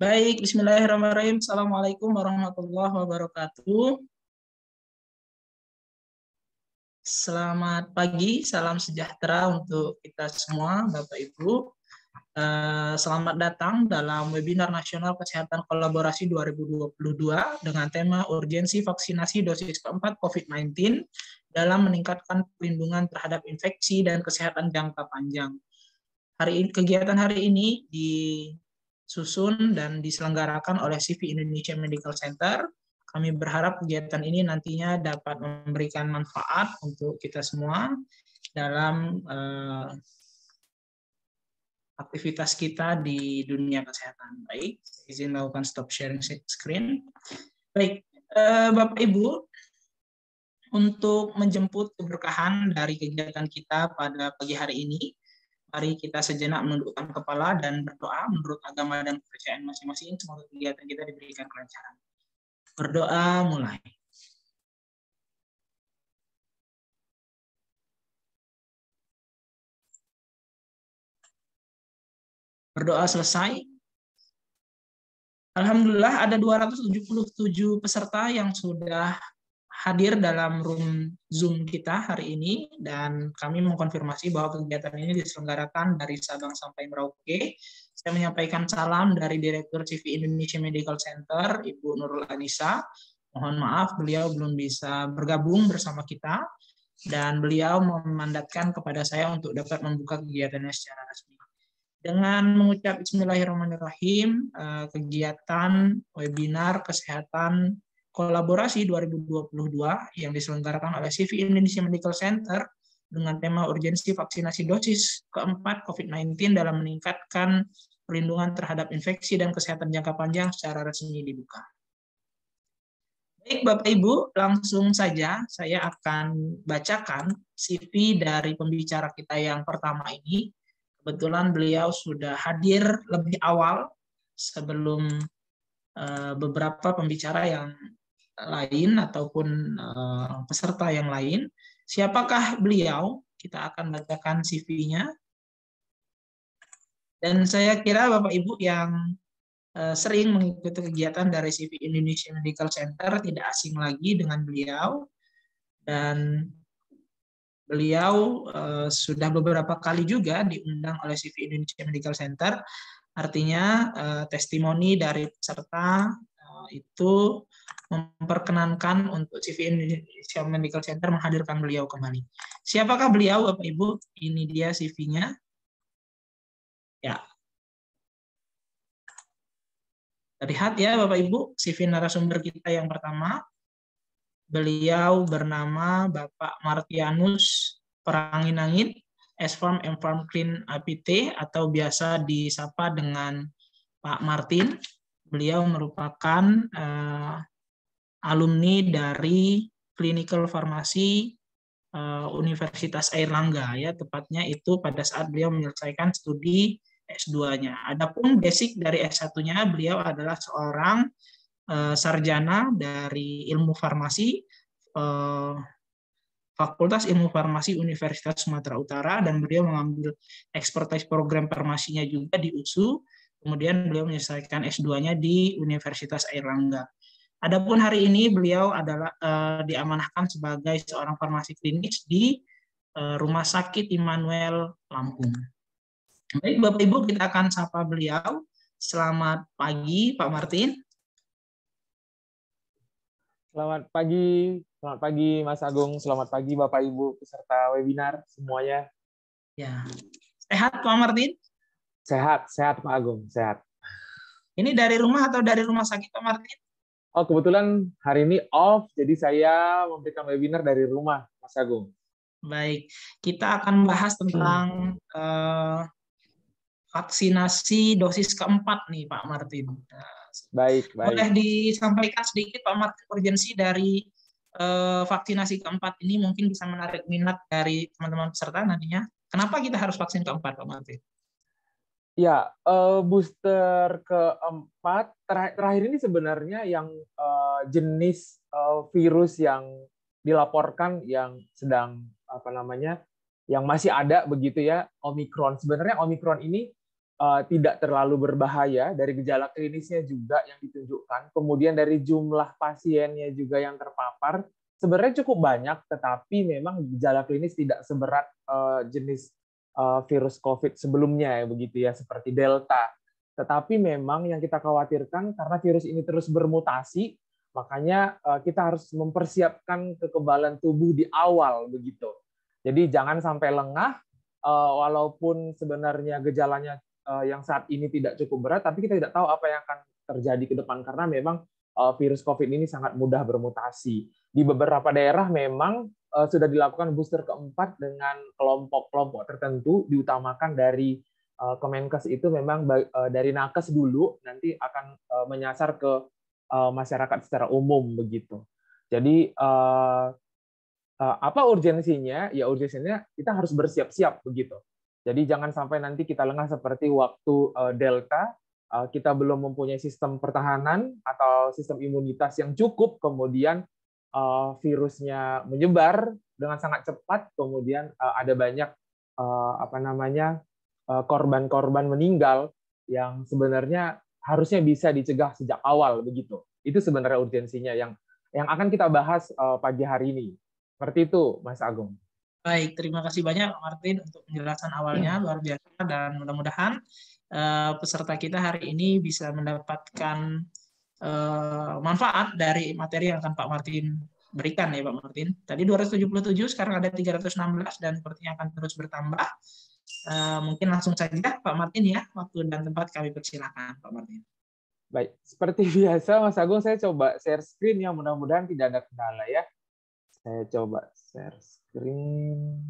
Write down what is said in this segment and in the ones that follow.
Baik, bismillahirrahmanirrahim. Assalamualaikum warahmatullahi wabarakatuh. Selamat pagi, salam sejahtera untuk kita semua, Bapak Ibu. Eh, selamat datang dalam webinar nasional kesehatan kolaborasi 2022 dengan tema urgensi vaksinasi dosis keempat COVID-19 dalam meningkatkan perlindungan terhadap infeksi dan kesehatan jangka panjang. Hari ini, kegiatan hari ini di Susun dan diselenggarakan oleh CV Indonesia Medical Center. Kami berharap kegiatan ini nantinya dapat memberikan manfaat untuk kita semua dalam uh, aktivitas kita di dunia kesehatan. Baik, izin lakukan stop sharing screen. Baik, uh, Bapak Ibu, untuk menjemput keberkahan dari kegiatan kita pada pagi hari ini, Mari kita sejenak menundukkan kepala dan berdoa menurut agama dan kepercayaan masing-masing. Semoga kegiatan kita diberikan kelancaran. Berdoa mulai. Berdoa selesai. Alhamdulillah ada 277 peserta yang sudah hadir dalam room Zoom kita hari ini dan kami mengkonfirmasi bahwa kegiatan ini diselenggarakan dari Sabang sampai Merauke. Saya menyampaikan salam dari Direktur CV Indonesia Medical Center, Ibu Nurul Anissa. Mohon maaf beliau belum bisa bergabung bersama kita dan beliau memandatkan kepada saya untuk dapat membuka kegiatannya secara resmi. Dengan mengucap bismillahirrahmanirrahim, eh, kegiatan webinar kesehatan kolaborasi 2022 yang diselenggarakan oleh CV Indonesia Medical Center dengan tema urgensi vaksinasi dosis keempat COVID-19 dalam meningkatkan perlindungan terhadap infeksi dan kesehatan jangka panjang secara resmi dibuka. Baik Bapak Ibu, langsung saja saya akan bacakan CV dari pembicara kita yang pertama ini. Kebetulan beliau sudah hadir lebih awal sebelum eh, beberapa pembicara yang lain ataupun eh, peserta yang lain. Siapakah beliau? Kita akan bacakan CV-nya. Dan saya kira Bapak Ibu yang eh, sering mengikuti kegiatan dari CV Indonesia Medical Center tidak asing lagi dengan beliau. Dan beliau eh, sudah beberapa kali juga diundang oleh CV Indonesia Medical Center. Artinya testimoni dari peserta itu memperkenankan untuk CV Indonesia Medical Center menghadirkan beliau kembali. Siapakah beliau, Bapak Ibu? Ini dia CV-nya. Ya. Terlihat ya Bapak Ibu, CV narasumber kita yang pertama. Beliau bernama Bapak Martianus Peranginangit, S-Farm M Farm Clean APT, atau biasa disapa dengan Pak Martin. Beliau merupakan uh, alumni dari Clinical Farmasi uh, eh, Universitas Airlangga ya tepatnya itu pada saat beliau menyelesaikan studi S2-nya. Adapun basic dari S1-nya beliau adalah seorang uh, sarjana dari ilmu farmasi uh, Fakultas Ilmu Farmasi Universitas Sumatera Utara dan beliau mengambil expertise program farmasinya juga di USU Kemudian beliau menyelesaikan S2-nya di Universitas Airlangga. Adapun hari ini beliau adalah uh, diamanahkan sebagai seorang farmasi klinis di uh, Rumah Sakit Immanuel Lampung. Baik Bapak Ibu kita akan sapa beliau. Selamat pagi Pak Martin. Selamat pagi, selamat pagi Mas Agung, selamat pagi Bapak Ibu peserta webinar semuanya. Ya. Sehat Pak Martin? Sehat, sehat Pak Agung, sehat. Ini dari rumah atau dari rumah sakit Pak Martin? Oh, kebetulan hari ini off, jadi saya memberikan webinar dari rumah, Mas Agung. Baik, kita akan bahas tentang hmm. uh, vaksinasi dosis keempat nih Pak Martin. Baik, baik. Boleh disampaikan sedikit Pak Martin urgensi dari eh, vaksinasi keempat ini mungkin bisa menarik minat dari teman-teman peserta nantinya. Kenapa kita harus vaksin keempat Pak Martin? Ya, uh, booster keempat terakhir, terakhir ini sebenarnya yang uh, jenis uh, virus yang dilaporkan yang sedang apa namanya yang masih ada begitu ya Omikron. Sebenarnya Omikron ini uh, tidak terlalu berbahaya dari gejala klinisnya juga yang ditunjukkan, kemudian dari jumlah pasiennya juga yang terpapar sebenarnya cukup banyak, tetapi memang gejala klinis tidak seberat uh, jenis uh, virus COVID sebelumnya ya begitu ya seperti Delta. Tetapi memang yang kita khawatirkan karena virus ini terus bermutasi, makanya uh, kita harus mempersiapkan kekebalan tubuh di awal begitu. Jadi jangan sampai lengah uh, walaupun sebenarnya gejalanya uh, yang saat ini tidak cukup berat, tapi kita tidak tahu apa yang akan terjadi ke depan karena memang virus COVID ini sangat mudah bermutasi. Di beberapa daerah memang uh, sudah dilakukan booster keempat dengan kelompok-kelompok tertentu diutamakan dari uh, Kemenkes itu memang uh, dari nakes dulu nanti akan uh, menyasar ke uh, masyarakat secara umum begitu. Jadi uh, uh, apa urgensinya? Ya urgensinya kita harus bersiap-siap begitu. Jadi jangan sampai nanti kita lengah seperti waktu uh, Delta kita belum mempunyai sistem pertahanan atau sistem imunitas yang cukup, kemudian uh, virusnya menyebar dengan sangat cepat, kemudian uh, ada banyak uh, apa namanya korban-korban uh, meninggal yang sebenarnya harusnya bisa dicegah sejak awal begitu. Itu sebenarnya urgensinya yang yang akan kita bahas uh, pagi hari ini. Seperti itu, Mas Agung. Baik, terima kasih banyak Martin untuk penjelasan awalnya iya. luar biasa dan mudah-mudahan uh, peserta kita hari ini bisa mendapatkan Eh, manfaat dari materi yang akan Pak Martin berikan ya Pak Martin. Tadi 277, sekarang ada 316 dan sepertinya akan terus bertambah. Eh, mungkin langsung saja Pak Martin ya, waktu dan tempat kami persilakan Pak Martin. Baik, seperti biasa Mas Agung saya coba share screen ya mudah-mudahan tidak ada kendala ya. Saya coba share screen.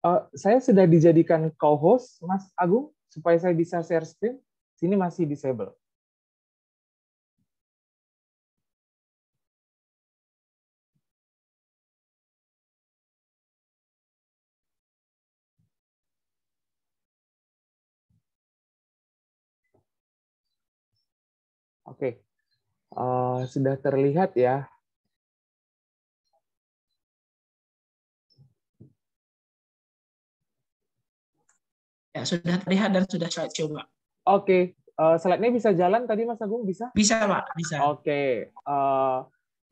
Uh, saya sudah dijadikan co-host, Mas Agung, supaya saya bisa share screen. Sini masih disable. Oke, okay. uh, eh, sudah terlihat ya Ya, sudah terlihat dan sudah saya coba. Oke, okay. uh, eh, slide-nya bisa jalan tadi Mas Agung bisa? Bisa Pak, bisa. Oke. Okay. Uh, eh,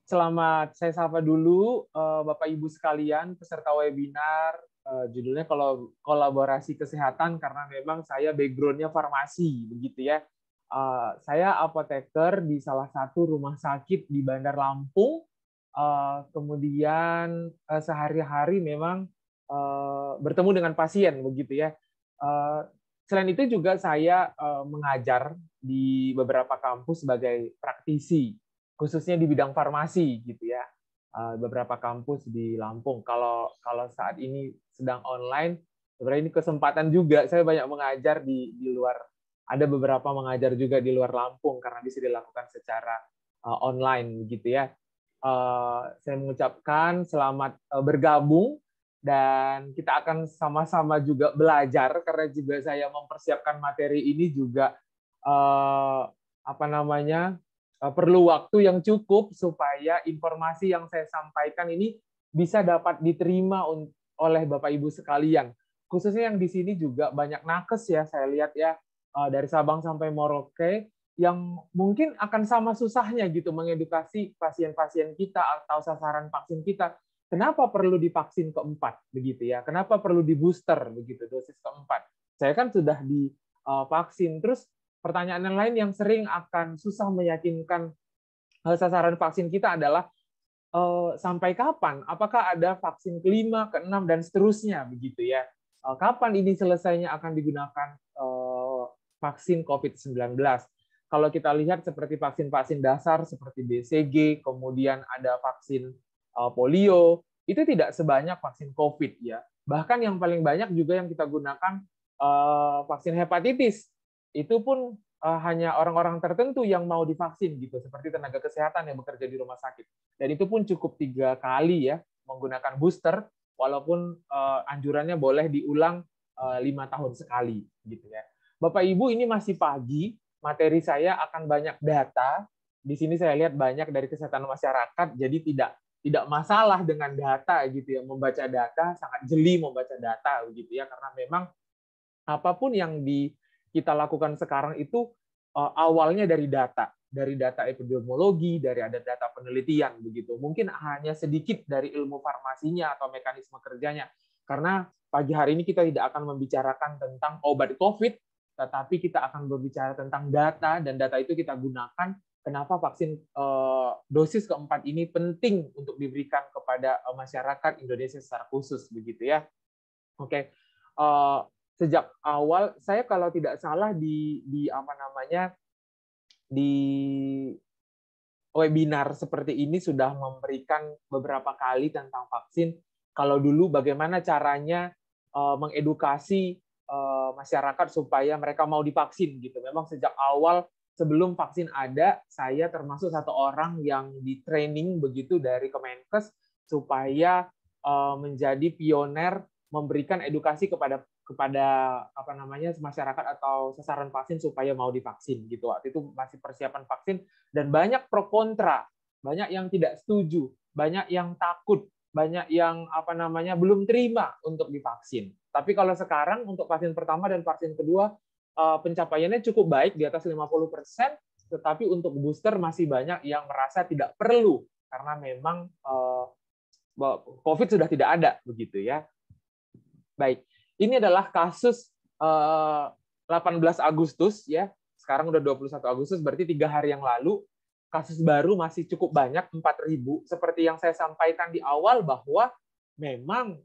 selamat saya sapa dulu uh, Bapak Ibu sekalian peserta webinar uh, judulnya kalau kolaborasi kesehatan karena memang saya backgroundnya farmasi begitu ya. Uh, saya apoteker di salah satu rumah sakit di Bandar Lampung. Uh, kemudian uh, sehari-hari memang uh, bertemu dengan pasien begitu ya. Eh, selain itu juga saya eh, mengajar di beberapa kampus sebagai praktisi, khususnya di bidang farmasi gitu ya. Eh, beberapa kampus di Lampung. Kalau kalau saat ini sedang online, sebenarnya ini kesempatan juga saya banyak mengajar di di luar. Ada beberapa mengajar juga di luar Lampung karena bisa dilakukan secara online gitu ya. Saya mengucapkan selamat bergabung dan kita akan sama-sama juga belajar karena juga saya mempersiapkan materi ini juga eh, apa namanya eh, perlu waktu yang cukup supaya informasi yang saya sampaikan ini bisa dapat diterima oleh Bapak Ibu sekalian. Khususnya yang di sini juga banyak nakes ya saya lihat ya eh, dari Sabang sampai Merauke yang mungkin akan sama susahnya gitu mengedukasi pasien-pasien kita atau sasaran vaksin kita kenapa perlu divaksin keempat begitu ya? Kenapa perlu di booster begitu dosis keempat? Saya kan sudah divaksin. Eh, Terus pertanyaan yang lain yang sering akan susah meyakinkan eh, sasaran vaksin kita adalah eh, sampai kapan? Apakah ada vaksin kelima, keenam dan seterusnya begitu ya? Kapan ini selesainya akan digunakan vaksin COVID-19? Kalau kita lihat seperti vaksin-vaksin dasar seperti BCG, kemudian ada vaksin polio, itu tidak sebanyak vaksin COVID ya. Bahkan yang paling banyak juga yang kita gunakan eh, vaksin hepatitis. Itu pun eh, hanya orang-orang tertentu yang mau divaksin gitu, seperti tenaga kesehatan yang bekerja di rumah sakit. Dan itu pun cukup tiga kali ya menggunakan booster, walaupun eh, anjurannya boleh diulang lima tahun sekali gitu ya. Bapak Ibu ini masih pagi, materi saya akan banyak data. Di sini saya lihat banyak dari kesehatan masyarakat, jadi tidak tidak masalah dengan data gitu ya membaca data sangat jeli membaca data gitu ya karena memang apapun yang di kita lakukan sekarang itu eh, awalnya dari data dari data epidemiologi dari ada data penelitian begitu mungkin hanya sedikit dari ilmu farmasinya atau mekanisme kerjanya karena pagi hari ini kita tidak akan membicarakan tentang obat covid tetapi kita akan berbicara tentang data dan data itu kita gunakan kenapa vaksin uh, dosis keempat ini penting untuk diberikan kepada uh, masyarakat Indonesia secara khusus begitu ya. Oke. Okay. Uh, eh, sejak awal saya kalau tidak salah di di apa namanya di webinar seperti ini sudah memberikan beberapa kali tentang vaksin. Kalau dulu bagaimana caranya mengedukasi masyarakat supaya mereka mau divaksin gitu. Memang sejak awal sebelum vaksin ada, saya termasuk satu orang yang di training begitu dari Kemenkes supaya uh, menjadi pioner memberikan edukasi kepada kepada apa namanya masyarakat atau sasaran vaksin supaya mau divaksin gitu waktu itu masih persiapan vaksin dan banyak pro kontra banyak yang tidak setuju banyak yang takut banyak yang apa namanya belum terima untuk divaksin tapi kalau sekarang untuk vaksin pertama dan vaksin kedua uh, pencapaiannya cukup baik di atas 50%, tetapi untuk booster masih banyak yang merasa tidak perlu karena memang uh, COVID sudah tidak ada begitu ya. Baik, ini adalah kasus uh, eh, 18 Agustus ya. Sekarang udah 21 Agustus berarti tiga hari yang lalu kasus baru masih cukup banyak 4.000 seperti yang saya sampaikan di awal bahwa memang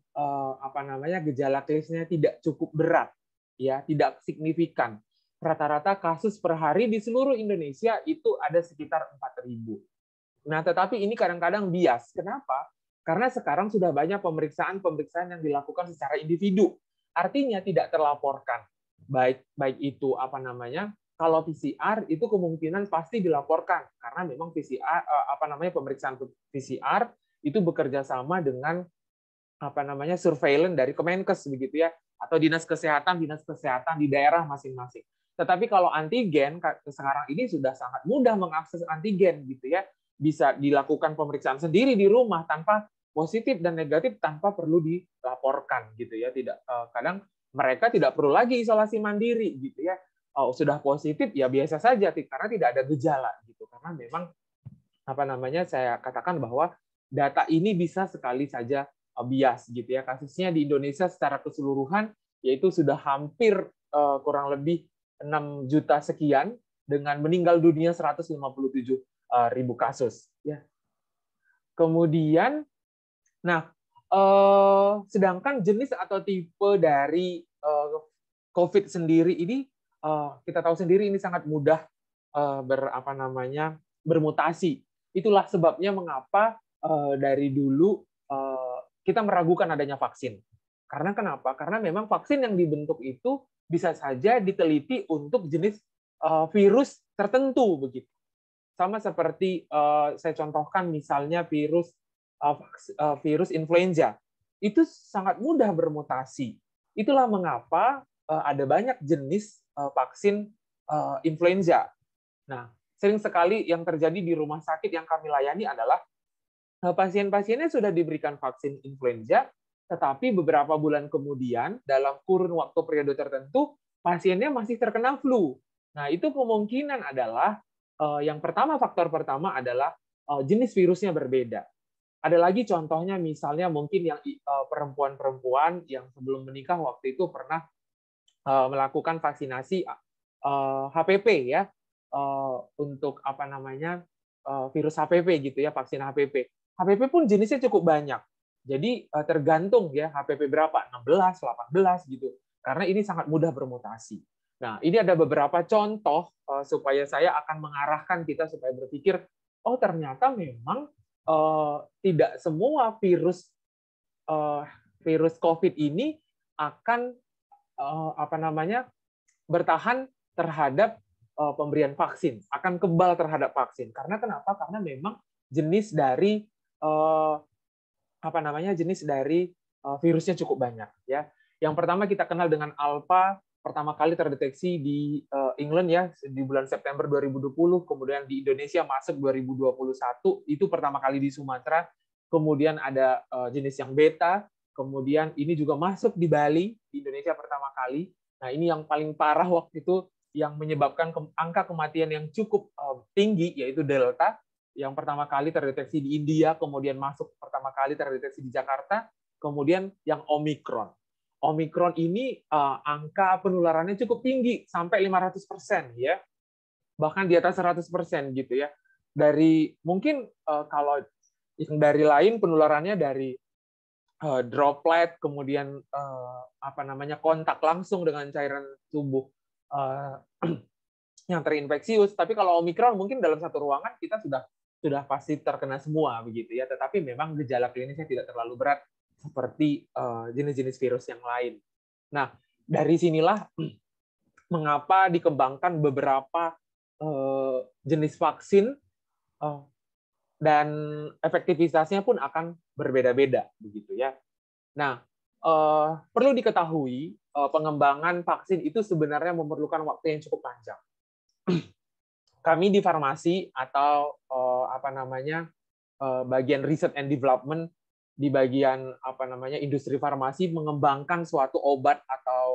apa namanya gejala klinisnya tidak cukup berat ya tidak signifikan. Rata-rata kasus per hari di seluruh Indonesia itu ada sekitar 4.000. Nah, tetapi ini kadang-kadang bias. Kenapa? Karena sekarang sudah banyak pemeriksaan-pemeriksaan yang dilakukan secara individu. Artinya tidak terlaporkan. Baik baik itu apa namanya? Kalau PCR itu kemungkinan pasti dilaporkan karena memang PCR eh, apa namanya pemeriksaan PCR itu bekerja sama dengan apa namanya surveillance dari Kemenkes begitu ya atau dinas kesehatan dinas kesehatan di daerah masing-masing. Tetapi kalau antigen sekarang ini sudah sangat mudah mengakses antigen gitu ya. Bisa dilakukan pemeriksaan sendiri di rumah tanpa positif dan negatif tanpa perlu dilaporkan gitu ya. Tidak eh, kadang mereka tidak perlu lagi isolasi mandiri gitu ya. Oh, sudah positif ya biasa saja karena tidak ada gejala gitu. Karena memang apa namanya saya katakan bahwa data ini bisa sekali saja bias gitu ya. Kasusnya di Indonesia secara keseluruhan yaitu sudah hampir uh, kurang lebih 6 juta sekian dengan meninggal dunia 157 uh, eh, ribu kasus ya. Kemudian nah uh, sedangkan jenis atau tipe dari uh, COVID sendiri ini uh, kita tahu sendiri ini sangat mudah uh, ber namanya bermutasi. Itulah sebabnya mengapa uh, dari dulu kita meragukan adanya vaksin. Karena kenapa? Karena memang vaksin yang dibentuk itu bisa saja diteliti untuk jenis eh, virus tertentu begitu. Sama seperti eh, saya contohkan misalnya virus eh, virus influenza. Itu sangat mudah bermutasi. Itulah mengapa ada banyak jenis vaksin influenza. Nah, sering sekali yang terjadi di rumah sakit yang kami layani adalah Nah, pasien-pasiennya sudah diberikan vaksin influenza, tetapi beberapa bulan kemudian dalam kurun waktu periode tertentu pasiennya masih terkena flu. Nah, itu kemungkinan adalah eh, yang pertama faktor pertama adalah eh, jenis virusnya berbeda. Ada lagi contohnya misalnya mungkin yang eh, perempuan-perempuan yang sebelum menikah waktu itu pernah melakukan vaksinasi HPP ya untuk apa namanya virus HPP gitu ya vaksin HPP. HPP pun jenisnya cukup banyak. Jadi eh, tergantung ya HPP berapa, 16, 18 gitu. Karena ini sangat mudah bermutasi. Nah, ini ada beberapa contoh eh, supaya saya akan mengarahkan kita supaya berpikir, oh ternyata memang uh, tidak semua virus uh, virus COVID ini akan uh, apa namanya bertahan terhadap uh, pemberian vaksin, akan kebal terhadap vaksin. Karena kenapa? Karena memang jenis dari uh, apa namanya jenis dari uh, virusnya cukup banyak ya. Yang pertama kita kenal dengan alfa pertama kali terdeteksi di uh, England ya di bulan September 2020, kemudian di Indonesia masuk 2021 itu pertama kali di Sumatera, kemudian ada uh, jenis yang beta, kemudian ini juga masuk di Bali di Indonesia pertama kali. Nah, ini yang paling parah waktu itu yang menyebabkan angka kematian yang cukup tinggi yaitu delta yang pertama kali terdeteksi di India, kemudian masuk pertama kali terdeteksi di Jakarta, kemudian yang Omikron. Omikron ini uh, angka penularannya cukup tinggi sampai 500% persen ya. Bahkan di atas 100% persen gitu ya. Dari mungkin uh, kalau yang dari lain penularannya dari uh, droplet kemudian uh, apa namanya kontak langsung dengan cairan tubuh uh, yang terinfeksius. Tapi kalau Omikron mungkin dalam satu ruangan kita sudah sudah pasti terkena semua begitu ya. Tetapi memang gejala klinisnya tidak terlalu berat seperti eh, jenis-jenis virus yang lain. Nah, dari sinilah mengapa dikembangkan beberapa eh, jenis vaksin eh, dan efektivitasnya pun akan berbeda-beda begitu ya. Nah, perlu diketahui pengembangan vaksin itu sebenarnya memerlukan waktu yang cukup panjang kami di farmasi atau uh, apa namanya uh, bagian research and development di bagian apa namanya industri farmasi mengembangkan suatu obat atau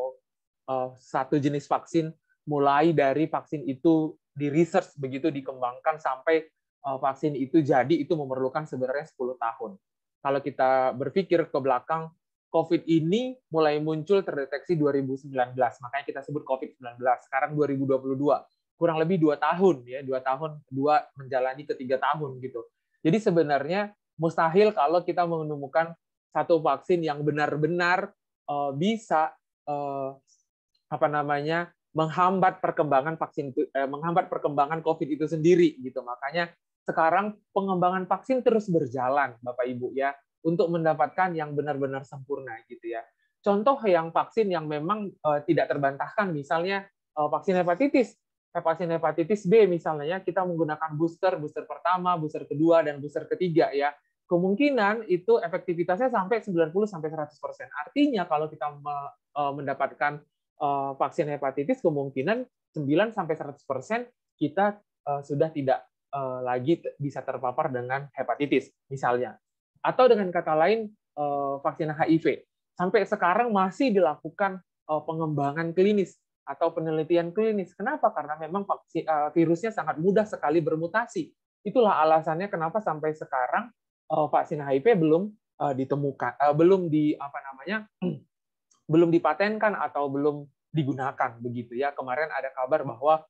uh, satu jenis vaksin mulai dari vaksin itu di research begitu dikembangkan sampai uh, vaksin itu jadi itu memerlukan sebenarnya 10 tahun. Kalau kita berpikir ke belakang COVID ini mulai muncul terdeteksi 2019, makanya kita sebut COVID-19. Sekarang 2022, kurang lebih dua tahun ya dua tahun dua menjalani ketiga tahun gitu jadi sebenarnya mustahil kalau kita menemukan satu vaksin yang benar-benar uh, bisa uh, apa namanya menghambat perkembangan vaksin itu, eh, menghambat perkembangan COVID itu sendiri gitu makanya sekarang pengembangan vaksin terus berjalan bapak ibu ya untuk mendapatkan yang benar-benar sempurna gitu ya contoh yang vaksin yang memang uh, tidak terbantahkan misalnya uh, vaksin hepatitis pasien eh, hepatitis B misalnya ya, kita menggunakan booster, booster pertama, booster kedua dan booster ketiga ya. Kemungkinan itu efektivitasnya sampai 90 sampai 100%. Artinya kalau kita e, mendapatkan e, vaksin hepatitis kemungkinan 9 sampai 100% kita e, sudah tidak lagi bisa terpapar dengan hepatitis misalnya. Atau dengan kata lain vaksin HIV. Sampai sekarang masih dilakukan pengembangan klinis atau penelitian klinis. Kenapa? Karena memang eh, virusnya sangat mudah sekali bermutasi. Itulah alasannya kenapa sampai sekarang eh, vaksin HIV belum eh, ditemukan, belum di apa namanya, belum dipatenkan atau belum digunakan begitu ya. Kemarin ada kabar bahwa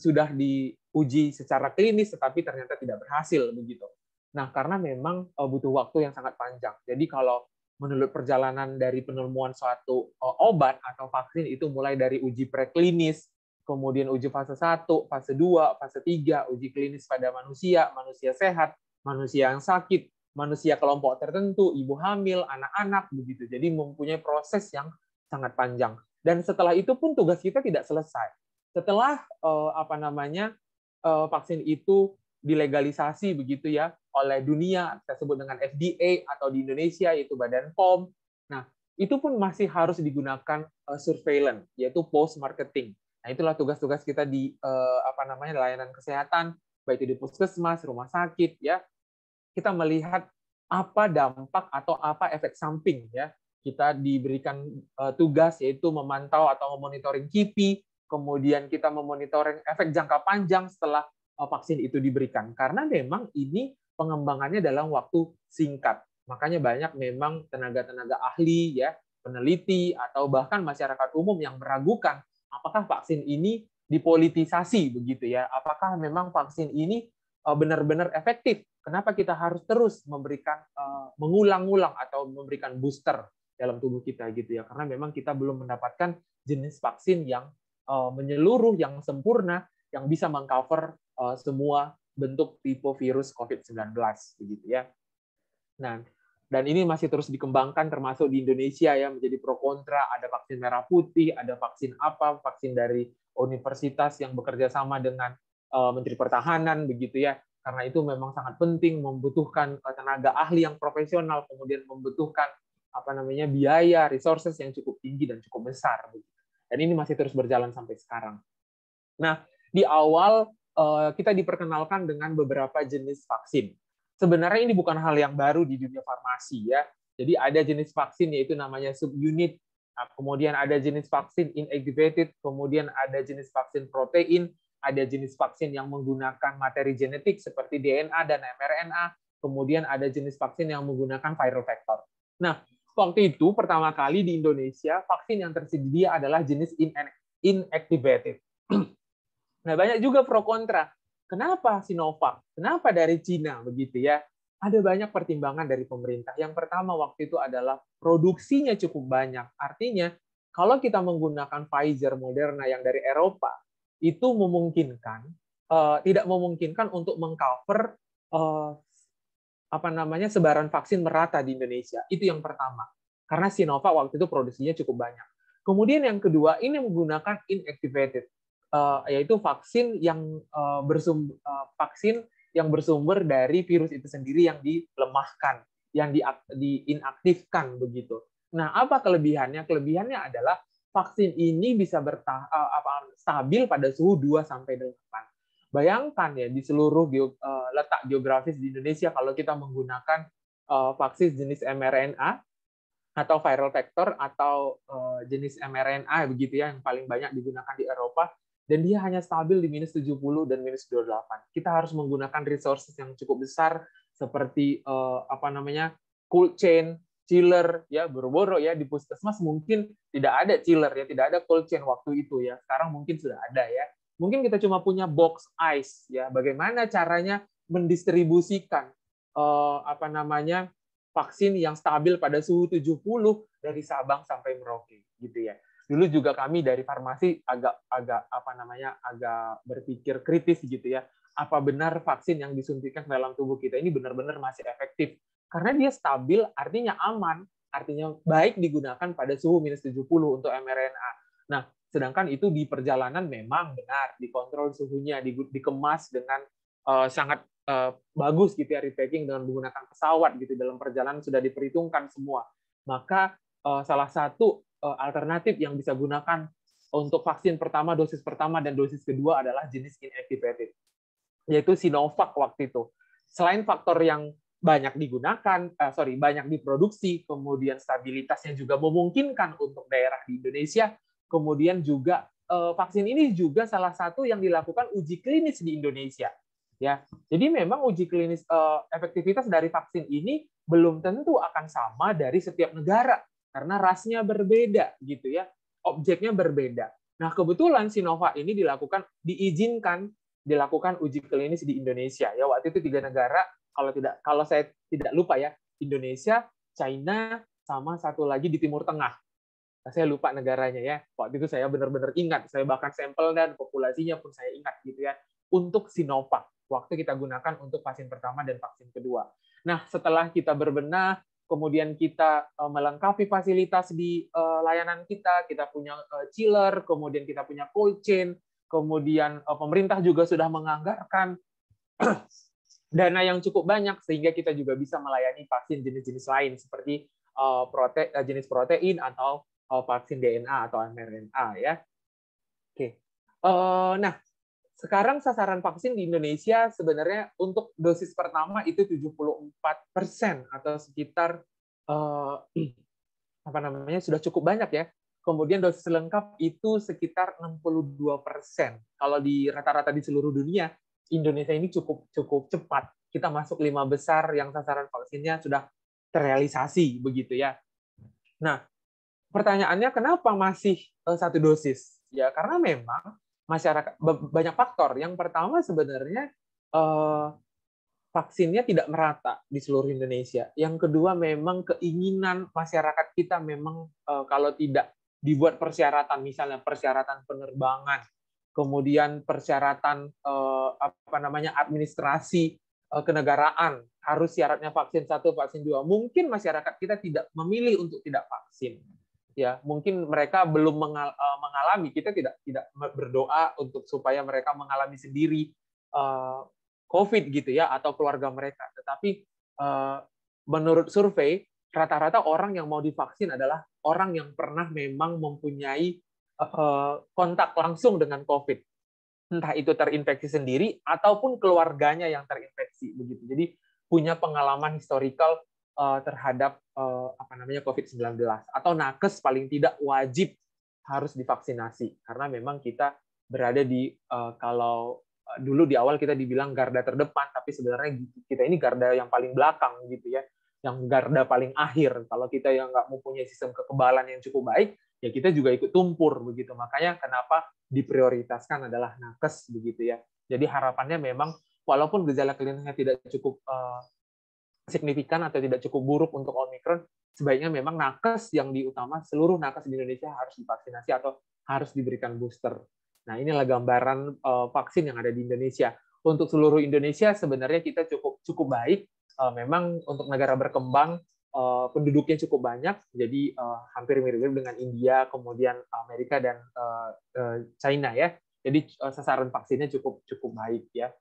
sudah diuji secara klinis tetapi ternyata tidak berhasil begitu. Nah, karena memang butuh waktu yang sangat panjang. Jadi kalau menurut perjalanan dari penemuan suatu eh, obat atau vaksin itu mulai dari uji preklinis, kemudian uji fase 1, fase 2, fase 3, uji klinis pada manusia, manusia sehat, manusia yang sakit, manusia kelompok tertentu, ibu hamil, anak-anak begitu. Jadi mempunyai proses yang sangat panjang. Dan setelah itu pun tugas kita tidak selesai. Setelah eh, apa namanya eh, vaksin itu dilegalisasi begitu ya, oleh dunia, kita sebut dengan FDA atau di Indonesia yaitu Badan POM. Nah, itu pun masih harus digunakan eh, surveillance yaitu post marketing. Nah, itulah tugas-tugas kita di eh, apa namanya layanan kesehatan baik itu di puskesmas, rumah sakit ya. Kita melihat apa dampak atau apa efek samping ya. Kita diberikan eh, tugas yaitu memantau atau memonitoring KIPI, kemudian kita memonitoring efek jangka panjang setelah vaksin itu diberikan. Karena memang ini pengembangannya dalam waktu singkat. Makanya banyak memang tenaga-tenaga ahli ya, peneliti atau bahkan masyarakat umum yang meragukan apakah vaksin ini dipolitisasi begitu ya. Apakah memang vaksin ini eh, benar-benar efektif? Kenapa kita harus terus memberikan eh, mengulang-ulang atau memberikan booster dalam tubuh kita gitu ya? Karena memang kita belum mendapatkan jenis vaksin yang eh, menyeluruh, yang sempurna, yang bisa mengcover semua bentuk tipe virus COVID-19 begitu ya. Nah, dan ini masih terus dikembangkan termasuk di Indonesia ya menjadi pro kontra, ada vaksin merah putih, ada vaksin apa, vaksin dari universitas yang bekerja sama dengan uh, Menteri Pertahanan begitu ya. Karena itu memang sangat penting membutuhkan eh, tenaga ahli yang profesional, kemudian membutuhkan apa namanya biaya, resources yang cukup tinggi dan cukup besar begitu. Dan ini masih terus berjalan sampai sekarang. Nah, di awal Eh, kita diperkenalkan dengan beberapa jenis vaksin. Sebenarnya ini bukan hal yang baru di dunia farmasi ya. Jadi ada jenis vaksin yaitu namanya subunit, nah, kemudian ada jenis vaksin inactivated, kemudian ada jenis vaksin protein, ada jenis vaksin yang menggunakan materi genetik seperti DNA dan mRNA, kemudian ada jenis vaksin yang menggunakan viral vector. Nah, waktu itu pertama kali di Indonesia vaksin yang tersedia adalah jenis inactivated. Nah, banyak juga pro kontra. Kenapa Sinovac? Kenapa dari Cina begitu ya? Ada banyak pertimbangan dari pemerintah. Yang pertama waktu itu adalah produksinya cukup banyak. Artinya, kalau kita menggunakan Pfizer, Moderna yang dari Eropa, itu memungkinkan uh, tidak memungkinkan untuk mengcover uh, apa namanya sebaran vaksin merata di Indonesia. Itu yang pertama. Karena Sinovac waktu itu produksinya cukup banyak. Kemudian yang kedua, ini menggunakan inactivated uh, yaitu vaksin yang uh, eh, bersumber uh, vaksin yang bersumber dari virus itu sendiri yang dilemahkan, yang di, diinaktifkan begitu. Nah, apa kelebihannya? Kelebihannya adalah vaksin ini bisa bertah eh, apa stabil pada suhu 2 sampai 8. Bayangkan ya di seluruh geo, uh, letak geografis di Indonesia kalau kita menggunakan uh, vaksin jenis mRNA atau viral vector atau uh, jenis mRNA begitu ya yang paling banyak digunakan di Eropa dan dia hanya stabil di minus 70 dan minus 28. Kita harus menggunakan resources yang cukup besar seperti uh, apa namanya cold chain, chiller ya boro-boro ya di puskesmas mungkin tidak ada chiller ya, tidak ada cold chain waktu itu ya. Sekarang mungkin sudah ada ya. Mungkin kita cuma punya box ice ya. Bagaimana caranya mendistribusikan eh, apa namanya vaksin yang stabil pada suhu 70 dari Sabang sampai Merauke gitu ya dulu juga kami dari farmasi agak agak apa namanya agak berpikir kritis gitu ya apa benar vaksin yang disuntikan ke dalam tubuh kita ini benar-benar masih efektif karena dia stabil artinya aman artinya baik digunakan pada suhu minus 70 untuk mRNA nah sedangkan itu di perjalanan memang benar dikontrol suhunya dikemas dengan uh, sangat uh, bagus gitu ya repacking dengan menggunakan pesawat gitu dalam perjalanan sudah diperhitungkan semua maka uh, salah satu Eh, alternatif yang bisa gunakan untuk vaksin pertama, dosis pertama, dan dosis kedua adalah jenis inactivated, yaitu Sinovac waktu itu. Selain faktor yang banyak digunakan, uh, sorry, banyak diproduksi, kemudian stabilitasnya juga memungkinkan untuk daerah di Indonesia, kemudian juga uh, vaksin ini juga salah satu yang dilakukan uji klinis di Indonesia. Ya, jadi memang uji klinis uh, efektivitas dari vaksin ini belum tentu akan sama dari setiap negara karena rasnya berbeda gitu ya, objeknya berbeda. Nah kebetulan Sinovac ini dilakukan diizinkan dilakukan uji klinis di Indonesia ya waktu itu tiga negara kalau tidak kalau saya tidak lupa ya Indonesia, China sama satu lagi di Timur Tengah. Nah, saya lupa negaranya ya. Waktu itu saya benar-benar ingat, saya bahkan sampel dan populasinya pun saya ingat gitu ya. Untuk Sinovac, waktu kita gunakan untuk vaksin pertama dan vaksin kedua. Nah, setelah kita berbenah, kemudian kita eh, melengkapi fasilitas di eh, layanan kita, kita punya eh, chiller, kemudian kita punya cold chain, kemudian pemerintah juga sudah menganggarkan dana yang cukup banyak sehingga kita juga bisa melayani vaksin jenis-jenis lain seperti jenis protein atau vaksin DNA atau mRNA ya. Oke. Nah, sekarang sasaran vaksin di Indonesia sebenarnya untuk dosis pertama itu 74 persen atau sekitar uh, apa namanya sudah cukup banyak ya. Kemudian dosis lengkap itu sekitar 62 persen. Kalau di rata-rata di seluruh dunia, Indonesia ini cukup cukup cepat. Kita masuk lima besar yang sasaran vaksinnya sudah terrealisasi begitu ya. Nah, pertanyaannya kenapa masih eh, satu dosis? Ya karena memang masyarakat banyak faktor. Yang pertama sebenarnya eh, vaksinnya tidak merata di seluruh Indonesia. Yang kedua memang keinginan masyarakat kita memang eh, kalau tidak dibuat persyaratan misalnya persyaratan penerbangan, kemudian persyaratan eh, apa namanya administrasi kenegaraan harus syaratnya vaksin satu, vaksin dua. Mungkin masyarakat kita tidak memilih untuk tidak vaksin ya mungkin mereka belum mengal eh, mengalami kita tidak tidak berdoa untuk supaya mereka mengalami sendiri uh, COVID gitu ya atau keluarga mereka tetapi uh, menurut survei rata-rata orang yang mau divaksin adalah orang yang pernah memang mempunyai uh, kontak langsung dengan COVID entah itu terinfeksi sendiri ataupun keluarganya yang terinfeksi begitu jadi punya pengalaman historikal uh, terhadap uh, apa namanya COVID-19 atau nakes paling tidak wajib harus divaksinasi karena memang kita berada di uh, kalau dulu di awal kita dibilang garda terdepan tapi sebenarnya kita ini garda yang paling belakang gitu ya yang garda paling akhir kalau kita yang nggak mempunyai sistem kekebalan yang cukup baik ya kita juga ikut tumpur begitu makanya kenapa diprioritaskan adalah nakes begitu ya jadi harapannya memang walaupun gejala klinisnya tidak cukup uh, signifikan atau tidak cukup buruk untuk Omikron, sebaiknya memang nakes yang diutama seluruh nakes di Indonesia harus divaksinasi atau harus diberikan booster. Nah, inilah gambaran uh, vaksin yang ada di Indonesia. Untuk seluruh Indonesia sebenarnya kita cukup cukup baik. Uh, memang untuk negara berkembang uh, penduduknya cukup banyak, jadi uh, hampir mirip-mirip dengan India, kemudian Amerika dan uh, uh, China ya. Jadi uh, sasaran vaksinnya cukup cukup baik ya.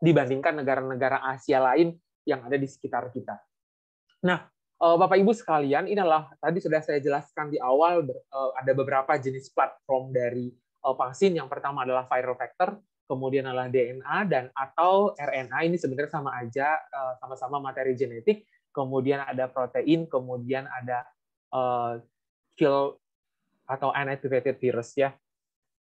Dibandingkan negara-negara Asia lain yang ada di sekitar kita. Nah, eh, Bapak Ibu sekalian, inilah tadi sudah saya jelaskan di awal eh, ada beberapa jenis platform dari eh, vaksin. Yang pertama adalah viral vector, kemudian adalah DNA dan atau RNA. Ini sebenarnya sama aja, sama-sama materi genetik. Kemudian ada protein, kemudian ada kill atau inactivated virus ya.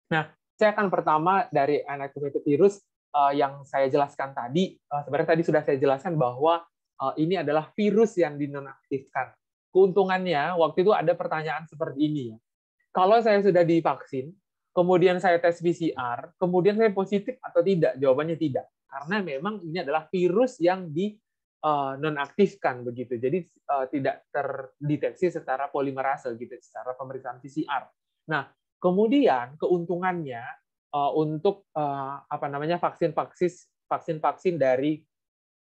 Nah, saya akan pertama dari inactivated virus uh, yang saya jelaskan tadi, uh, sebenarnya tadi sudah saya jelaskan bahwa uh, ini adalah virus yang dinonaktifkan. Keuntungannya, waktu itu ada pertanyaan seperti ini. Ya. Kalau saya sudah divaksin, kemudian saya tes PCR, kemudian saya positif atau tidak? Jawabannya tidak. Karena memang ini adalah virus yang dinonaktifkan begitu. Jadi uh, tidak terdeteksi secara polimerase gitu, secara pemeriksaan PCR. Nah, kemudian keuntungannya uh, untuk uh, apa namanya vaksin vaksin vaksin vaksin dari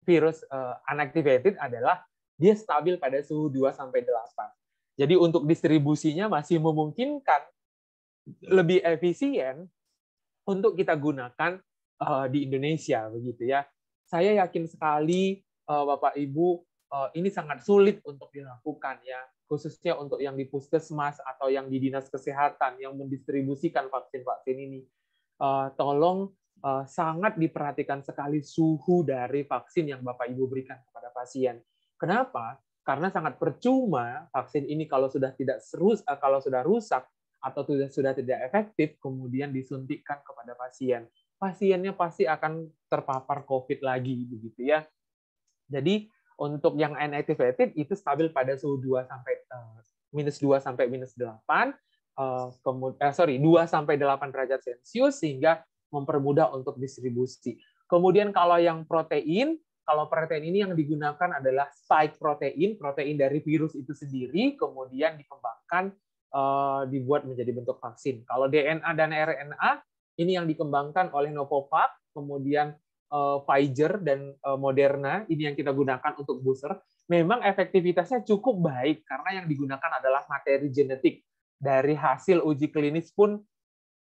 virus uh, unactivated adalah dia stabil pada suhu 2 sampai 8. Jadi untuk distribusinya masih memungkinkan lebih efisien untuk kita gunakan uh, di Indonesia begitu ya. Saya yakin sekali uh, Bapak Ibu uh, ini sangat sulit untuk dilakukan ya, khususnya untuk yang di puskesmas atau yang di dinas kesehatan yang mendistribusikan vaksin-vaksin ini uh, tolong uh, sangat diperhatikan sekali suhu dari vaksin yang Bapak Ibu berikan kepada pasien. Kenapa? Karena sangat percuma vaksin ini kalau sudah tidak serus eh, kalau sudah rusak atau sudah sudah tidak efektif kemudian disuntikkan kepada pasien. Pasiennya pasti akan terpapar COVID lagi begitu ya. Jadi untuk yang inactivated itu stabil pada suhu 2 sampai minus 2 sampai minus 8 uh, eh, sorry 2 sampai 8 derajat Celcius sehingga mempermudah untuk distribusi. Kemudian kalau yang protein, kalau protein ini yang digunakan adalah spike protein, protein dari virus itu sendiri kemudian dikembangkan eh, dibuat menjadi bentuk vaksin. Kalau DNA dan RNA ini yang dikembangkan oleh Novavax, kemudian eh, Pfizer dan Moderna ini yang kita gunakan untuk booster. Memang efektivitasnya cukup baik karena yang digunakan adalah materi genetik dari hasil uji klinis pun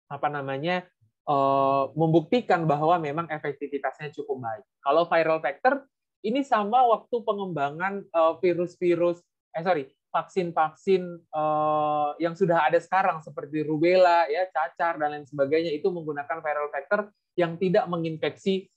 apa namanya eh, membuktikan bahwa memang efektivitasnya cukup baik. Kalau viral vector ini sama waktu pengembangan eh, virus-virus eh sorry vaksin-vaksin eh, yang sudah ada sekarang seperti rubella ya cacar dan lain sebagainya itu menggunakan viral vector yang tidak menginfeksi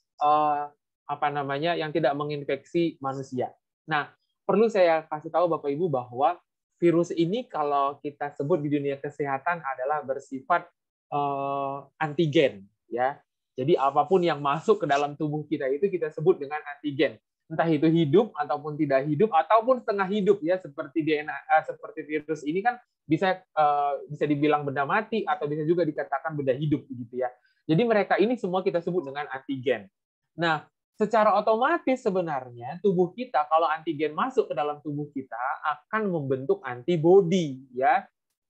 apa namanya yang tidak menginfeksi manusia. Nah perlu saya kasih tahu bapak ibu bahwa virus ini kalau kita sebut di dunia kesehatan adalah bersifat uh, antigen ya. Jadi apapun yang masuk ke dalam tubuh kita itu kita sebut dengan antigen. Entah itu hidup ataupun tidak hidup ataupun setengah hidup ya seperti DNA uh, eh, seperti virus ini kan bisa uh, bisa dibilang benda mati atau bisa juga dikatakan benda hidup gitu ya. Jadi mereka ini semua kita sebut dengan antigen. Nah, secara otomatis sebenarnya tubuh kita kalau antigen masuk ke dalam tubuh kita akan membentuk antibodi ya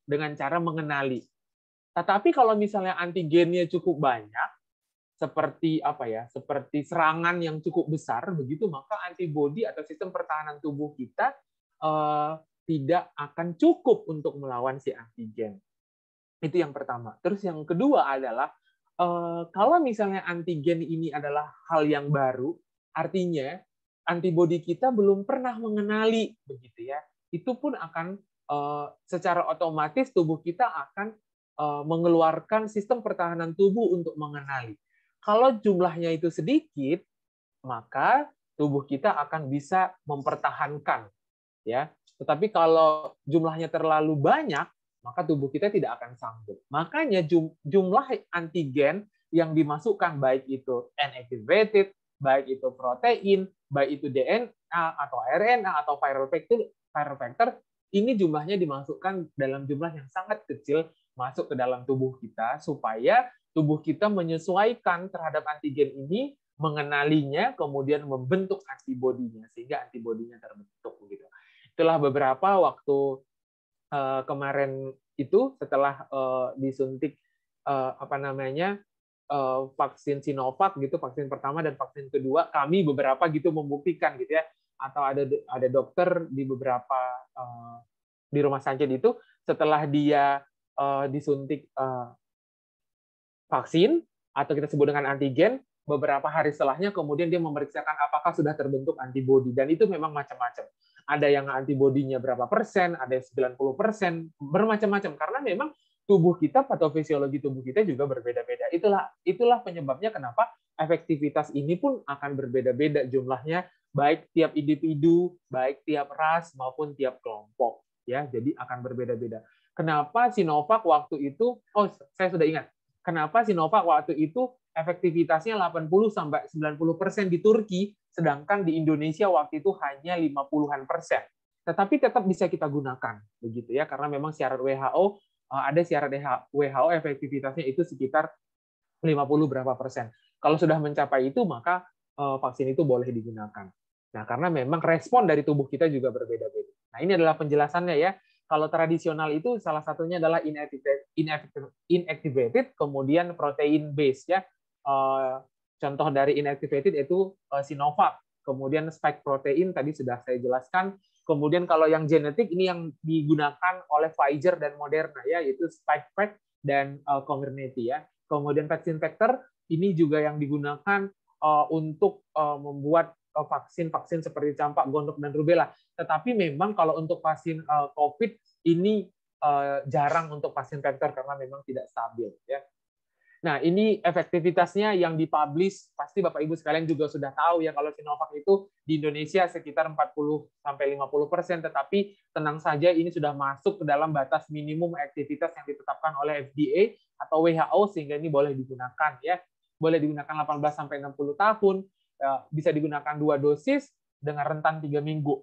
dengan cara mengenali. Tetapi kalau misalnya antigennya cukup banyak seperti apa ya, seperti serangan yang cukup besar begitu maka antibodi atau sistem pertahanan tubuh kita eh, tidak akan cukup untuk melawan si antigen. Itu yang pertama. Terus yang kedua adalah Eh, kalau misalnya antigen ini adalah hal yang baru, artinya antibodi kita belum pernah mengenali begitu ya. Itu pun akan uh, secara otomatis tubuh kita akan uh, mengeluarkan sistem pertahanan tubuh untuk mengenali. Kalau jumlahnya itu sedikit, maka tubuh kita akan bisa mempertahankan ya. Tetapi kalau jumlahnya terlalu banyak, maka tubuh kita tidak akan sanggup. Makanya jumlah antigen yang dimasukkan baik itu inactivated, baik itu protein, baik itu DNA atau RNA atau viral vector, viral vector ini jumlahnya dimasukkan dalam jumlah yang sangat kecil masuk ke dalam tubuh kita supaya tubuh kita menyesuaikan terhadap antigen ini mengenalinya kemudian membentuk antibodinya sehingga antibodinya terbentuk gitu Itulah beberapa waktu Eh, kemarin itu setelah uh, disuntik uh, apa namanya uh, vaksin Sinovac gitu vaksin pertama dan vaksin kedua kami beberapa gitu membuktikan gitu ya atau ada ada dokter di beberapa uh, di rumah sakit itu setelah dia uh, disuntik uh, vaksin atau kita sebut dengan antigen beberapa hari setelahnya kemudian dia memeriksakan apakah sudah terbentuk antibodi dan itu memang macam-macam ada yang antibodinya berapa persen, ada yang 90 persen, bermacam-macam. Karena memang tubuh kita, atau fisiologi tubuh kita juga berbeda-beda. Itulah itulah penyebabnya kenapa efektivitas ini pun akan berbeda-beda jumlahnya baik tiap individu, baik tiap ras maupun tiap kelompok ya. Jadi akan berbeda-beda. Kenapa Sinovac waktu itu oh saya sudah ingat. Kenapa Sinovac waktu itu efektivitasnya 80 sampai 90% di Turki sedangkan di Indonesia waktu itu hanya 50-an persen. Tetapi tetap bisa kita gunakan, begitu ya, karena memang syarat WHO eh, ada syarat WHO efektivitasnya itu sekitar 50 berapa persen. Kalau sudah mencapai itu, maka eh, vaksin itu boleh digunakan. Nah, karena memang respon dari tubuh kita juga berbeda-beda. Nah, ini adalah penjelasannya ya. Kalau tradisional itu salah satunya adalah inactivated, inactivated kemudian protein base ya eh, Contoh dari inactivated yaitu eh, Sinovac, kemudian spike protein tadi sudah saya jelaskan. Kemudian kalau yang genetik ini yang digunakan oleh Pfizer dan Moderna ya, yaitu spikevax dan uh, Comirnaty ya. Kemudian vaksin vektor ini juga yang digunakan eh, untuk membuat vaksin-vaksin seperti campak, gondok, dan rubella. Tetapi memang kalau untuk vaksin COVID ini jarang untuk vaksin vektor karena memang tidak stabil. Ya. Nah, ini efektivitasnya yang dipublish pasti Bapak Ibu sekalian juga sudah tahu ya kalau Sinovac itu di Indonesia sekitar 40 sampai 50 persen, tetapi tenang saja ini sudah masuk ke dalam batas minimum aktivitas yang ditetapkan oleh FDA atau WHO sehingga ini boleh digunakan ya. Boleh digunakan 18 sampai 60 tahun, ya, bisa digunakan dua dosis dengan rentan tiga minggu.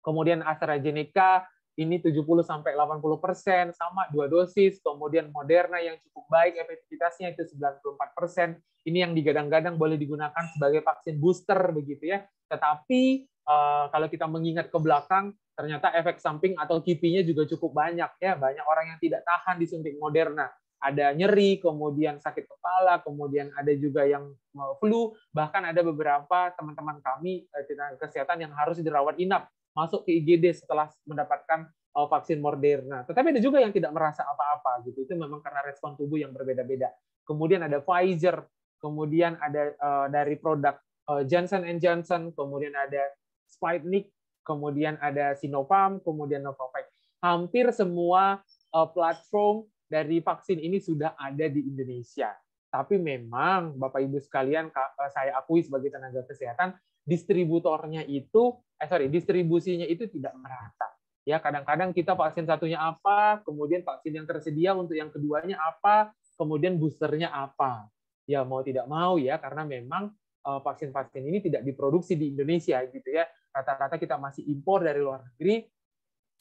Kemudian AstraZeneca ini 70 sampai 80 persen, sama dua dosis, kemudian Moderna yang cukup baik, efektivitasnya itu 94 persen, ini yang digadang-gadang boleh digunakan sebagai vaksin booster begitu ya. Tetapi eh, kalau kita mengingat ke belakang, ternyata efek samping atau kipinya juga cukup banyak ya, banyak orang yang tidak tahan disuntik Moderna. Ada nyeri, kemudian sakit kepala, kemudian ada juga yang eh, flu, bahkan ada beberapa teman-teman kami eh, kesehatan yang harus dirawat inap masuk ke IGD setelah mendapatkan uh, vaksin Moderna. Tetapi ada juga yang tidak merasa apa-apa gitu. Itu memang karena respon tubuh yang berbeda-beda. Kemudian ada Pfizer, kemudian ada uh, dari produk uh, Johnson Johnson, kemudian ada Sputnik, kemudian ada Sinopharm, kemudian Novavax. Hampir semua uh, platform dari vaksin ini sudah ada di Indonesia. Tapi memang Bapak Ibu sekalian uh, saya akui sebagai tenaga kesehatan distributornya itu eh sorry distribusinya itu tidak merata ya kadang-kadang kita vaksin satunya apa kemudian vaksin yang tersedia untuk yang keduanya apa kemudian boosternya apa ya mau tidak mau ya karena memang eh, vaksin-vaksin ini tidak diproduksi di Indonesia gitu ya rata-rata kita masih impor dari luar negeri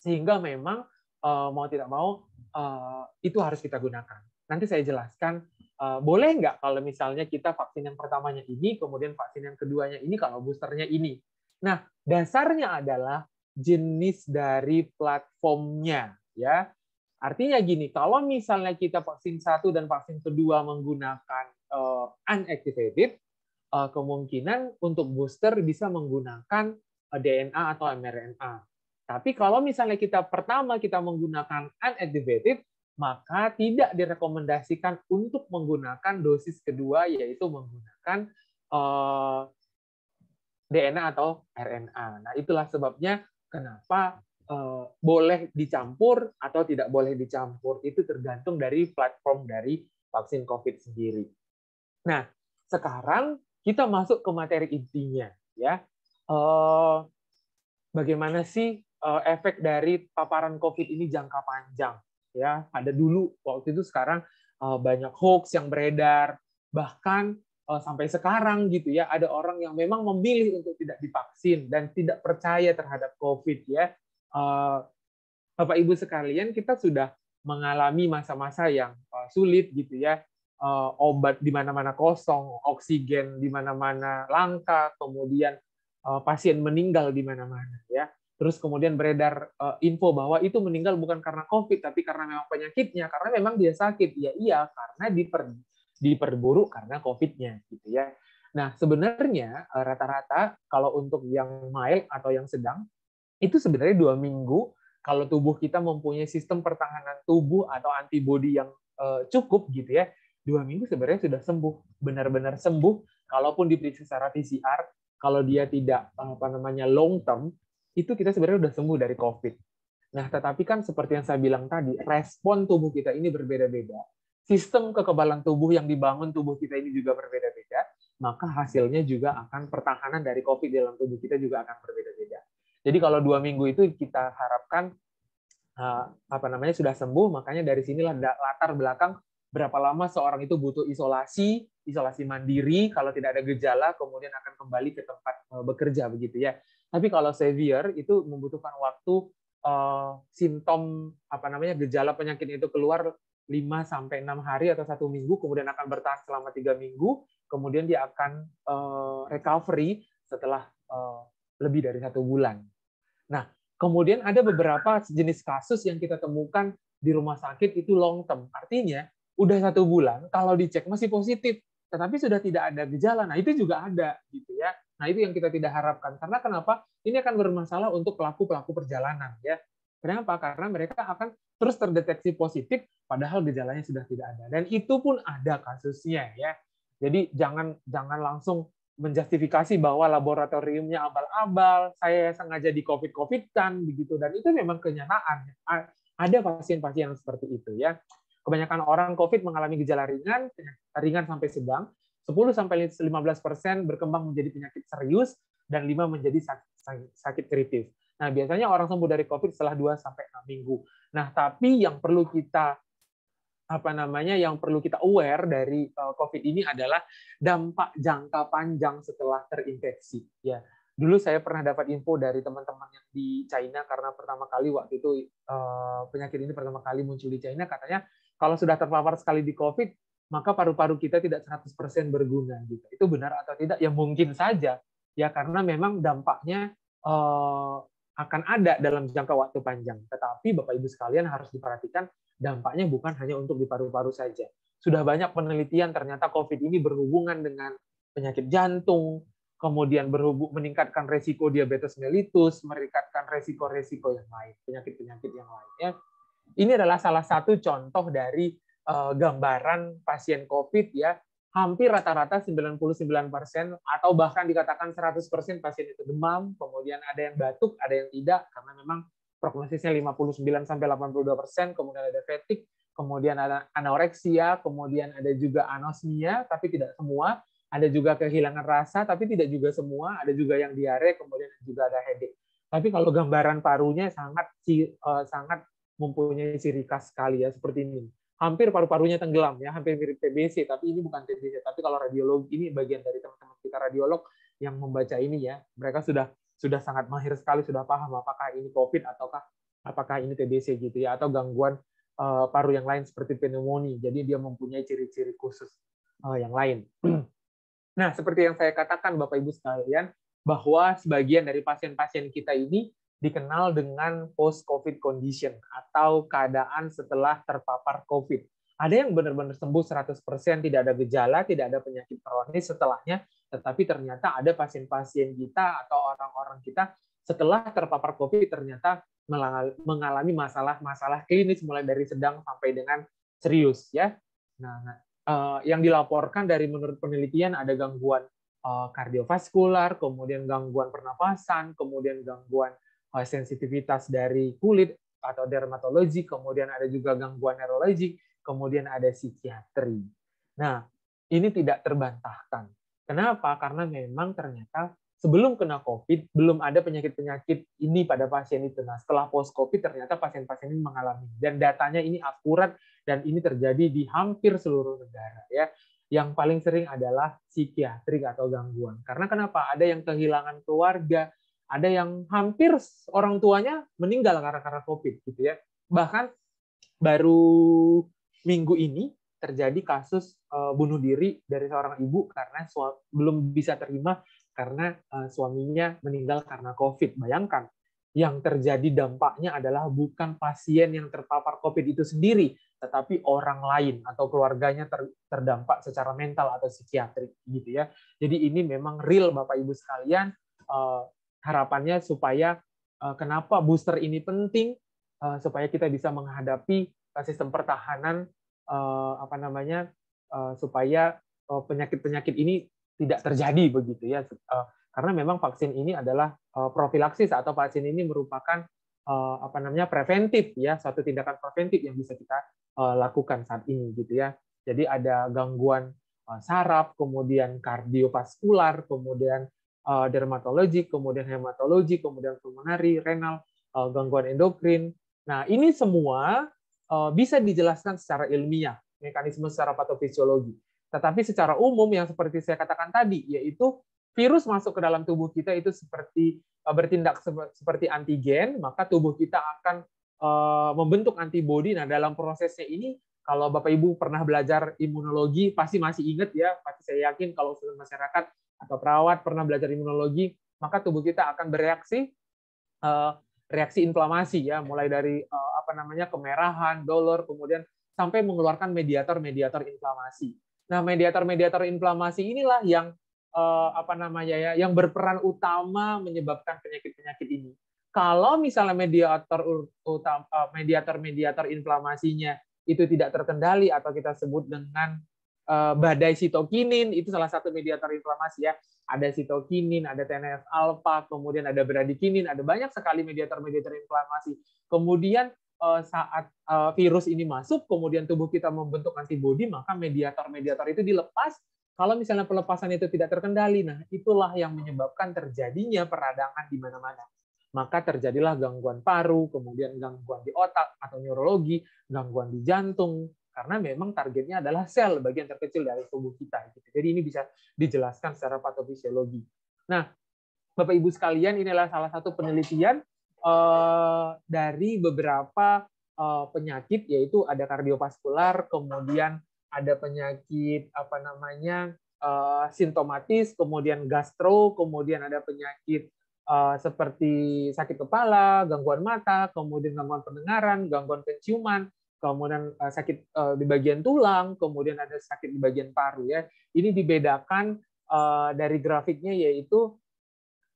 sehingga memang eh, mau tidak mau eh, itu harus kita gunakan nanti saya jelaskan Eh, boleh nggak kalau misalnya kita vaksin yang pertamanya ini, kemudian vaksin yang keduanya ini, kalau boosternya ini. Nah, dasarnya adalah jenis dari platformnya, ya. Artinya gini, kalau misalnya kita vaksin satu dan vaksin kedua menggunakan uh, unactivated, uh, kemungkinan untuk booster bisa menggunakan uh, DNA atau mRNA. Tapi kalau misalnya kita pertama kita menggunakan unactivated, maka tidak direkomendasikan untuk menggunakan dosis kedua, yaitu menggunakan eh, DNA atau RNA. Nah, itulah sebabnya kenapa eh, boleh dicampur atau tidak boleh dicampur. Itu tergantung dari platform dari vaksin COVID sendiri. Nah, sekarang kita masuk ke materi intinya. ya. Eh, bagaimana sih eh, efek dari paparan COVID ini jangka panjang? ya ada dulu waktu itu sekarang eh, banyak hoax yang beredar bahkan eh, sampai sekarang gitu ya ada orang yang memang memilih untuk tidak divaksin dan tidak percaya terhadap covid ya eh, bapak ibu sekalian kita sudah mengalami masa-masa yang sulit gitu ya obat di mana-mana kosong oksigen di mana-mana langka kemudian pasien meninggal di mana-mana ya terus kemudian beredar uh, info bahwa itu meninggal bukan karena COVID, tapi karena memang penyakitnya, karena memang dia sakit. Ya iya, karena diper, diperburuk karena COVID-nya, gitu ya. Nah, sebenarnya eh, rata-rata kalau untuk yang mild atau yang sedang, itu sebenarnya dua minggu kalau tubuh kita mempunyai sistem pertahanan tubuh atau antibodi yang uh, cukup gitu ya, dua minggu sebenarnya sudah sembuh, benar-benar sembuh. Kalaupun diperiksa secara PCR, kalau dia tidak apa namanya long term itu kita sebenarnya sudah sembuh dari COVID. Nah, tetapi kan seperti yang saya bilang tadi, respon tubuh kita ini berbeda-beda. Sistem kekebalan tubuh yang dibangun tubuh kita ini juga berbeda-beda, maka hasilnya juga akan pertahanan dari COVID dalam tubuh kita juga akan berbeda-beda. Jadi kalau dua minggu itu kita harapkan eh, apa namanya sudah sembuh, makanya dari sinilah latar belakang berapa lama seorang itu butuh isolasi, isolasi mandiri kalau tidak ada gejala, kemudian akan kembali ke tempat eh, bekerja begitu ya. Tapi kalau severe itu membutuhkan waktu uh, simptom apa namanya gejala penyakit itu keluar 5 sampai 6 hari atau satu minggu, kemudian akan bertahan selama tiga minggu, kemudian dia akan uh, recovery setelah uh, lebih dari satu bulan. Nah, kemudian ada beberapa jenis kasus yang kita temukan di rumah sakit itu long term, artinya udah satu bulan, kalau dicek masih positif, tetapi sudah tidak ada gejala. Nah, itu juga ada gitu ya. Nah, itu yang kita tidak harapkan. Karena kenapa? Ini akan bermasalah untuk pelaku-pelaku perjalanan ya. Kenapa? Karena mereka akan terus terdeteksi positif padahal gejalanya sudah tidak ada. Dan itu pun ada kasusnya ya. Jadi jangan jangan langsung menjustifikasi bahwa laboratoriumnya abal-abal, saya sengaja di covid covid kan begitu dan itu memang kenyataan. Ada pasien-pasien seperti itu ya. Kebanyakan orang COVID mengalami gejala ringan, ringan sampai sedang, 10 sampai 15% persen berkembang menjadi penyakit serius dan 5 menjadi sakit, sakit, sakit kritis. Nah, biasanya orang sembuh dari COVID setelah 2 sampai 6 minggu. Nah, tapi yang perlu kita apa namanya yang perlu kita aware dari eh, COVID ini adalah dampak jangka panjang setelah terinfeksi ya dulu saya pernah dapat info dari teman-teman yang di China karena pertama kali waktu itu eh, penyakit ini pertama kali muncul di China katanya kalau sudah terpapar sekali di COVID maka paru-paru kita tidak 100% berguna gitu. Itu benar atau tidak? Ya mungkin saja ya karena memang dampaknya uh, akan ada dalam jangka waktu panjang. Tetapi Bapak Ibu sekalian harus diperhatikan dampaknya bukan hanya untuk di paru-paru saja. Sudah banyak penelitian ternyata COVID ini berhubungan dengan penyakit jantung, kemudian berhubung meningkatkan resiko diabetes mellitus, meningkatkan resiko-resiko yang lain, penyakit-penyakit yang lain. Ya. Ini adalah salah satu contoh dari uh, gambaran pasien COVID ya, hampir rata-rata 99% atau bahkan dikatakan 100% pasien itu demam, kemudian ada yang batuk, ada yang tidak karena memang prognosisnya 59 sampai 82%, kemudian ada fatigue, kemudian ada anoreksia, kemudian ada juga anosmia tapi tidak semua, ada juga kehilangan rasa tapi tidak juga semua, ada juga yang diare, kemudian juga ada headache. Tapi kalau gambaran parunya sangat eh, sangat mempunyai ciri khas sekali ya seperti ini hampir paru-parunya tenggelam ya, hampir mirip TBC, tapi ini bukan TBC, tapi kalau radiolog ini bagian dari teman-teman kita radiolog yang membaca ini ya, mereka sudah sudah sangat mahir sekali sudah paham apakah ini COVID ataukah apakah ini TBC gitu ya atau gangguan uh, paru yang lain seperti pneumonia. Jadi dia mempunyai ciri-ciri khusus uh, yang lain. nah, seperti yang saya katakan Bapak Ibu sekalian bahwa sebagian dari pasien-pasien kita ini dikenal dengan post-COVID condition atau keadaan setelah terpapar COVID. Ada yang benar-benar sembuh 100%, tidak ada gejala, tidak ada penyakit kronis setelahnya, tetapi ternyata ada pasien-pasien kita atau orang-orang kita setelah terpapar COVID ternyata mengalami masalah-masalah klinis mulai dari sedang sampai dengan serius ya. Nah, eh, yang dilaporkan dari menurut penelitian ada gangguan eh, kardiovaskular, kemudian gangguan pernapasan, kemudian gangguan Eh, sensitivitas dari kulit atau dermatologi, kemudian ada juga gangguan neurologi, kemudian ada psikiatri. Nah, ini tidak terbantahkan. Kenapa? Karena memang ternyata sebelum kena COVID, belum ada penyakit-penyakit ini pada pasien itu. Nah, setelah post-COVID, ternyata pasien-pasien ini mengalami. Dan datanya ini akurat, dan ini terjadi di hampir seluruh negara. ya Yang paling sering adalah psikiatri atau gangguan. Karena kenapa? Ada yang kehilangan keluarga, ada yang hampir orang tuanya meninggal karena karena COVID gitu ya. Bahkan baru minggu ini terjadi kasus uh, bunuh diri dari seorang ibu karena belum bisa terima karena uh, suaminya meninggal karena COVID. Bayangkan yang terjadi dampaknya adalah bukan pasien yang terpapar COVID itu sendiri, tetapi orang lain atau keluarganya ter, terdampak secara mental atau psikiatri gitu ya. Jadi ini memang real Bapak Ibu sekalian uh, harapannya supaya eh, kenapa booster ini penting eh, supaya kita bisa menghadapi eh, sistem pertahanan apa namanya supaya penyakit-penyakit ini tidak terjadi begitu ya karena memang vaksin ini adalah profilaksis atau vaksin ini merupakan apa namanya preventif ya suatu tindakan preventif yang bisa kita lakukan saat ini gitu ya jadi ada gangguan saraf kemudian kardiovaskular kemudian Eh, dermatologi, kemudian hematologi, kemudian pulmonari, renal, eh, gangguan endokrin. Nah, ini semua eh, bisa dijelaskan secara ilmiah, mekanisme secara patofisiologi. Tetapi secara umum yang seperti saya katakan tadi, yaitu virus masuk ke dalam tubuh kita itu seperti bertindak seperti antigen, maka tubuh kita akan membentuk antibodi. Nah, dalam prosesnya ini kalau Bapak Ibu pernah belajar imunologi pasti masih ingat ya, pasti saya yakin kalau masyarakat atau perawat pernah belajar imunologi, maka tubuh kita akan bereaksi eh, reaksi inflamasi ya, mulai dari eh, apa namanya kemerahan, dolor, kemudian sampai mengeluarkan mediator-mediator inflamasi. Nah, mediator-mediator inflamasi inilah yang eh, apa namanya ya, yang berperan utama menyebabkan penyakit-penyakit ini. Kalau misalnya mediator mediator-mediator inflamasinya itu tidak terkendali atau kita sebut dengan Eh, badai sitokinin itu salah satu mediator inflamasi ya. Ada sitokinin, ada TNF alfa, kemudian ada bradikinin, ada banyak sekali mediator-mediator inflamasi. Kemudian eh, saat eh, virus ini masuk, kemudian tubuh kita membentuk antibodi, maka mediator-mediator itu dilepas. Kalau misalnya pelepasan itu tidak terkendali, nah itulah yang menyebabkan terjadinya peradangan di mana-mana maka terjadilah gangguan paru, kemudian gangguan di otak atau neurologi, gangguan di jantung, karena memang targetnya adalah sel bagian terkecil dari tubuh kita. Gitu. Jadi ini bisa dijelaskan secara patofisiologi. Nah, Bapak Ibu sekalian, inilah salah satu penelitian eh, dari beberapa eh, penyakit, yaitu ada kardiovaskular, kemudian ada penyakit apa namanya eh, sintomatis, kemudian gastro, kemudian ada penyakit seperti sakit kepala, gangguan mata, kemudian gangguan pendengaran, gangguan penciuman, kemudian uh, sakit uh, di bagian tulang, kemudian ada sakit di bagian paru ya. Ini dibedakan uh, dari grafiknya yaitu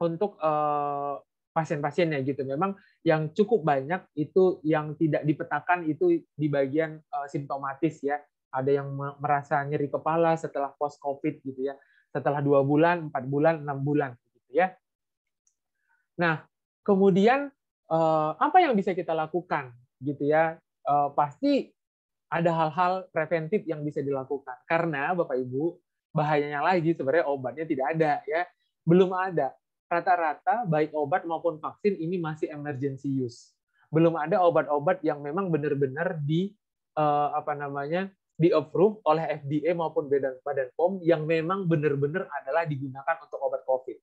untuk uh, pasien-pasiennya gitu. Memang yang cukup banyak itu yang tidak dipetakan itu di bagian uh, simptomatis ya. Ada yang merasa nyeri kepala setelah post covid gitu ya. Setelah dua bulan, empat bulan, enam bulan gitu ya. Nah, kemudian apa yang bisa kita lakukan gitu ya uh, pasti ada hal-hal preventif yang bisa dilakukan. Karena Bapak Ibu, bahayanya lagi sebenarnya obatnya tidak ada ya. Belum ada. Rata-rata baik obat maupun vaksin ini masih emergency use. Belum ada obat-obat yang memang benar-benar di uh, apa namanya? di approve oleh FDA maupun Badan Badan POM yang memang benar-benar adalah digunakan untuk obat COVID.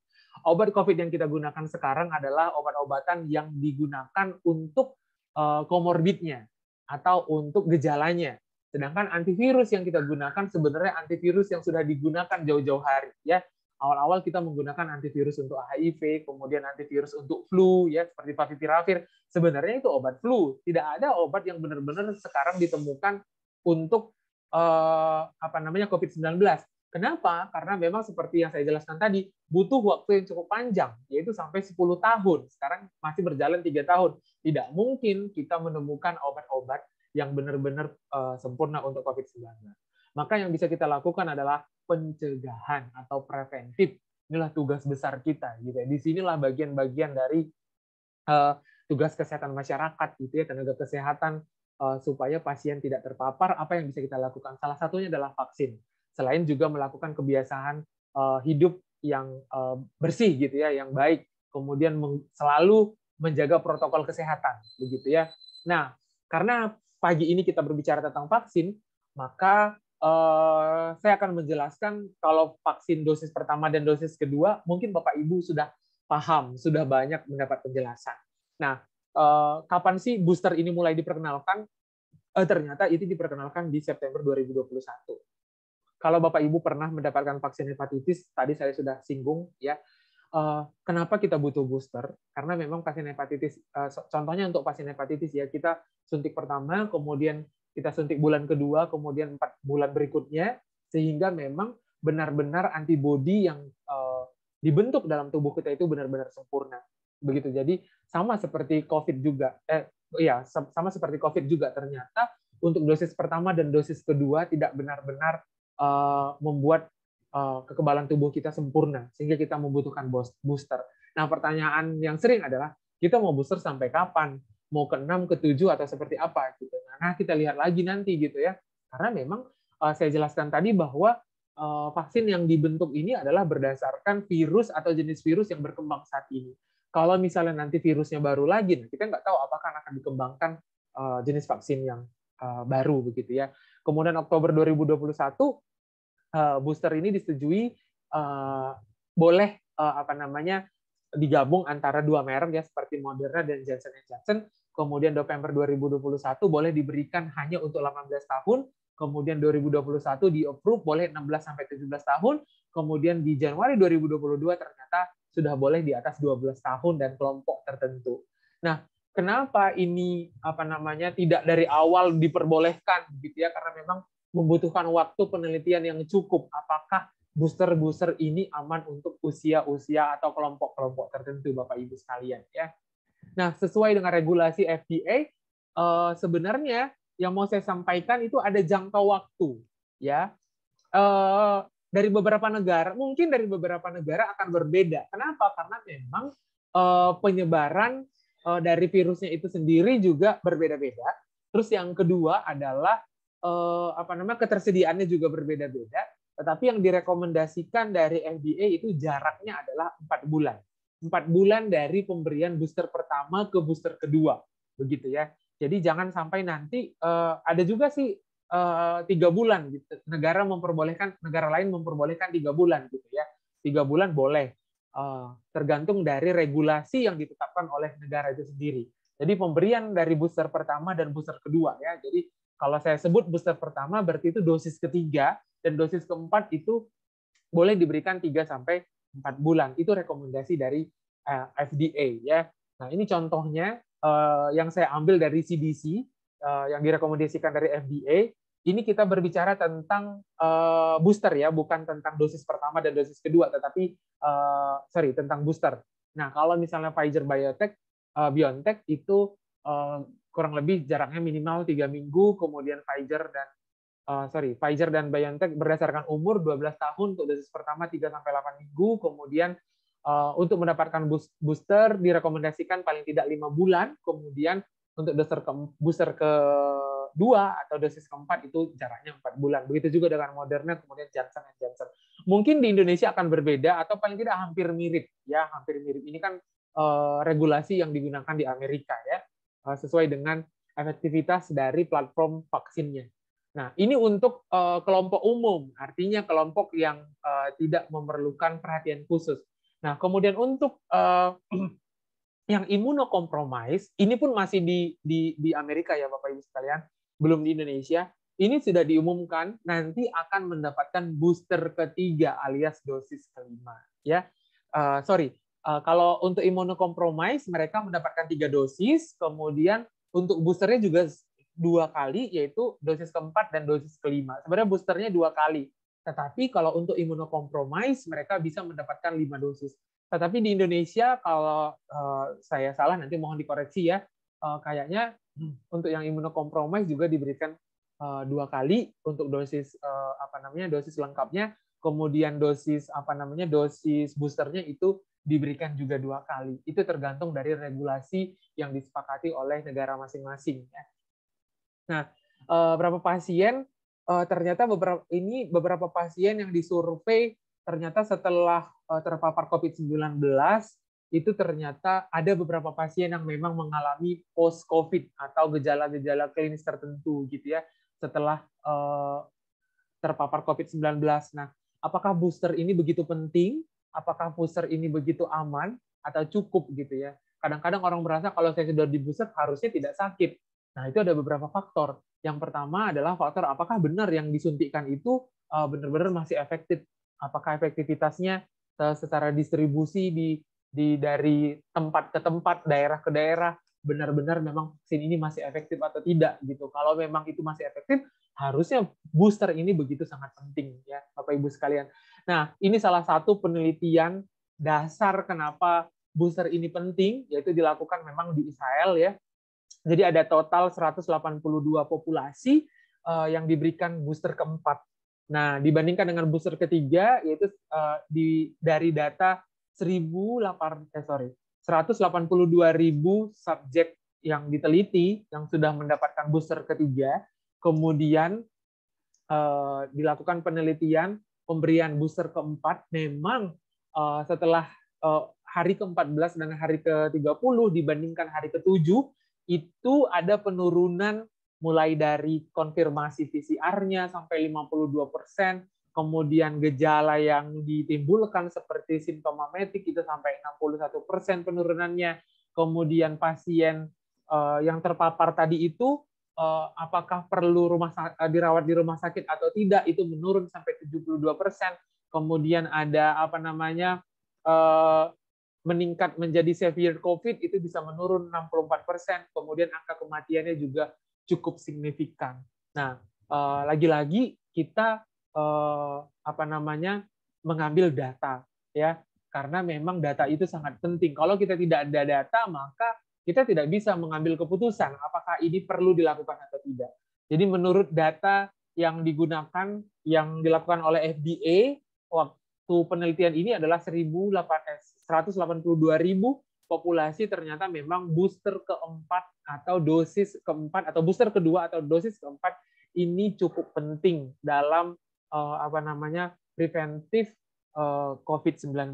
Obat COVID yang kita gunakan sekarang adalah obat-obatan yang digunakan untuk eh, komorbidnya atau untuk gejalanya. Sedangkan antivirus yang kita gunakan sebenarnya antivirus yang sudah digunakan jauh-jauh hari ya. Awal-awal kita menggunakan antivirus untuk HIV, kemudian antivirus untuk flu ya seperti favipiravir. Sebenarnya itu obat flu. Tidak ada obat yang benar-benar sekarang ditemukan untuk eh, apa namanya COVID-19. Kenapa? Karena memang seperti yang saya jelaskan tadi, butuh waktu yang cukup panjang, yaitu sampai 10 tahun. Sekarang masih berjalan tiga tahun. Tidak mungkin kita menemukan obat-obat yang benar-benar uh, sempurna untuk COVID-19. Maka yang bisa kita lakukan adalah pencegahan atau preventif. Inilah tugas besar kita. Gitu ya. Di sinilah bagian-bagian dari uh, tugas kesehatan masyarakat, gitu ya, tenaga kesehatan, eh, supaya pasien tidak terpapar. Apa yang bisa kita lakukan? Salah satunya adalah vaksin selain juga melakukan kebiasaan uh, hidup yang uh, bersih gitu ya, yang baik, kemudian selalu menjaga protokol kesehatan begitu ya. Nah, karena pagi ini kita berbicara tentang vaksin, maka Uh, saya akan menjelaskan kalau vaksin dosis pertama dan dosis kedua, mungkin Bapak Ibu sudah paham, sudah banyak mendapat penjelasan. Nah, uh, kapan sih booster ini mulai diperkenalkan? Uh, ternyata itu diperkenalkan di September 2021. Kalau Bapak Ibu pernah mendapatkan vaksin hepatitis, tadi saya sudah singgung ya. Eh, kenapa kita butuh booster? Karena memang vaksin hepatitis, eh, contohnya untuk vaksin hepatitis ya kita suntik pertama, kemudian kita suntik bulan kedua, kemudian empat bulan berikutnya, sehingga memang benar-benar antibodi yang eh, dibentuk dalam tubuh kita itu benar-benar sempurna. Begitu. Jadi sama seperti COVID juga. Eh, ya sama seperti COVID juga ternyata untuk dosis pertama dan dosis kedua tidak benar-benar Eh, membuat eh, kekebalan tubuh kita sempurna sehingga kita membutuhkan booster. Nah, pertanyaan yang sering adalah kita mau booster sampai kapan? Mau ke 6, ke 7 atau seperti apa gitu. Nah, kita lihat lagi nanti gitu ya. Karena memang eh, saya jelaskan tadi bahwa vaksin yang dibentuk ini adalah berdasarkan virus atau jenis virus yang berkembang saat ini. Kalau misalnya nanti virusnya baru lagi, nah, kita nggak tahu apakah akan dikembangkan jenis vaksin yang baru begitu ya. Kemudian Oktober 2021 Eh, booster ini disetujui eh, boleh eh, apa namanya digabung antara dua merek ya seperti Moderna dan Johnson Johnson. Kemudian November 2021 boleh diberikan hanya untuk 18 tahun, kemudian 2021 di approve boleh 16 sampai 17 tahun, kemudian di Januari 2022 ternyata sudah boleh di atas 12 tahun dan kelompok tertentu. Nah, kenapa ini apa namanya tidak dari awal diperbolehkan gitu ya karena memang membutuhkan waktu penelitian yang cukup. Apakah booster-booster ini aman untuk usia-usia atau kelompok-kelompok tertentu, Bapak Ibu sekalian ya. Nah, sesuai dengan regulasi FDA, eh, sebenarnya yang mau saya sampaikan itu ada jangka waktu ya. Eh, dari beberapa negara, mungkin dari beberapa negara akan berbeda. Kenapa? Karena memang eh, penyebaran dari virusnya itu sendiri juga berbeda-beda. Terus yang kedua adalah eh, apa namanya ketersediaannya juga berbeda-beda. Tetapi yang direkomendasikan dari FDA itu jaraknya adalah empat bulan. Empat bulan dari pemberian booster pertama ke booster kedua, begitu ya. Jadi jangan sampai nanti eh, ada juga sih eh, tiga bulan gitu. Negara memperbolehkan, negara lain memperbolehkan tiga bulan gitu ya. Tiga bulan boleh, eh, tergantung dari regulasi yang ditetapkan oleh negara itu sendiri. Jadi pemberian dari booster pertama dan booster kedua ya. Jadi kalau saya sebut booster pertama berarti itu dosis ketiga dan dosis keempat itu boleh diberikan 3 sampai 4 bulan. Itu rekomendasi dari eh, FDA ya. Nah, ini contohnya eh, yang saya ambil dari CDC eh, yang direkomendasikan dari FDA. Ini kita berbicara tentang booster ya, bukan tentang dosis pertama dan dosis kedua, tetapi sorry tentang booster. Nah, kalau misalnya Pfizer Biotech, uh, BioNTech itu kurang lebih jaraknya minimal tiga minggu, kemudian Pfizer dan uh, sorry Pfizer dan BioNTech berdasarkan umur 12 tahun untuk dosis pertama 3 sampai 8 minggu, kemudian uh, untuk mendapatkan booster direkomendasikan paling tidak lima bulan, kemudian untuk booster ke booster kedua atau dosis keempat itu jaraknya empat bulan. Begitu juga dengan Moderna kemudian Johnson Johnson. Mungkin di Indonesia akan berbeda atau paling tidak hampir mirip ya, hampir mirip. Ini kan uh, regulasi yang digunakan di Amerika ya Eh, sesuai dengan efektivitas dari platform vaksinnya. Nah, ini untuk uh, kelompok umum, artinya kelompok yang uh, tidak memerlukan perhatian khusus. Nah, kemudian untuk uh, yang imunokompromis, ini pun masih di, di, di Amerika ya Bapak-Ibu sekalian, belum di Indonesia, ini sudah diumumkan nanti akan mendapatkan booster ketiga alias dosis kelima. ya. Uh, sorry, Eh, kalau untuk imunokompromis mereka mendapatkan tiga dosis, kemudian untuk boosternya juga dua kali, yaitu dosis keempat dan dosis kelima. Sebenarnya boosternya dua kali, tetapi kalau untuk imunokompromis mereka bisa mendapatkan lima dosis. Tetapi di Indonesia kalau uh, saya salah nanti mohon dikoreksi ya, uh, kayaknya hmm, untuk yang imunokompromis juga diberikan dua kali untuk dosis apa namanya dosis lengkapnya kemudian dosis apa namanya dosis boosternya itu diberikan juga dua kali. Itu tergantung dari regulasi yang disepakati oleh negara masing-masing. Ya. Nah, beberapa eh, pasien? Eh, ternyata beberapa ini beberapa pasien yang disurvei ternyata setelah eh, terpapar COVID-19 itu ternyata ada beberapa pasien yang memang mengalami post COVID atau gejala-gejala klinis tertentu gitu ya setelah terpapar COVID-19. Nah, apakah booster ini begitu penting apakah booster ini begitu aman atau cukup gitu ya. Kadang-kadang orang merasa kalau saya sudah di booster harusnya tidak sakit. Nah, itu ada beberapa faktor. Yang pertama adalah faktor apakah benar yang disuntikkan itu eh, benar-benar masih efektif. Apakah efektivitasnya eh, secara distribusi di, di dari tempat ke tempat, daerah ke daerah, benar-benar memang vaksin ini masih efektif atau tidak gitu. Kalau memang itu masih efektif, harusnya booster ini begitu sangat penting ya Bapak Ibu sekalian. Nah, ini salah satu penelitian dasar kenapa booster ini penting, yaitu dilakukan memang di Israel ya. Jadi ada total 182 populasi eh, yang diberikan booster keempat. Nah, dibandingkan dengan booster ketiga, yaitu eh, dari data 1.800 eh, sorry 182.000 subjek yang diteliti yang sudah mendapatkan booster ketiga, kemudian eh, dilakukan penelitian pemberian booster keempat memang uh, setelah uh, hari ke-14 dan hari ke-30 dibandingkan hari ke-7 itu ada penurunan mulai dari konfirmasi PCR-nya sampai 52%, kemudian gejala yang ditimbulkan seperti simptomatik itu sampai 61% penurunannya, kemudian pasien eh, yang terpapar tadi itu uh, apakah perlu rumah eh, dirawat di rumah sakit atau tidak itu menurun sampai 72 persen. Kemudian ada apa namanya uh, meningkat menjadi severe COVID itu bisa menurun 64 persen. Kemudian angka kematiannya juga cukup signifikan. Nah, lagi-lagi uh, kita uh, apa namanya mengambil data ya karena memang data itu sangat penting. Kalau kita tidak ada data maka kita tidak bisa mengambil keputusan apakah ini perlu dilakukan atau tidak. Jadi menurut data yang digunakan yang dilakukan oleh FDA waktu penelitian ini adalah 182.000 eh, populasi ternyata memang booster keempat atau dosis keempat atau booster kedua atau dosis keempat ini cukup penting dalam eh, apa namanya preventif eh, COVID-19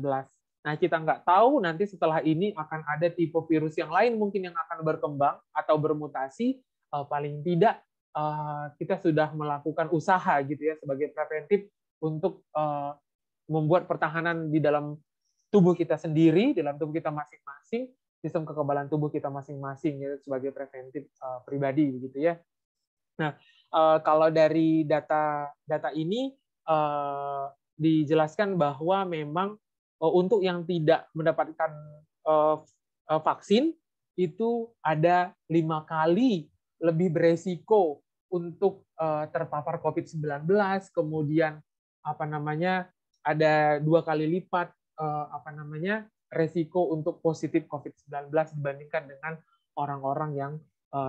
Nah, kita nggak tahu nanti setelah ini akan ada tipe virus yang lain mungkin yang akan berkembang atau bermutasi. Eh, paling tidak eh, kita sudah melakukan usaha gitu ya sebagai preventif untuk eh, membuat pertahanan di dalam tubuh kita sendiri, di dalam tubuh kita masing-masing, sistem kekebalan tubuh kita masing-masing ya sebagai preventif pribadi gitu ya. Nah, kalau dari data data ini dijelaskan bahwa memang Eh, untuk yang tidak mendapatkan eh, eh, vaksin itu ada lima kali lebih beresiko untuk terpapar COVID-19, kemudian apa namanya ada dua kali lipat apa namanya resiko untuk positif COVID-19 dibandingkan dengan orang-orang yang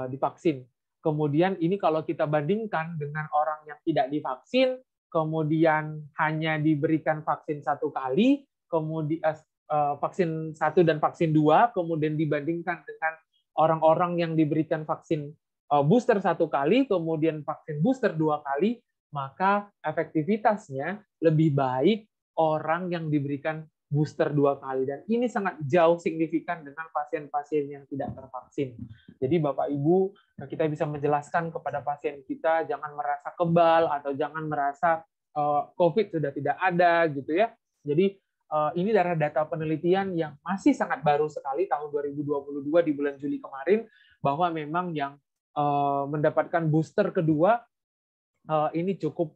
divaksin. Kemudian ini kalau kita bandingkan dengan orang yang tidak divaksin, kemudian hanya diberikan vaksin satu kali, kemudian eh, vaksin satu dan vaksin dua, kemudian dibandingkan dengan orang-orang yang diberikan vaksin eh, booster satu kali, kemudian vaksin booster dua kali, maka efektivitasnya lebih baik orang yang diberikan booster dua kali dan ini sangat jauh signifikan dengan pasien-pasien yang tidak tervaksin. Jadi Bapak Ibu kita bisa menjelaskan kepada pasien kita jangan merasa kebal atau jangan merasa eh, COVID sudah tidak ada gitu ya. Jadi Eh, ini adalah data penelitian yang masih sangat baru sekali tahun 2022 di bulan Juli kemarin bahwa memang yang eh, mendapatkan booster kedua eh, ini cukup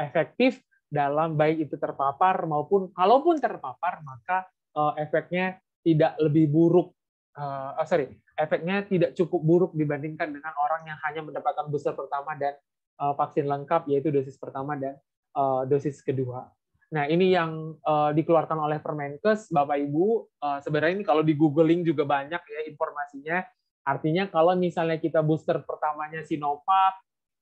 efektif dalam baik itu terpapar maupun kalaupun terpapar maka efeknya tidak lebih buruk sorry efeknya tidak cukup buruk dibandingkan dengan orang yang hanya mendapatkan booster pertama dan vaksin lengkap yaitu dosis pertama dan dosis kedua Nah, ini yang uh, dikeluarkan oleh Permenkes, Bapak Ibu. Uh, sebenarnya ini kalau di googling juga banyak ya informasinya. Artinya kalau misalnya kita booster pertamanya Sinovac,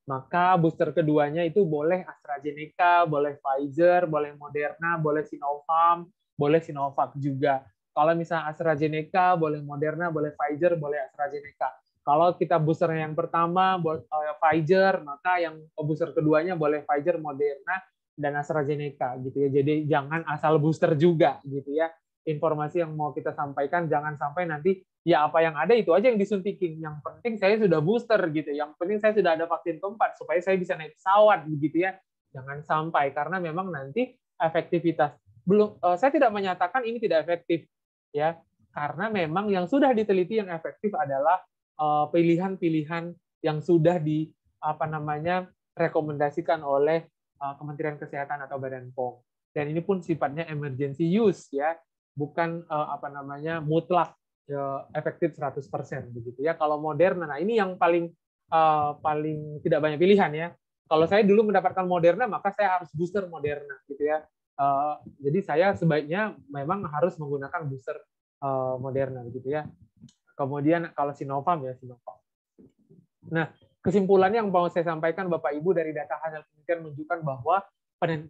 maka booster keduanya itu boleh AstraZeneca, boleh Pfizer, boleh Moderna, boleh Sinovac boleh Sinovac juga. Kalau misalnya AstraZeneca, boleh Moderna, boleh Pfizer, boleh AstraZeneca. Kalau kita booster yang pertama eh, Pfizer, maka yang booster keduanya boleh Pfizer, Moderna, dan AstraZeneca gitu ya. Jadi jangan asal booster juga gitu ya. Informasi yang mau kita sampaikan jangan sampai nanti ya apa yang ada itu aja yang disuntikin. Yang penting saya sudah booster gitu. Yang penting saya sudah ada vaksin keempat supaya saya bisa naik pesawat gitu ya. Jangan sampai karena memang nanti efektivitas belum eh, saya tidak menyatakan ini tidak efektif ya karena memang yang sudah diteliti yang efektif adalah eh, pilihan-pilihan yang sudah di apa namanya rekomendasikan oleh Eh, Kementerian Kesehatan atau Badan POM. Dan ini pun sifatnya emergency use ya, bukan eh, apa namanya mutlak eh, efektif 100% begitu ya. Kalau Moderna, nah ini yang paling paling tidak banyak pilihan ya. Kalau saya dulu mendapatkan Moderna, maka saya harus booster Moderna gitu ya. jadi saya sebaiknya memang harus menggunakan booster Moderna begitu ya. Kemudian kalau Sinovac ya Sinovac. Nah, Kesimpulannya yang mau saya sampaikan Bapak Ibu dari data hasil penelitian menunjukkan bahwa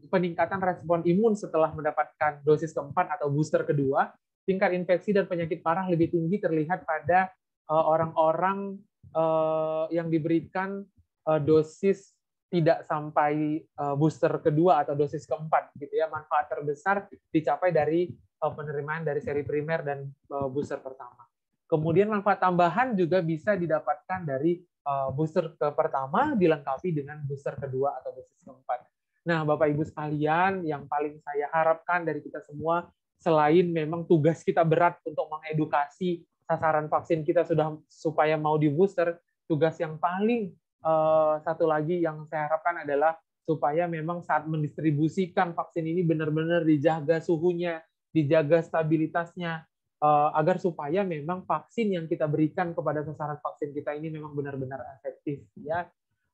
peningkatan respon imun setelah mendapatkan dosis keempat atau booster kedua, tingkat infeksi dan penyakit parah lebih tinggi terlihat pada eh, orang-orang eh, yang diberikan eh, dosis tidak sampai booster kedua atau dosis keempat gitu ya manfaat terbesar dicapai dari penerimaan dari seri primer dan booster pertama. Kemudian manfaat tambahan juga bisa didapatkan dari Eh, booster ke pertama dilengkapi dengan booster kedua atau dosis keempat. Nah, Bapak Ibu sekalian, yang paling saya harapkan dari kita semua selain memang tugas kita berat untuk mengedukasi sasaran vaksin kita sudah supaya mau di booster, tugas yang paling uh, satu lagi yang saya harapkan adalah supaya memang saat mendistribusikan vaksin ini benar-benar dijaga suhunya, dijaga stabilitasnya, Eh, agar supaya memang vaksin yang kita berikan kepada sasaran vaksin kita ini memang benar-benar efektif ya.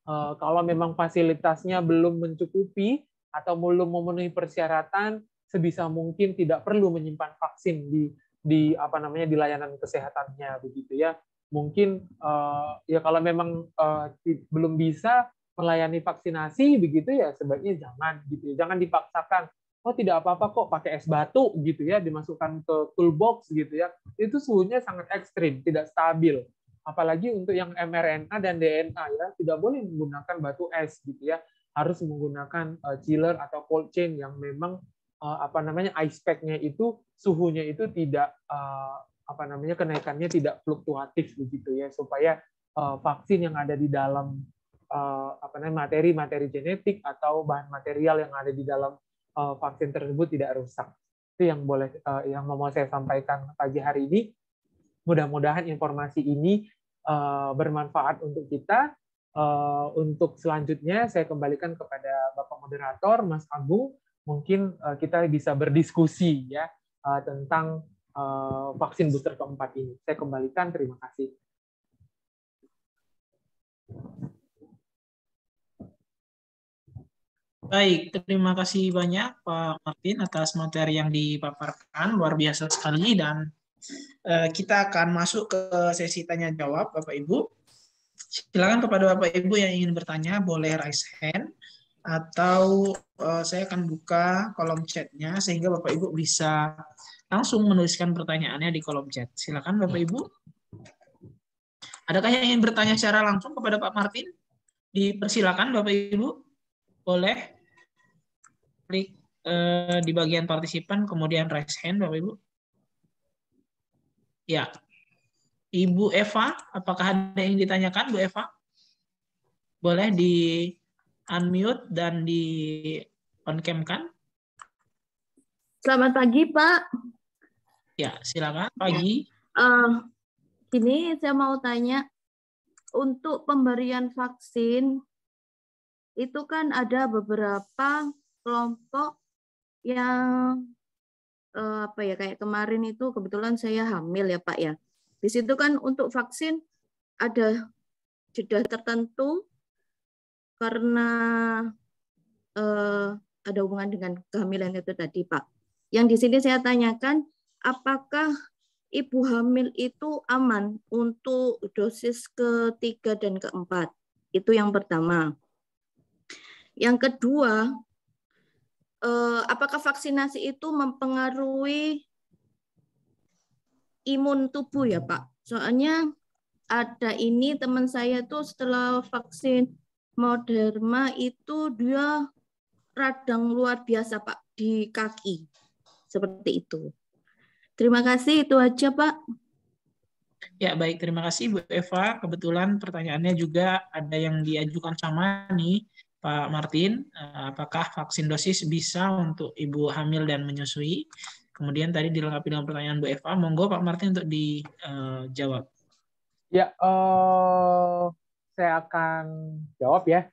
Eh, kalau memang fasilitasnya belum mencukupi atau belum memenuhi persyaratan, sebisa mungkin tidak perlu menyimpan vaksin di di apa namanya di layanan kesehatannya begitu ya. Mungkin eh, ya kalau memang belum bisa melayani vaksinasi begitu ya sebaiknya jangan gitu Jangan dipaksakan oh tidak apa-apa kok pakai es batu gitu ya dimasukkan ke cool box gitu ya itu suhunya sangat ekstrim tidak stabil apalagi untuk yang mRNA dan DNA ya tidak boleh menggunakan batu es gitu ya harus menggunakan eh, chiller atau cold chain yang memang eh, apa namanya ice pack-nya itu suhunya itu tidak eh, apa namanya kenaikannya tidak fluktuatif begitu ya supaya vaksin yang ada di dalam apa namanya materi-materi genetik atau bahan material yang ada di dalam Eh, vaksin tersebut tidak rusak. Itu yang boleh eh, yang mau saya sampaikan pagi hari ini. Mudah-mudahan informasi ini eh, bermanfaat untuk kita. untuk selanjutnya saya kembalikan kepada Bapak moderator Mas Agung. Mungkin kita bisa berdiskusi ya tentang vaksin booster keempat ini. Saya kembalikan. Terima kasih. Baik, terima kasih banyak Pak Martin atas materi yang dipaparkan, luar biasa sekali dan eh, kita akan masuk ke sesi tanya jawab Bapak Ibu. Silakan kepada Bapak Ibu yang ingin bertanya boleh raise hand atau eh, saya akan buka kolom chatnya sehingga Bapak Ibu bisa langsung menuliskan pertanyaannya di kolom chat. Silakan Bapak Ibu. Adakah yang ingin bertanya secara langsung kepada Pak Martin? Dipersilakan Bapak Ibu. Boleh klik eh, di bagian partisipan, kemudian raise hand, Bapak Ibu. Ya. Ibu Eva, apakah ada yang ditanyakan, Bu Eva? Boleh di unmute dan di on-cam kan? Selamat pagi, Pak. Ya, silakan. Pagi. Uh, ya. eh, ini saya mau tanya, untuk pemberian vaksin, itu kan ada beberapa kelompok yang eh, apa ya kayak kemarin itu kebetulan saya hamil ya Pak ya. Di situ kan untuk vaksin ada jeda tertentu karena eh, ada hubungan dengan kehamilan itu tadi Pak. Yang di sini saya tanyakan apakah ibu hamil itu aman untuk dosis ketiga dan keempat. Itu yang pertama. Yang kedua, Eh, apakah vaksinasi itu mempengaruhi imun tubuh ya Pak? Soalnya ada ini teman saya tuh setelah vaksin Moderna itu dia radang luar biasa Pak di kaki. Seperti itu. Terima kasih itu aja Pak. Ya baik, terima kasih Bu Eva. Kebetulan pertanyaannya juga ada yang diajukan sama nih Pak Martin, eh, apakah vaksin dosis bisa untuk ibu hamil dan menyusui? Kemudian tadi dilengkapi dengan pertanyaan Bu Eva, monggo Pak Martin untuk dijawab. Eh, ya, uh, saya akan jawab ya.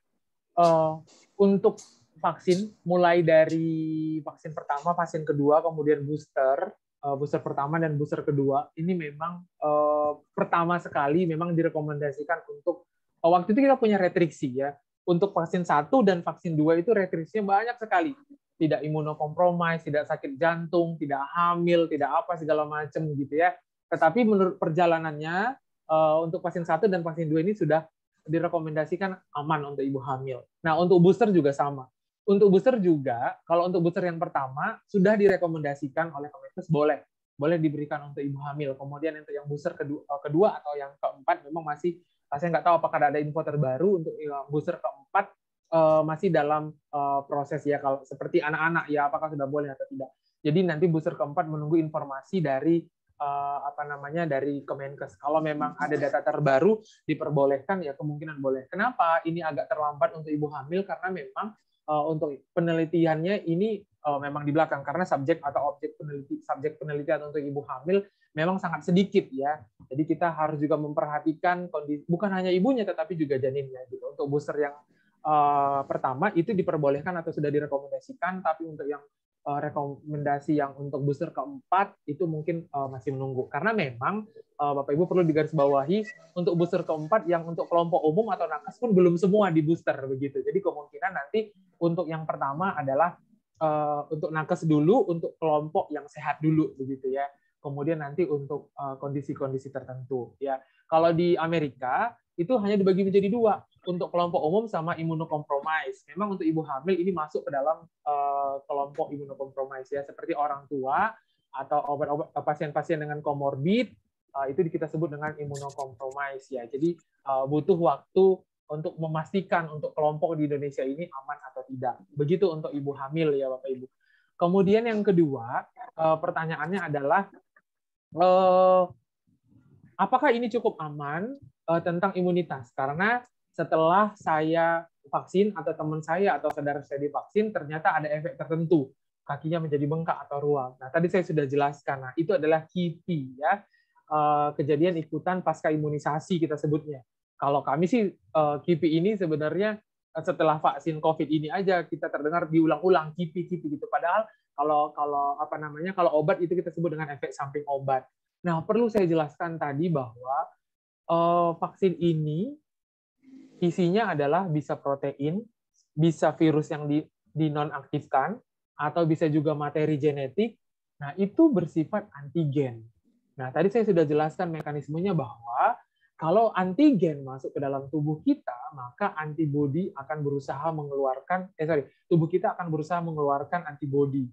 Uh, untuk vaksin, mulai dari vaksin pertama, vaksin kedua, kemudian booster, uh, booster pertama dan booster kedua, ini memang uh, pertama sekali memang direkomendasikan untuk uh, waktu itu kita punya retriksi ya untuk vaksin satu dan vaksin dua itu retrisnya banyak sekali. Tidak imunokompromis, tidak sakit jantung, tidak hamil, tidak apa segala macam gitu ya. Tetapi menurut perjalanannya eh, untuk vaksin satu dan vaksin dua ini sudah direkomendasikan aman untuk ibu hamil. Nah, untuk booster juga sama. Untuk booster juga, kalau untuk booster yang pertama sudah direkomendasikan oleh Kemenkes boleh boleh diberikan untuk ibu hamil. Kemudian untuk yang booster kedua eh, atau yang keempat memang masih saya nggak tahu apakah ada info terbaru untuk booster keempat uh, masih dalam uh, proses ya kalau seperti anak-anak ya apakah sudah boleh atau tidak. Jadi nanti booster keempat menunggu informasi dari uh, apa namanya dari Kemenkes. Kalau memang ada data terbaru diperbolehkan ya kemungkinan boleh. Kenapa ini agak terlambat untuk ibu hamil karena memang uh, untuk penelitiannya ini memang di belakang karena subjek atau objek peneliti subjek penelitian untuk ibu hamil memang sangat sedikit ya. Jadi kita harus juga memperhatikan kondisi bukan hanya ibunya tetapi juga janinnya gitu. Untuk booster yang uh, pertama itu diperbolehkan atau sudah direkomendasikan, tapi untuk yang uh, rekomendasi yang untuk booster keempat itu mungkin uh, masih menunggu karena memang uh, Bapak Ibu perlu digarisbawahi untuk booster keempat yang untuk kelompok umum atau nakes pun belum semua di booster begitu. Jadi kemungkinan nanti untuk yang pertama adalah uh, untuk nakes dulu untuk kelompok yang sehat dulu begitu ya kemudian nanti untuk eh, kondisi-kondisi tertentu ya kalau di Amerika itu hanya dibagi menjadi dua untuk kelompok umum sama imunokompromis memang untuk ibu hamil ini masuk ke dalam eh, kelompok imunokompromis ya seperti orang tua atau obat-obat eh, pasien-pasien dengan komorbid itu kita sebut dengan imunokompromis ya jadi butuh waktu untuk memastikan untuk kelompok di Indonesia ini aman atau tidak begitu untuk ibu hamil ya bapak ibu Kemudian yang kedua, pertanyaannya adalah Eh, apakah ini cukup aman eh, tentang imunitas? Karena setelah saya vaksin atau teman saya atau saudara saya divaksin, ternyata ada efek tertentu kakinya menjadi bengkak atau ruam. Nah, tadi saya sudah jelaskan. Nah, itu adalah KIPI ya. Eh, kejadian ikutan pasca imunisasi kita sebutnya. Kalau kami sih KIPI ini sebenarnya setelah vaksin COVID ini aja kita terdengar diulang-ulang KIPI KIPI gitu. Padahal kalau kalau apa namanya kalau obat itu kita sebut dengan efek samping obat. Nah perlu saya jelaskan tadi bahwa uh, vaksin ini isinya adalah bisa protein, bisa virus yang di, dinonaktifkan, atau bisa juga materi genetik. Nah, itu bersifat antigen. Nah, tadi saya sudah jelaskan mekanismenya bahwa kalau antigen masuk ke dalam tubuh kita, maka antibodi akan berusaha mengeluarkan, eh sorry, tubuh kita akan berusaha mengeluarkan antibodi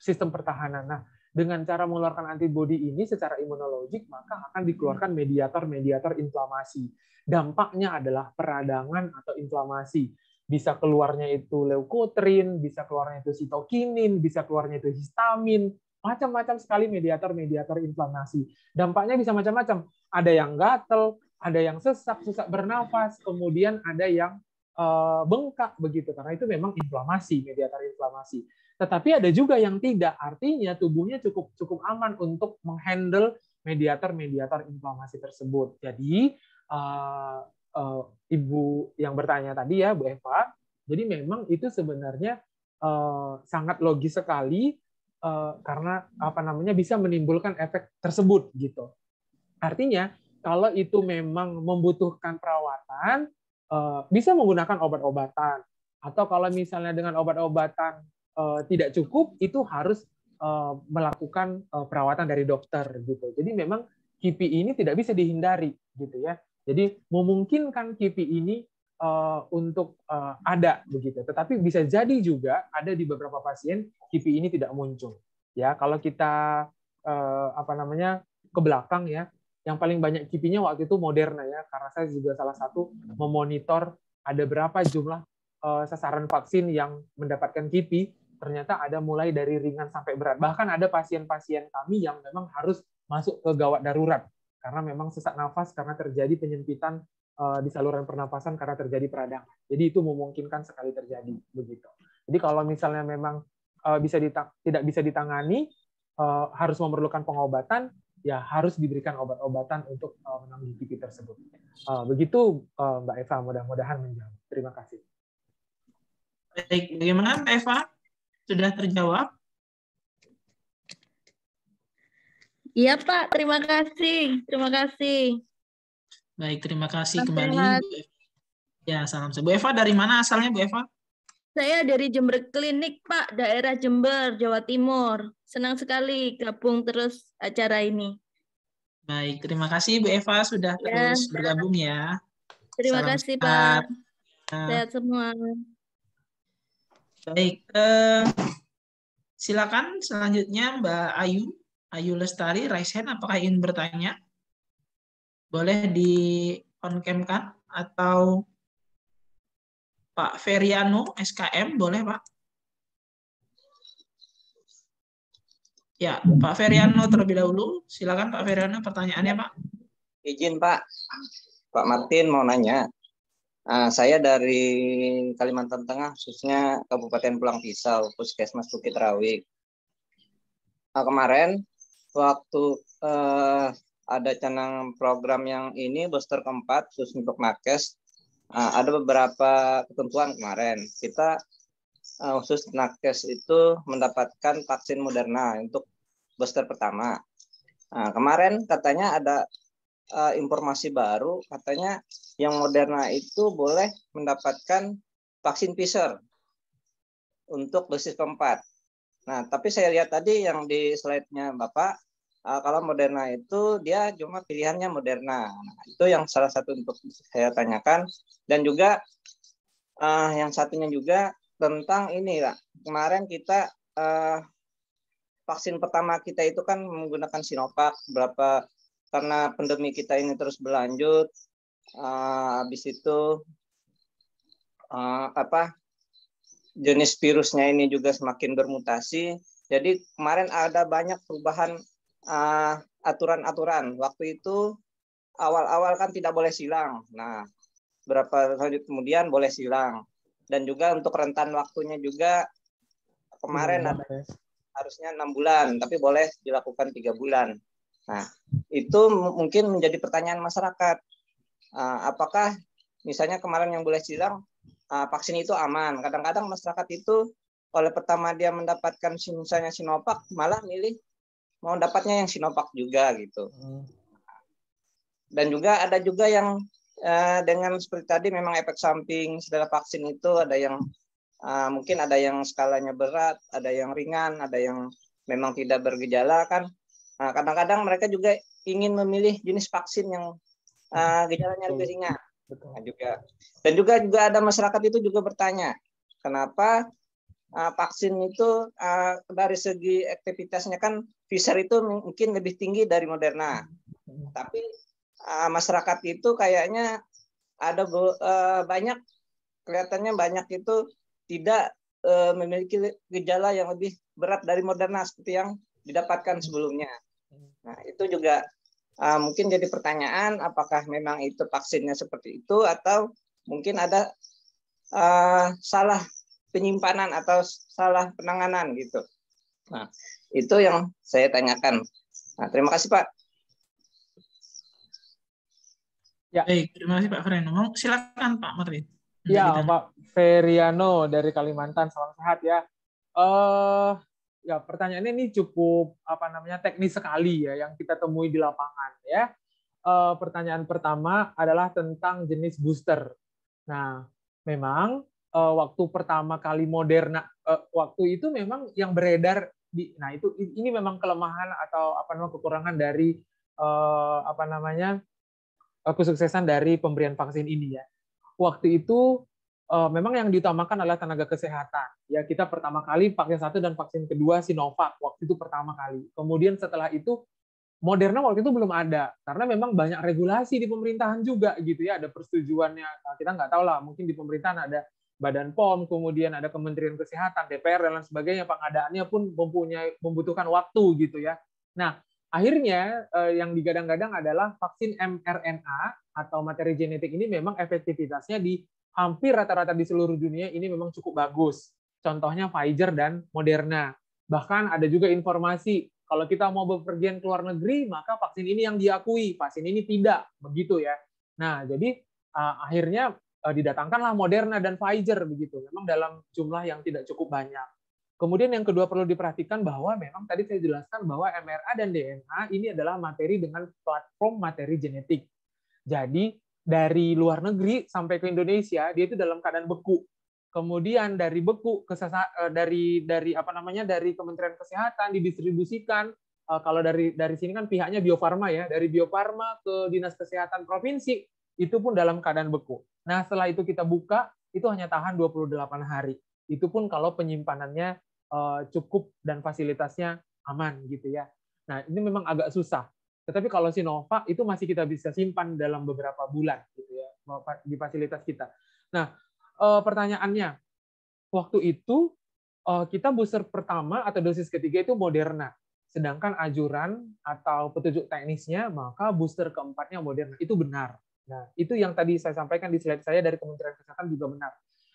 sistem pertahanan. Nah, dengan cara mengeluarkan antibodi ini secara imunologik, maka akan dikeluarkan mediator-mediator inflamasi. Dampaknya adalah peradangan atau inflamasi. Bisa keluarnya itu leukotrin, bisa keluarnya itu sitokinin, bisa keluarnya itu histamin, macam-macam sekali mediator-mediator inflamasi. Dampaknya bisa macam-macam. Ada yang gatel, ada yang sesak, sesak bernafas, kemudian ada yang eh, bengkak begitu karena itu memang inflamasi mediator inflamasi tetapi ada juga yang tidak. Artinya tubuhnya cukup cukup aman untuk menghandle mediator-mediator inflamasi tersebut. Jadi uh, uh, ibu yang bertanya tadi ya Bu Eva, jadi memang itu sebenarnya uh, sangat logis sekali uh, karena apa namanya bisa menimbulkan efek tersebut gitu. Artinya kalau itu memang membutuhkan perawatan, bisa menggunakan obat-obatan. Atau kalau misalnya dengan obat-obatan Eh, tidak cukup itu harus eh, melakukan eh, perawatan dari dokter gitu. Jadi memang KPI ini tidak bisa dihindari gitu ya. Jadi memungkinkan KPI ini untuk ada begitu. Tetapi bisa jadi juga ada di beberapa pasien KPI ini tidak muncul. Ya, kalau kita apa namanya ke belakang ya, yang paling banyak kpi nya waktu itu Moderna ya, karena saya juga salah satu memonitor ada berapa jumlah sasaran vaksin yang mendapatkan KPI ternyata ada mulai dari ringan sampai berat. Bahkan ada pasien-pasien kami yang memang harus masuk ke gawat darurat karena memang sesak nafas karena terjadi penyempitan eh, di saluran pernapasan karena terjadi peradangan. Jadi itu memungkinkan sekali terjadi begitu. Jadi kalau misalnya memang eh, bisa tidak bisa ditangani eh, harus memerlukan pengobatan ya harus diberikan obat-obatan untuk menanggulangi tersebut. Begitu Mbak Eva mudah-mudahan menjawab. Terima kasih. Baik, bagaimana Mbak Eva? Sudah terjawab? Iya Pak, terima kasih. Terima kasih. Baik, terima kasih Mas kembali. Ya, salam. Bu Eva dari mana asalnya Bu Eva? Saya dari Jember Klinik, Pak, daerah Jember, Jawa Timur. Senang sekali gabung terus acara ini. Baik, terima kasih Bu Eva sudah ya, terus bergabung ya. Terima salam kasih, sehat. Pak. Sehat ya. semua. Baik, eh, silakan selanjutnya Mbak Ayu, Ayu Lestari, raise hand, apakah ingin bertanya? Boleh di on cam kan? Atau Pak Feriano, SKM, boleh Pak? Ya, Pak Feriano terlebih dahulu. Silakan Pak Feriano, pertanyaannya Pak. Izin Pak, Pak Martin mau nanya. Ah, saya dari Kalimantan Tengah, khususnya Kabupaten Pulang Pisau, Puskesmas Bukit Rawi. Nah, kemarin waktu uh, ada canang program yang ini booster keempat khusus untuk nakes, uh, ada beberapa ketentuan kemarin. Kita uh, khusus nakes itu mendapatkan vaksin Moderna untuk booster pertama. Nah, kemarin katanya ada uh, informasi baru katanya yang Moderna itu boleh mendapatkan vaksin Pfizer untuk dosis keempat. Nah, tapi saya lihat tadi yang di slide-nya Bapak uh, kalau Moderna itu dia cuma pilihannya Moderna. Nah, itu yang salah satu untuk saya tanyakan dan juga uh, yang satunya juga tentang ini lah. Kemarin kita uh, vaksin pertama kita itu kan menggunakan Sinovac berapa karena pandemi kita ini terus berlanjut uh, habis itu uh, apa jenis virusnya ini juga semakin bermutasi jadi kemarin ada banyak perubahan aturan eh, aturan-aturan waktu itu awal-awal kan tidak boleh silang nah berapa tahun kemudian boleh silang dan juga untuk rentan waktunya juga kemarin hmm, ada, harusnya enam bulan tapi boleh dilakukan tiga bulan Nah, itu mungkin menjadi pertanyaan masyarakat. Ah, apakah misalnya kemarin yang boleh bilang ah, vaksin itu aman? Kadang-kadang masyarakat itu oleh pertama dia mendapatkan misalnya Sinovac malah milih mau dapatnya yang Sinovac juga gitu. Hmm. Dan juga ada juga yang eh, dengan seperti tadi memang efek samping setelah vaksin itu ada yang ah, mungkin ada yang skalanya berat, ada yang ringan, ada yang memang tidak bergejala kan. Nah, kadang-kadang mereka juga ingin memilih jenis vaksin yang uh, ah, gejala lebih ringan. Nah, juga dan juga juga ada masyarakat itu juga bertanya kenapa uh, vaksin itu uh, dari segi aktivitasnya kan Pfizer itu mungkin lebih tinggi dari Moderna. Hmm. Tapi uh, masyarakat itu kayaknya ada uh, banyak kelihatannya banyak itu tidak uh, memiliki gejala yang lebih berat dari Moderna seperti yang didapatkan sebelumnya. Nah, itu juga uh, mungkin jadi pertanyaan apakah memang itu vaksinnya seperti itu atau mungkin ada uh, salah penyimpanan atau salah penanganan gitu. Nah, itu yang saya tanyakan. Nah, terima kasih Pak. Ya. Baik, terima kasih Pak Feriano. Silakan Pak Menteri. Ya, Pak Feriano dari Kalimantan. Salam sehat ya. Uh, ya pertanyaannya ini cukup apa namanya teknis sekali ya yang kita temui di lapangan ya. E, pertanyaan pertama adalah tentang jenis booster. Nah, memang e, waktu pertama kali Moderna e, waktu itu memang yang beredar di nah itu ini memang kelemahan atau apa namanya kekurangan dari e, apa namanya kesuksesan dari pemberian vaksin ini ya. Waktu itu uh, memang yang diutamakan adalah tenaga kesehatan. Ya, kita pertama kali vaksin satu dan vaksin kedua Sinovac waktu itu pertama kali. Kemudian setelah itu Moderna waktu itu belum ada karena memang banyak regulasi di pemerintahan juga gitu ya, ada persetujuannya. Nah, kita nggak tahu lah, mungkin di pemerintahan ada Badan POM, kemudian ada Kementerian Kesehatan, DPR dan lain sebagainya. Pengadaannya pun mempunyai membutuhkan waktu gitu ya. Nah, akhirnya eh, yang digadang-gadang adalah vaksin mRNA atau materi genetik ini memang efektivitasnya di hampir rata-rata di seluruh dunia ini memang cukup bagus. Contohnya Pfizer dan Moderna. Bahkan ada juga informasi kalau kita mau bepergian ke luar negeri, maka vaksin ini yang diakui, vaksin ini tidak, begitu ya. Nah, jadi uh, akhirnya uh, didatangkanlah Moderna dan Pfizer begitu, memang dalam jumlah yang tidak cukup banyak. Kemudian yang kedua perlu diperhatikan bahwa memang tadi saya jelaskan bahwa mRNA dan DNA ini adalah materi dengan platform materi genetik. Jadi dari luar negeri sampai ke Indonesia dia itu dalam keadaan beku. Kemudian dari beku ke eh, dari dari apa namanya dari Kementerian Kesehatan didistribusikan eh, kalau dari dari sini kan pihaknya Bio Farma ya, dari Bio Farma ke Dinas Kesehatan Provinsi itu pun dalam keadaan beku. Nah, setelah itu kita buka itu hanya tahan 28 hari. Itu pun kalau penyimpanannya eh, cukup dan fasilitasnya aman gitu ya. Nah, ini memang agak susah tetapi kalau Sinova itu masih kita bisa simpan dalam beberapa bulan gitu ya di fasilitas kita. Nah, eh, pertanyaannya waktu itu eh, kita booster pertama atau dosis ketiga itu Moderna. Sedangkan ajuran atau petunjuk teknisnya maka booster keempatnya Moderna. Itu benar. Nah, itu yang tadi saya sampaikan di slide saya dari Kementerian Kesehatan juga benar.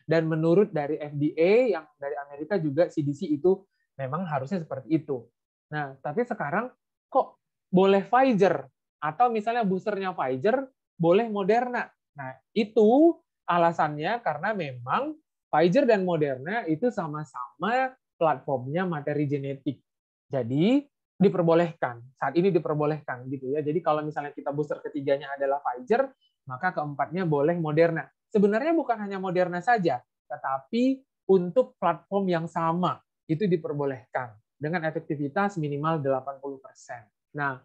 Dan menurut dari FDA yang dari Amerika juga CDC itu memang harusnya seperti itu. Nah, tapi sekarang kok boleh Pfizer atau misalnya boosternya Pfizer boleh Moderna. Nah, itu alasannya karena memang Pfizer dan Moderna itu sama-sama platformnya materi genetik. Jadi diperbolehkan. Saat ini diperbolehkan gitu ya. Jadi kalau misalnya kita booster ketiganya adalah Pfizer, maka keempatnya boleh Moderna. Sebenarnya bukan hanya Moderna saja, tetapi untuk platform yang sama itu diperbolehkan dengan efektivitas minimal 80%. Nah,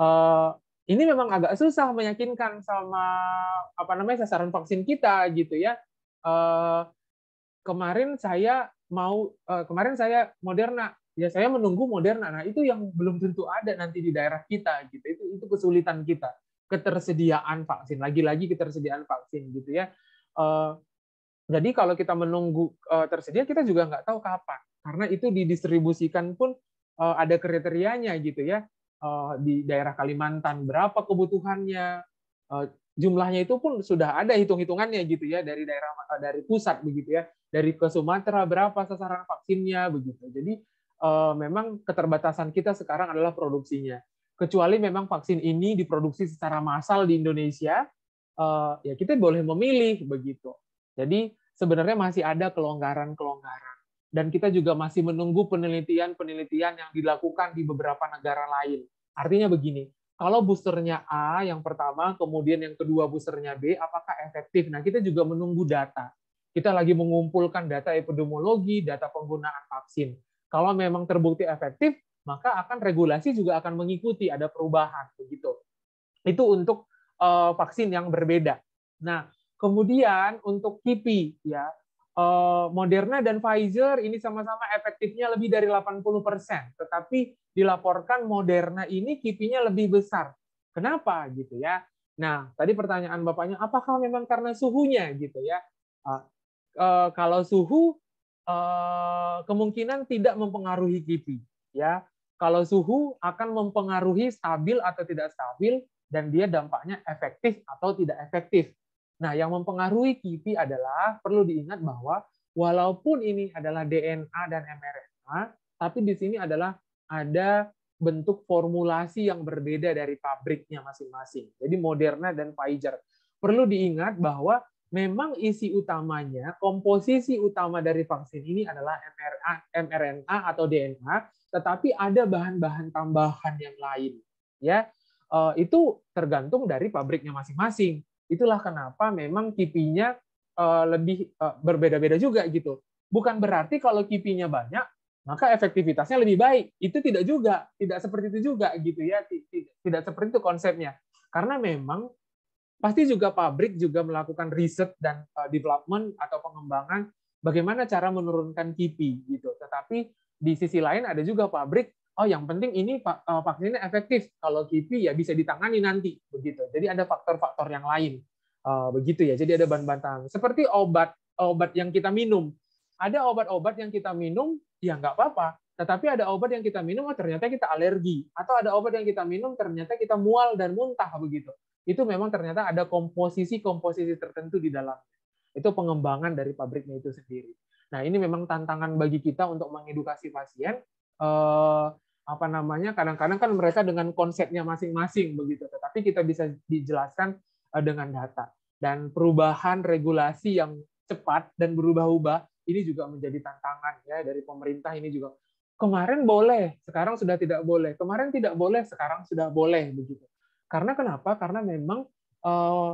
uh, ini memang agak susah meyakinkan sama apa namanya sasaran vaksin kita gitu ya. Uh, kemarin saya mau uh, kemarin saya Moderna ya saya menunggu Moderna. Nah, itu yang belum tentu ada nanti di daerah kita gitu. Itu itu kesulitan kita. Ketersediaan vaksin, lagi-lagi ketersediaan vaksin gitu ya. Uh, jadi kalau kita menunggu uh, tersedia kita juga nggak tahu kapan karena itu didistribusikan pun uh, ada kriterianya gitu ya. Eh, di daerah Kalimantan berapa kebutuhannya eh, jumlahnya itu pun sudah ada hitung-hitungannya gitu ya dari daerah eh, dari pusat begitu ya dari ke Sumatera berapa sasaran vaksinnya begitu jadi memang keterbatasan kita sekarang adalah produksinya kecuali memang vaksin ini diproduksi secara massal di Indonesia ya kita boleh memilih begitu jadi sebenarnya masih ada kelonggaran-kelonggaran dan kita juga masih menunggu penelitian-penelitian yang dilakukan di beberapa negara lain. Artinya begini, kalau boosternya A yang pertama, kemudian yang kedua boosternya B, apakah efektif? Nah, kita juga menunggu data. Kita lagi mengumpulkan data epidemiologi, data penggunaan vaksin. Kalau memang terbukti efektif, maka akan regulasi juga akan mengikuti ada perubahan begitu. Itu untuk eh, vaksin yang berbeda. Nah, kemudian untuk KIPI ya, Eh, Moderna dan Pfizer ini sama-sama efektifnya lebih dari 80%, tetapi dilaporkan Moderna ini kipinya lebih besar. Kenapa gitu ya? Nah, tadi pertanyaan Bapaknya apakah memang karena suhunya gitu ya? Ah, eh, kalau suhu eh, kemungkinan tidak mempengaruhi kipi ya. Kalau suhu akan mempengaruhi stabil atau tidak stabil dan dia dampaknya efektif atau tidak efektif Nah, yang mempengaruhi KIPI adalah perlu diingat bahwa walaupun ini adalah DNA dan mRNA, tapi di sini adalah ada bentuk formulasi yang berbeda dari pabriknya masing-masing. Jadi Moderna dan Pfizer. Perlu diingat bahwa memang isi utamanya, komposisi utama dari vaksin ini adalah mRNA, mRNA atau DNA, tetapi ada bahan-bahan tambahan yang lain. Ya, eh, itu tergantung dari pabriknya masing-masing. Itulah kenapa memang kipinya eh, lebih eh, berbeda-beda juga gitu. Bukan berarti kalau kipinya banyak, maka efektivitasnya lebih baik. Itu tidak juga, tidak seperti itu juga gitu ya, tidak seperti itu konsepnya. Karena memang pasti juga pabrik juga melakukan riset dan eh, development atau pengembangan bagaimana cara menurunkan kipi gitu. Tetapi di sisi lain ada juga pabrik oh yang penting ini eh, vaksinnya efektif. Kalau KIPI ya bisa ditangani nanti begitu. Jadi ada faktor-faktor yang lain eh, begitu ya. Jadi ada bahan-bahan Seperti obat obat yang kita minum. Ada obat-obat yang kita minum ya nggak apa-apa. Tetapi ada obat yang kita minum oh ternyata kita alergi atau ada obat yang kita minum ternyata kita mual dan muntah begitu. Itu memang ternyata ada komposisi-komposisi tertentu di dalam Itu pengembangan dari pabriknya itu sendiri. Nah, ini memang tantangan bagi kita untuk mengedukasi pasien eh, apa namanya kadang-kadang kan mereka dengan konsepnya masing-masing begitu tetapi kita bisa dijelaskan eh, dengan data dan perubahan regulasi yang cepat dan berubah-ubah ini juga menjadi tantangan ya dari pemerintah ini juga kemarin boleh sekarang sudah tidak boleh kemarin tidak boleh sekarang sudah boleh begitu karena kenapa karena memang eh,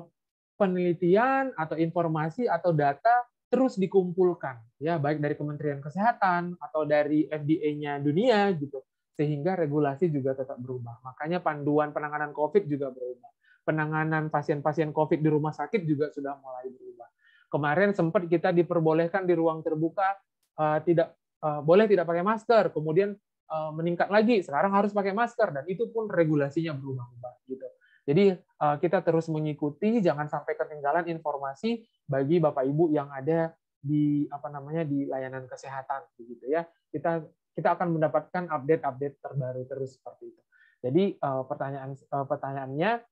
penelitian atau informasi atau data terus dikumpulkan ya baik dari Kementerian Kesehatan atau dari FDA-nya dunia gitu sehingga regulasi juga tetap berubah. Makanya panduan penanganan COVID juga berubah. Penanganan pasien-pasien COVID di rumah sakit juga sudah mulai berubah. Kemarin sempat kita diperbolehkan di ruang terbuka eh, tidak eh, boleh tidak pakai masker, kemudian eh, meningkat lagi, sekarang harus pakai masker dan itu pun regulasinya berubah-ubah gitu. Jadi kita terus mengikuti, jangan sampai ketinggalan informasi bagi bapak ibu yang ada di apa namanya di layanan kesehatan begitu ya kita kita akan mendapatkan update-update terbaru terus seperti itu. Jadi uh, pertanyaan uh, pertanyaannya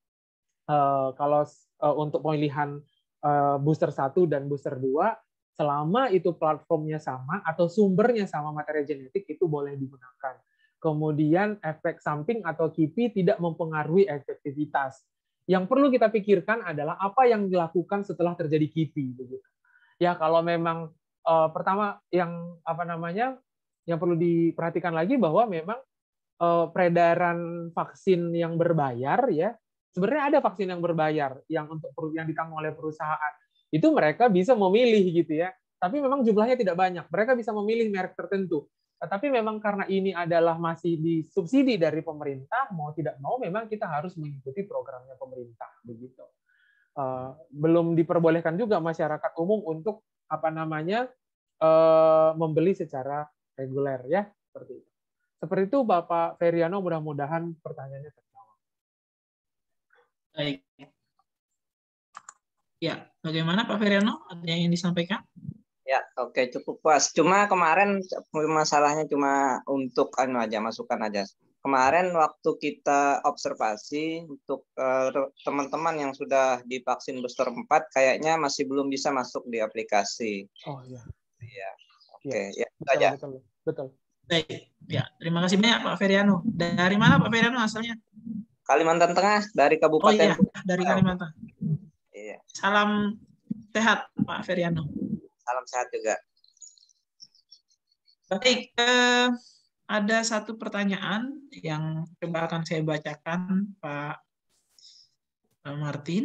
uh, kalau uh, untuk pemilihan uh, booster 1 dan booster 2 selama itu platformnya sama atau sumbernya sama materi genetik itu boleh digunakan. Kemudian efek samping atau KIPI tidak mempengaruhi efektivitas. Yang perlu kita pikirkan adalah apa yang dilakukan setelah terjadi KIPI begitu. Ya kalau memang pertama yang apa namanya yang perlu diperhatikan lagi bahwa memang uh, peredaran vaksin yang berbayar ya sebenarnya ada vaksin yang berbayar yang untuk yang ditanggung oleh perusahaan itu mereka bisa memilih gitu ya tapi memang jumlahnya tidak banyak mereka bisa memilih merek tertentu tetapi memang karena ini adalah masih disubsidi dari pemerintah, mau tidak mau memang kita harus mengikuti programnya pemerintah begitu. Uh, belum diperbolehkan juga masyarakat umum untuk apa namanya uh, membeli secara reguler ya seperti itu. Seperti itu Bapak Feriano mudah-mudahan pertanyaannya terjawab. Baik. Ya, bagaimana Pak Feriano? Ada yang ingin disampaikan? Ya, oke okay, cukup puas. Cuma kemarin masalahnya cuma untuk anu aja masukan aja. Kemarin waktu kita observasi untuk eh, teman-teman uh, yang sudah divaksin booster 4 kayaknya masih belum bisa masuk di aplikasi. Oh iya. Iya. Iya, ya, Betul, Baik, ya terima kasih banyak Pak Feriano. Dari mana Pak Feriano asalnya? Kalimantan Tengah, dari Kabupaten. Oh iya, dari Kalimantan. Iya. Salam sehat Pak Feriano. Salam sehat juga. Baik, eh, ada satu pertanyaan yang coba akan saya bacakan Pak eh, Martin.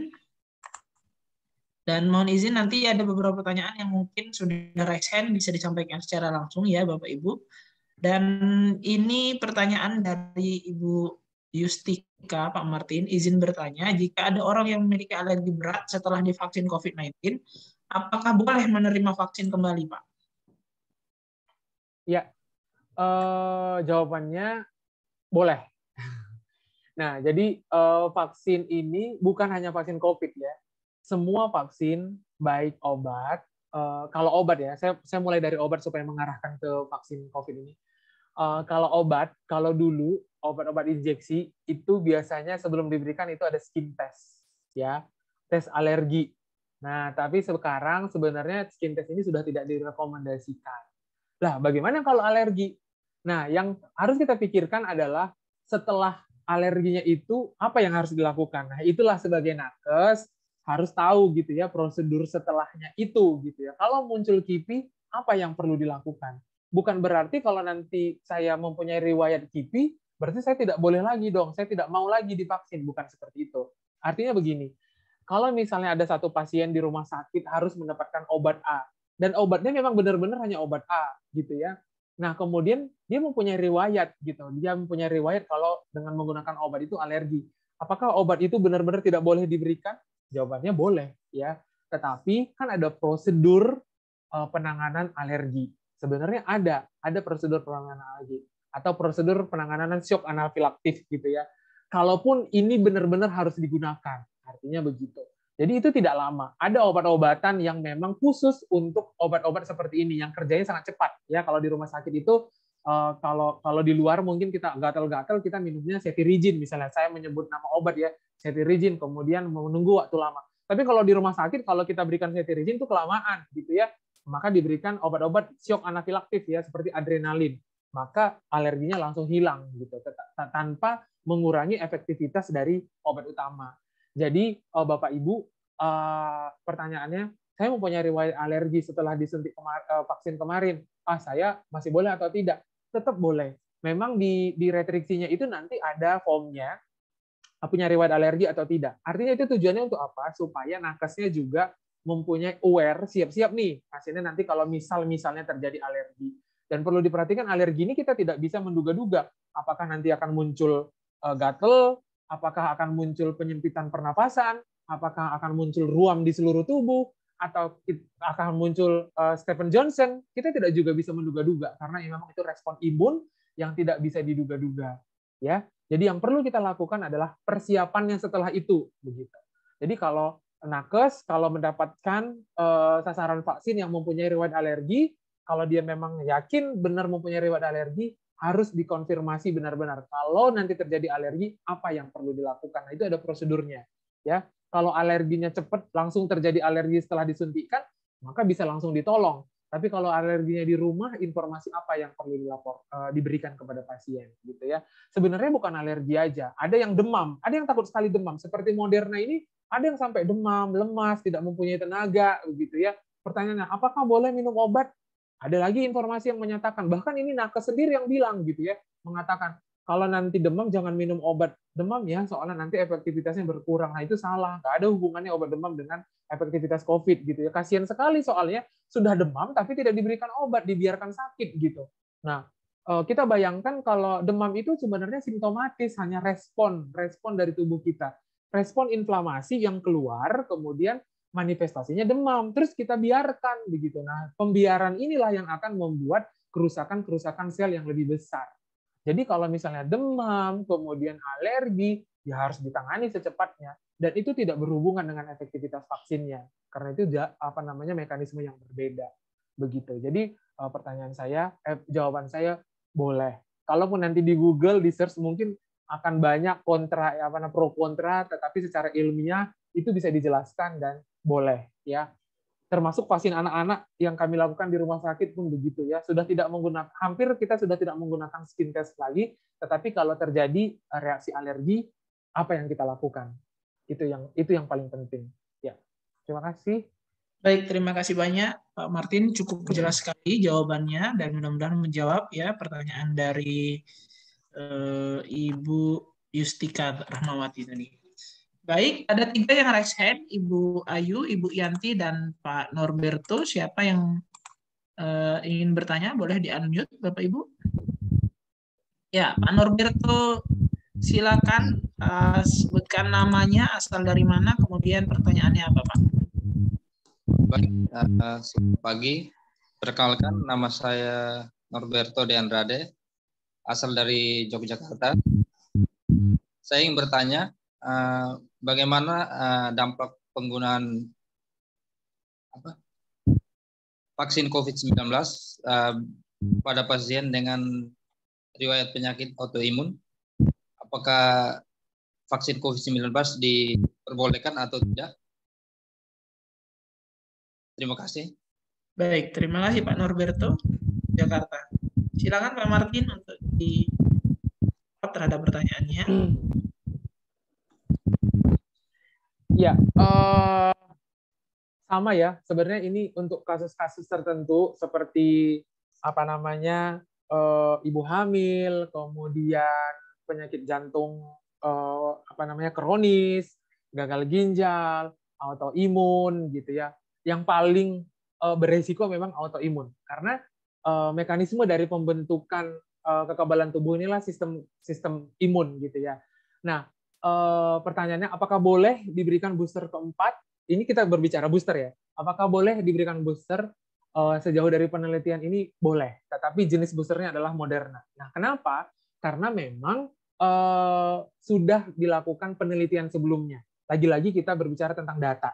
Dan mohon izin nanti ada beberapa pertanyaan yang mungkin sudah raise hand bisa disampaikan secara langsung ya Bapak Ibu. Dan ini pertanyaan dari Ibu Yustika Pak Martin, izin bertanya, jika ada orang yang memiliki alergi berat setelah divaksin COVID-19, apakah boleh menerima vaksin kembali Pak? Ya, eh, jawabannya boleh. Nah, jadi eh, vaksin ini bukan hanya vaksin COVID ya, semua vaksin baik obat uh, kalau obat ya saya saya mulai dari obat supaya mengarahkan ke vaksin covid ini uh, kalau obat kalau dulu obat-obat injeksi itu biasanya sebelum diberikan itu ada skin test ya tes alergi nah tapi sekarang sebenarnya skin test ini sudah tidak direkomendasikan lah bagaimana kalau alergi nah yang harus kita pikirkan adalah setelah alerginya itu apa yang harus dilakukan nah itulah sebagai nakes harus tahu gitu ya prosedur setelahnya itu gitu ya. Kalau muncul kipi, apa yang perlu dilakukan? Bukan berarti kalau nanti saya mempunyai riwayat kipi, berarti saya tidak boleh lagi dong, saya tidak mau lagi divaksin, bukan seperti itu. Artinya begini, kalau misalnya ada satu pasien di rumah sakit harus mendapatkan obat A, dan obatnya memang benar-benar hanya obat A gitu ya. Nah, kemudian dia mempunyai riwayat gitu. Dia mempunyai riwayat kalau dengan menggunakan obat itu alergi. Apakah obat itu benar-benar tidak boleh diberikan? Jawabannya boleh ya, tetapi kan ada prosedur eh, penanganan alergi. Sebenarnya ada, ada prosedur penanganan alergi atau prosedur penanganan shock anafilaktif gitu ya. Kalaupun ini benar-benar harus digunakan, artinya begitu. Jadi itu tidak lama. Ada obat-obatan yang memang khusus untuk obat-obat seperti ini yang kerjanya sangat cepat ya. Kalau di rumah sakit itu Eh, kalau kalau di luar mungkin kita gatal-gatal kita minumnya cetirizin misalnya saya menyebut nama obat ya cetirizin kemudian menunggu waktu lama tapi kalau di rumah sakit kalau kita berikan cetirizin itu kelamaan gitu ya maka diberikan obat-obat shock anafilaktif ya seperti adrenalin maka alerginya langsung hilang gitu tanpa mengurangi efektivitas dari obat utama jadi eh, bapak ibu eh, pertanyaannya saya mempunyai riwayat alergi setelah disuntik kemar vaksin kemarin ah saya masih boleh atau tidak tetap boleh. Memang di di restriksinya itu nanti ada formnya eh, punya riwayat alergi atau tidak. Artinya itu tujuannya untuk apa? Supaya nakesnya juga mempunyai aware, siap-siap nih hasilnya nanti kalau misal-misalnya terjadi alergi. Dan perlu diperhatikan alergi ini kita tidak bisa menduga-duga apakah nanti akan muncul eh, gatel, apakah akan muncul penyempitan pernapasan, apakah akan muncul ruam di seluruh tubuh, atau akan muncul uh, Stephen Johnson, kita tidak juga bisa menduga-duga karena ya memang itu respon imun yang tidak bisa diduga-duga, ya. Jadi yang perlu kita lakukan adalah persiapannya setelah itu, begitu. Jadi kalau nakes kalau mendapatkan uh, sasaran vaksin yang mempunyai riwayat alergi, kalau dia memang yakin benar mempunyai riwayat alergi, harus dikonfirmasi benar-benar. Kalau nanti terjadi alergi, apa yang perlu dilakukan? Nah, itu ada prosedurnya, ya kalau alerginya cepat langsung terjadi alergi setelah disuntikan, maka bisa langsung ditolong. Tapi kalau alerginya di rumah, informasi apa yang perlu dilapor uh, diberikan kepada pasien gitu ya. Sebenarnya bukan alergi aja, ada yang demam, ada yang takut sekali demam. Seperti Moderna ini, ada yang sampai demam, lemas, tidak mempunyai tenaga gitu ya. Pertanyaannya, apakah boleh minum obat? Ada lagi informasi yang menyatakan, bahkan ini nakes sendiri yang bilang gitu ya, mengatakan kalau nanti demam jangan minum obat demam ya soalnya nanti efektivitasnya berkurang nah itu salah nggak ada hubungannya obat demam dengan efektivitas covid gitu ya kasihan sekali soalnya sudah demam tapi tidak diberikan obat dibiarkan sakit gitu nah eh, kita bayangkan kalau demam itu sebenarnya simptomatis hanya respon respon dari tubuh kita respon inflamasi yang keluar kemudian manifestasinya demam terus kita biarkan begitu nah pembiaran inilah yang akan membuat kerusakan kerusakan sel yang lebih besar jadi kalau misalnya demam, kemudian alergi, ya harus ditangani secepatnya. Dan itu tidak berhubungan dengan efektivitas vaksinnya. Karena itu apa namanya mekanisme yang berbeda. Begitu. Jadi eh, pertanyaan saya, eh, jawaban saya boleh. Kalaupun nanti di Google di search mungkin akan banyak kontra apa namanya pro kontra tetapi secara ilmiah itu bisa dijelaskan dan boleh ya termasuk vaksin anak-anak yang kami lakukan di rumah sakit pun begitu ya. Sudah tidak menggunakan hampir kita sudah tidak menggunakan skin test lagi, tetapi kalau terjadi eh, reaksi alergi apa yang kita lakukan? Itu yang itu yang paling penting. Ya. Terima kasih. Baik, terima kasih banyak Pak Martin. Cukup ya. jelas sekali jawabannya dan mudah-mudahan menjawab ya pertanyaan dari uh, Ibu Yustika Rahmawati tadi. Baik, ada tiga yang raise hand, Ibu Ayu, Ibu Yanti, dan Pak Norberto. Siapa yang uh, ingin bertanya? Boleh di-unmute, Bapak-Ibu. Ya, Pak Norberto, silakan uh, sebutkan namanya, asal dari mana, kemudian pertanyaannya apa, Pak? Baik, uh, pagi. Perkenalkan, nama saya Norberto deandrade asal dari Yogyakarta. Saya ingin bertanya, uh, bagaimana uh, dampak penggunaan apa, vaksin COVID-19 uh, eh, pada pasien dengan riwayat penyakit autoimun? Apakah vaksin COVID-19 diperbolehkan atau tidak? Terima kasih. Baik, terima kasih Pak Norberto, Jakarta. Silakan Pak Martin untuk di terhadap pertanyaannya. Hmm. Ya, uh, sama ya. Sebenarnya ini untuk kasus-kasus tertentu seperti apa namanya uh, ibu hamil, kemudian penyakit jantung uh, apa namanya kronis, gagal ginjal, autoimun gitu ya. Yang paling uh, beresiko memang autoimun karena uh, mekanisme dari pembentukan uh, kekebalan tubuh inilah sistem sistem imun gitu ya. Nah, Eh, pertanyaannya apakah boleh diberikan booster keempat? Ini kita berbicara booster ya. Apakah boleh diberikan booster uh, sejauh dari penelitian ini boleh, tetapi jenis boosternya adalah Moderna. Nah, kenapa? Karena memang uh, sudah dilakukan penelitian sebelumnya. Lagi-lagi kita berbicara tentang data.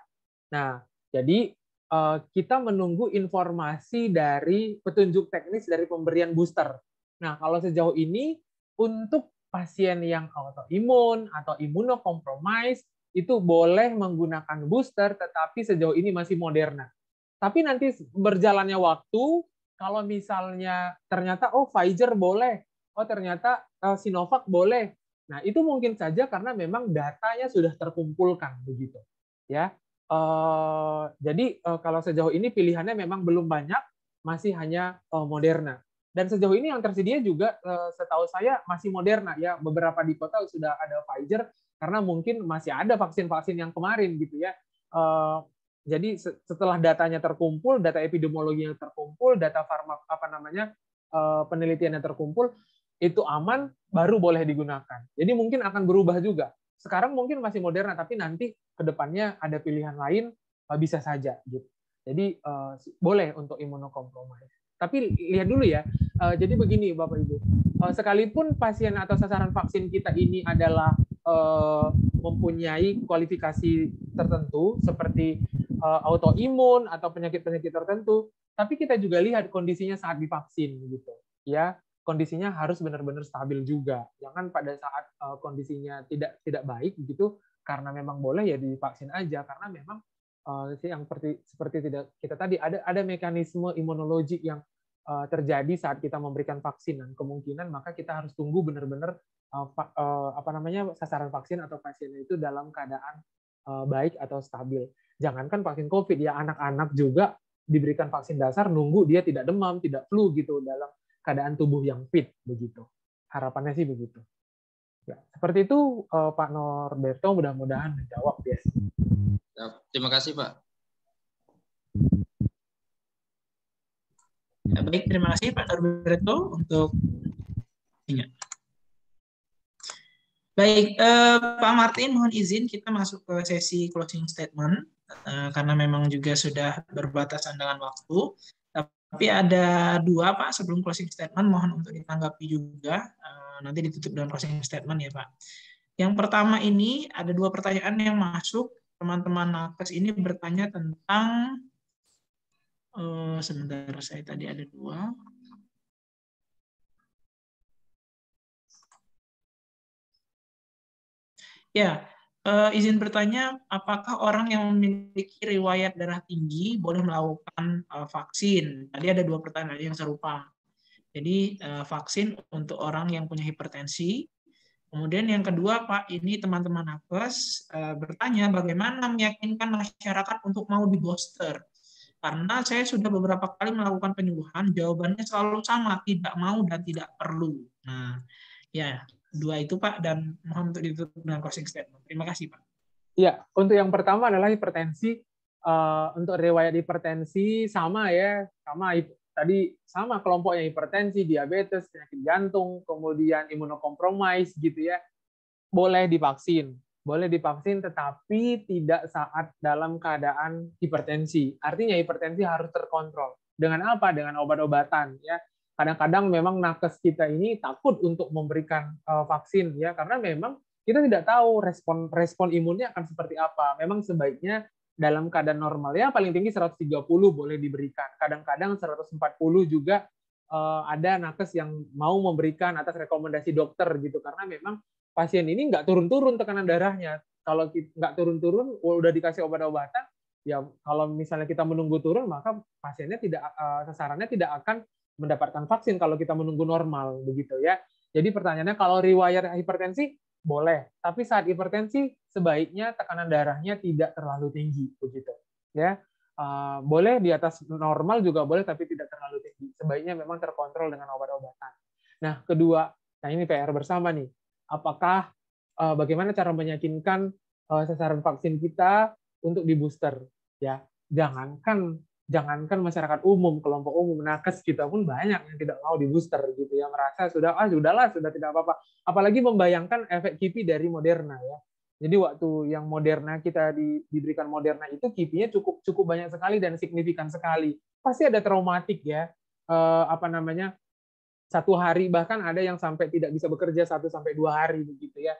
Nah, jadi uh, kita menunggu informasi dari petunjuk teknis dari pemberian booster. Nah, kalau sejauh ini untuk pasien yang autoimun atau imunokompromis itu boleh menggunakan booster, tetapi sejauh ini masih Moderna. Tapi nanti berjalannya waktu, kalau misalnya ternyata oh Pfizer boleh, oh ternyata eh, Sinovac boleh. Nah, itu mungkin saja karena memang datanya sudah terkumpulkan begitu. Ya. Uh, jadi uh, kalau sejauh ini pilihannya memang belum banyak, masih hanya uh, Moderna. Dan sejauh ini yang tersedia juga eh, setahu saya masih Moderna ya. Beberapa di kota sudah ada Pfizer karena mungkin masih ada vaksin-vaksin yang kemarin gitu ya. Eh, jadi setelah datanya terkumpul, data epidemiologi yang terkumpul, data farmak apa namanya eh, penelitian yang terkumpul itu aman baru boleh digunakan. Jadi mungkin akan berubah juga. Sekarang mungkin masih Moderna tapi nanti kedepannya ada pilihan lain bisa saja gitu. Jadi boleh untuk imunokompromis. Tapi lihat dulu ya. Uh, jadi begini Bapak Ibu. Uh, sekalipun pasien atau sasaran vaksin kita ini adalah uh, mempunyai kualifikasi tertentu seperti uh, autoimun atau penyakit-penyakit tertentu, tapi kita juga lihat kondisinya saat divaksin gitu. Ya, kondisinya harus benar-benar stabil juga. Jangan pada saat uh, kondisinya tidak tidak baik gitu karena memang boleh ya divaksin aja karena memang uh, yang seperti seperti tidak kita tadi ada ada mekanisme imunologi yang uh, terjadi saat kita memberikan vaksin dan kemungkinan maka kita harus tunggu benar-benar uh, uh, apa namanya sasaran vaksin atau pasien itu dalam keadaan uh, baik atau stabil. Jangankan vaksin COVID ya anak-anak juga diberikan vaksin dasar nunggu dia tidak demam, tidak flu gitu dalam keadaan tubuh yang fit begitu. Harapannya sih begitu. Ya, seperti itu uh, Pak Norberto mudah-mudahan menjawab ya. Terima kasih Pak. Ya, baik, terima kasih Pak Norberto untuk ya. Baik, eh, Pak Martin, mohon izin kita masuk ke sesi closing statement eh, karena memang juga sudah berbatasan dengan waktu. Tapi ada dua Pak sebelum closing statement, mohon untuk ditanggapi juga eh, nanti ditutup dengan closing statement ya Pak. Yang pertama ini ada dua pertanyaan yang masuk teman-teman nakes ini bertanya tentang uh, sebentar saya tadi ada dua. Ya, uh, izin bertanya, apakah orang yang memiliki riwayat darah tinggi boleh melakukan uh, vaksin? Tadi ada dua pertanyaan yang serupa. Jadi eh, vaksin untuk orang yang punya hipertensi. Kemudian yang kedua, Pak, ini teman-teman nakes eh, bertanya bagaimana meyakinkan masyarakat untuk mau di booster. Karena saya sudah beberapa kali melakukan penyuluhan, jawabannya selalu sama, tidak mau dan tidak perlu. Nah, ya dua itu Pak dan mohon untuk ditutup dengan closing statement. Terima kasih Pak. Ya, untuk yang pertama adalah hipertensi. Uh, untuk riwayat hipertensi sama ya, sama tadi sama kelompoknya hipertensi, diabetes, penyakit jantung, kemudian imunokompromis gitu ya, boleh divaksin. Boleh divaksin tetapi tidak saat dalam keadaan hipertensi. Artinya hipertensi harus terkontrol. Dengan apa? Dengan obat-obatan ya. Kadang-kadang memang nakes kita ini takut untuk memberikan eh, vaksin ya karena memang kita tidak tahu respon respon imunnya akan seperti apa. Memang sebaiknya dalam keadaan normal ya paling tinggi 130 boleh diberikan. Kadang-kadang 140 juga uh, ada nakes yang mau memberikan atas rekomendasi dokter gitu karena memang pasien ini nggak turun-turun tekanan darahnya. Kalau nggak turun-turun udah dikasih obat-obatan ya kalau misalnya kita menunggu turun maka pasiennya tidak uh, sasarannya tidak akan mendapatkan vaksin kalau kita menunggu normal begitu ya. Jadi pertanyaannya kalau rewire hipertensi boleh. Tapi saat hipertensi sebaiknya tekanan darahnya tidak terlalu tinggi begitu. Ya. Uh, boleh di atas normal juga boleh tapi tidak terlalu tinggi. Sebaiknya memang terkontrol dengan obat-obatan. Nah, kedua, nah ini PR bersama nih. Apakah uh, bagaimana cara meyakinkan uh, sasaran vaksin kita untuk di booster ya? Jangankan jangankan masyarakat umum, kelompok umum, nakes kita pun banyak yang tidak mau di booster gitu ya, merasa sudah ah sudahlah sudah tidak apa-apa. Apalagi membayangkan efek KIPI dari Moderna ya. Jadi waktu yang Moderna kita di, diberikan Moderna itu kipinya cukup cukup banyak sekali dan signifikan sekali. Pasti ada traumatik ya, eh, apa namanya satu hari bahkan ada yang sampai tidak bisa bekerja satu sampai dua hari begitu ya.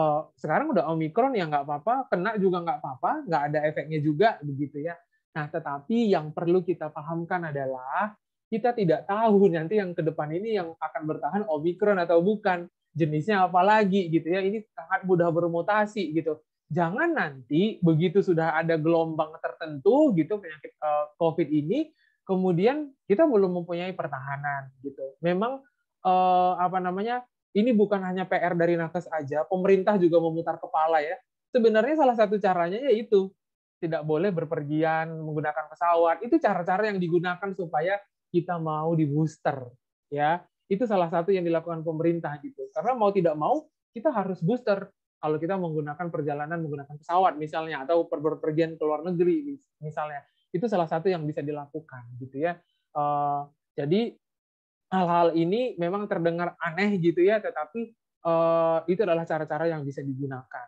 Eh, sekarang udah Omikron ya nggak apa-apa, kena juga nggak apa-apa, nggak ada efeknya juga begitu ya Nah, tetapi yang perlu kita pahamkan adalah kita tidak tahu nanti yang ke depan ini yang akan bertahan Omicron atau bukan, jenisnya apa lagi gitu ya. Ini sangat mudah bermutasi gitu. Jangan nanti begitu sudah ada gelombang tertentu gitu penyakit eh, COVID ini, kemudian kita belum mempunyai pertahanan gitu. Memang eh, apa namanya? Ini bukan hanya PR dari nakes aja, pemerintah juga memutar kepala ya. Sebenarnya salah satu caranya yaitu tidak boleh berpergian menggunakan pesawat. Itu cara-cara yang digunakan supaya kita mau di booster, ya. Itu salah satu yang dilakukan pemerintah gitu. Karena mau tidak mau kita harus booster kalau kita menggunakan perjalanan menggunakan pesawat misalnya atau berpergian ke luar negeri misalnya. Itu salah satu yang bisa dilakukan gitu ya. Eh, jadi hal-hal ini memang terdengar aneh gitu ya, tetapi eh, itu adalah cara-cara yang bisa digunakan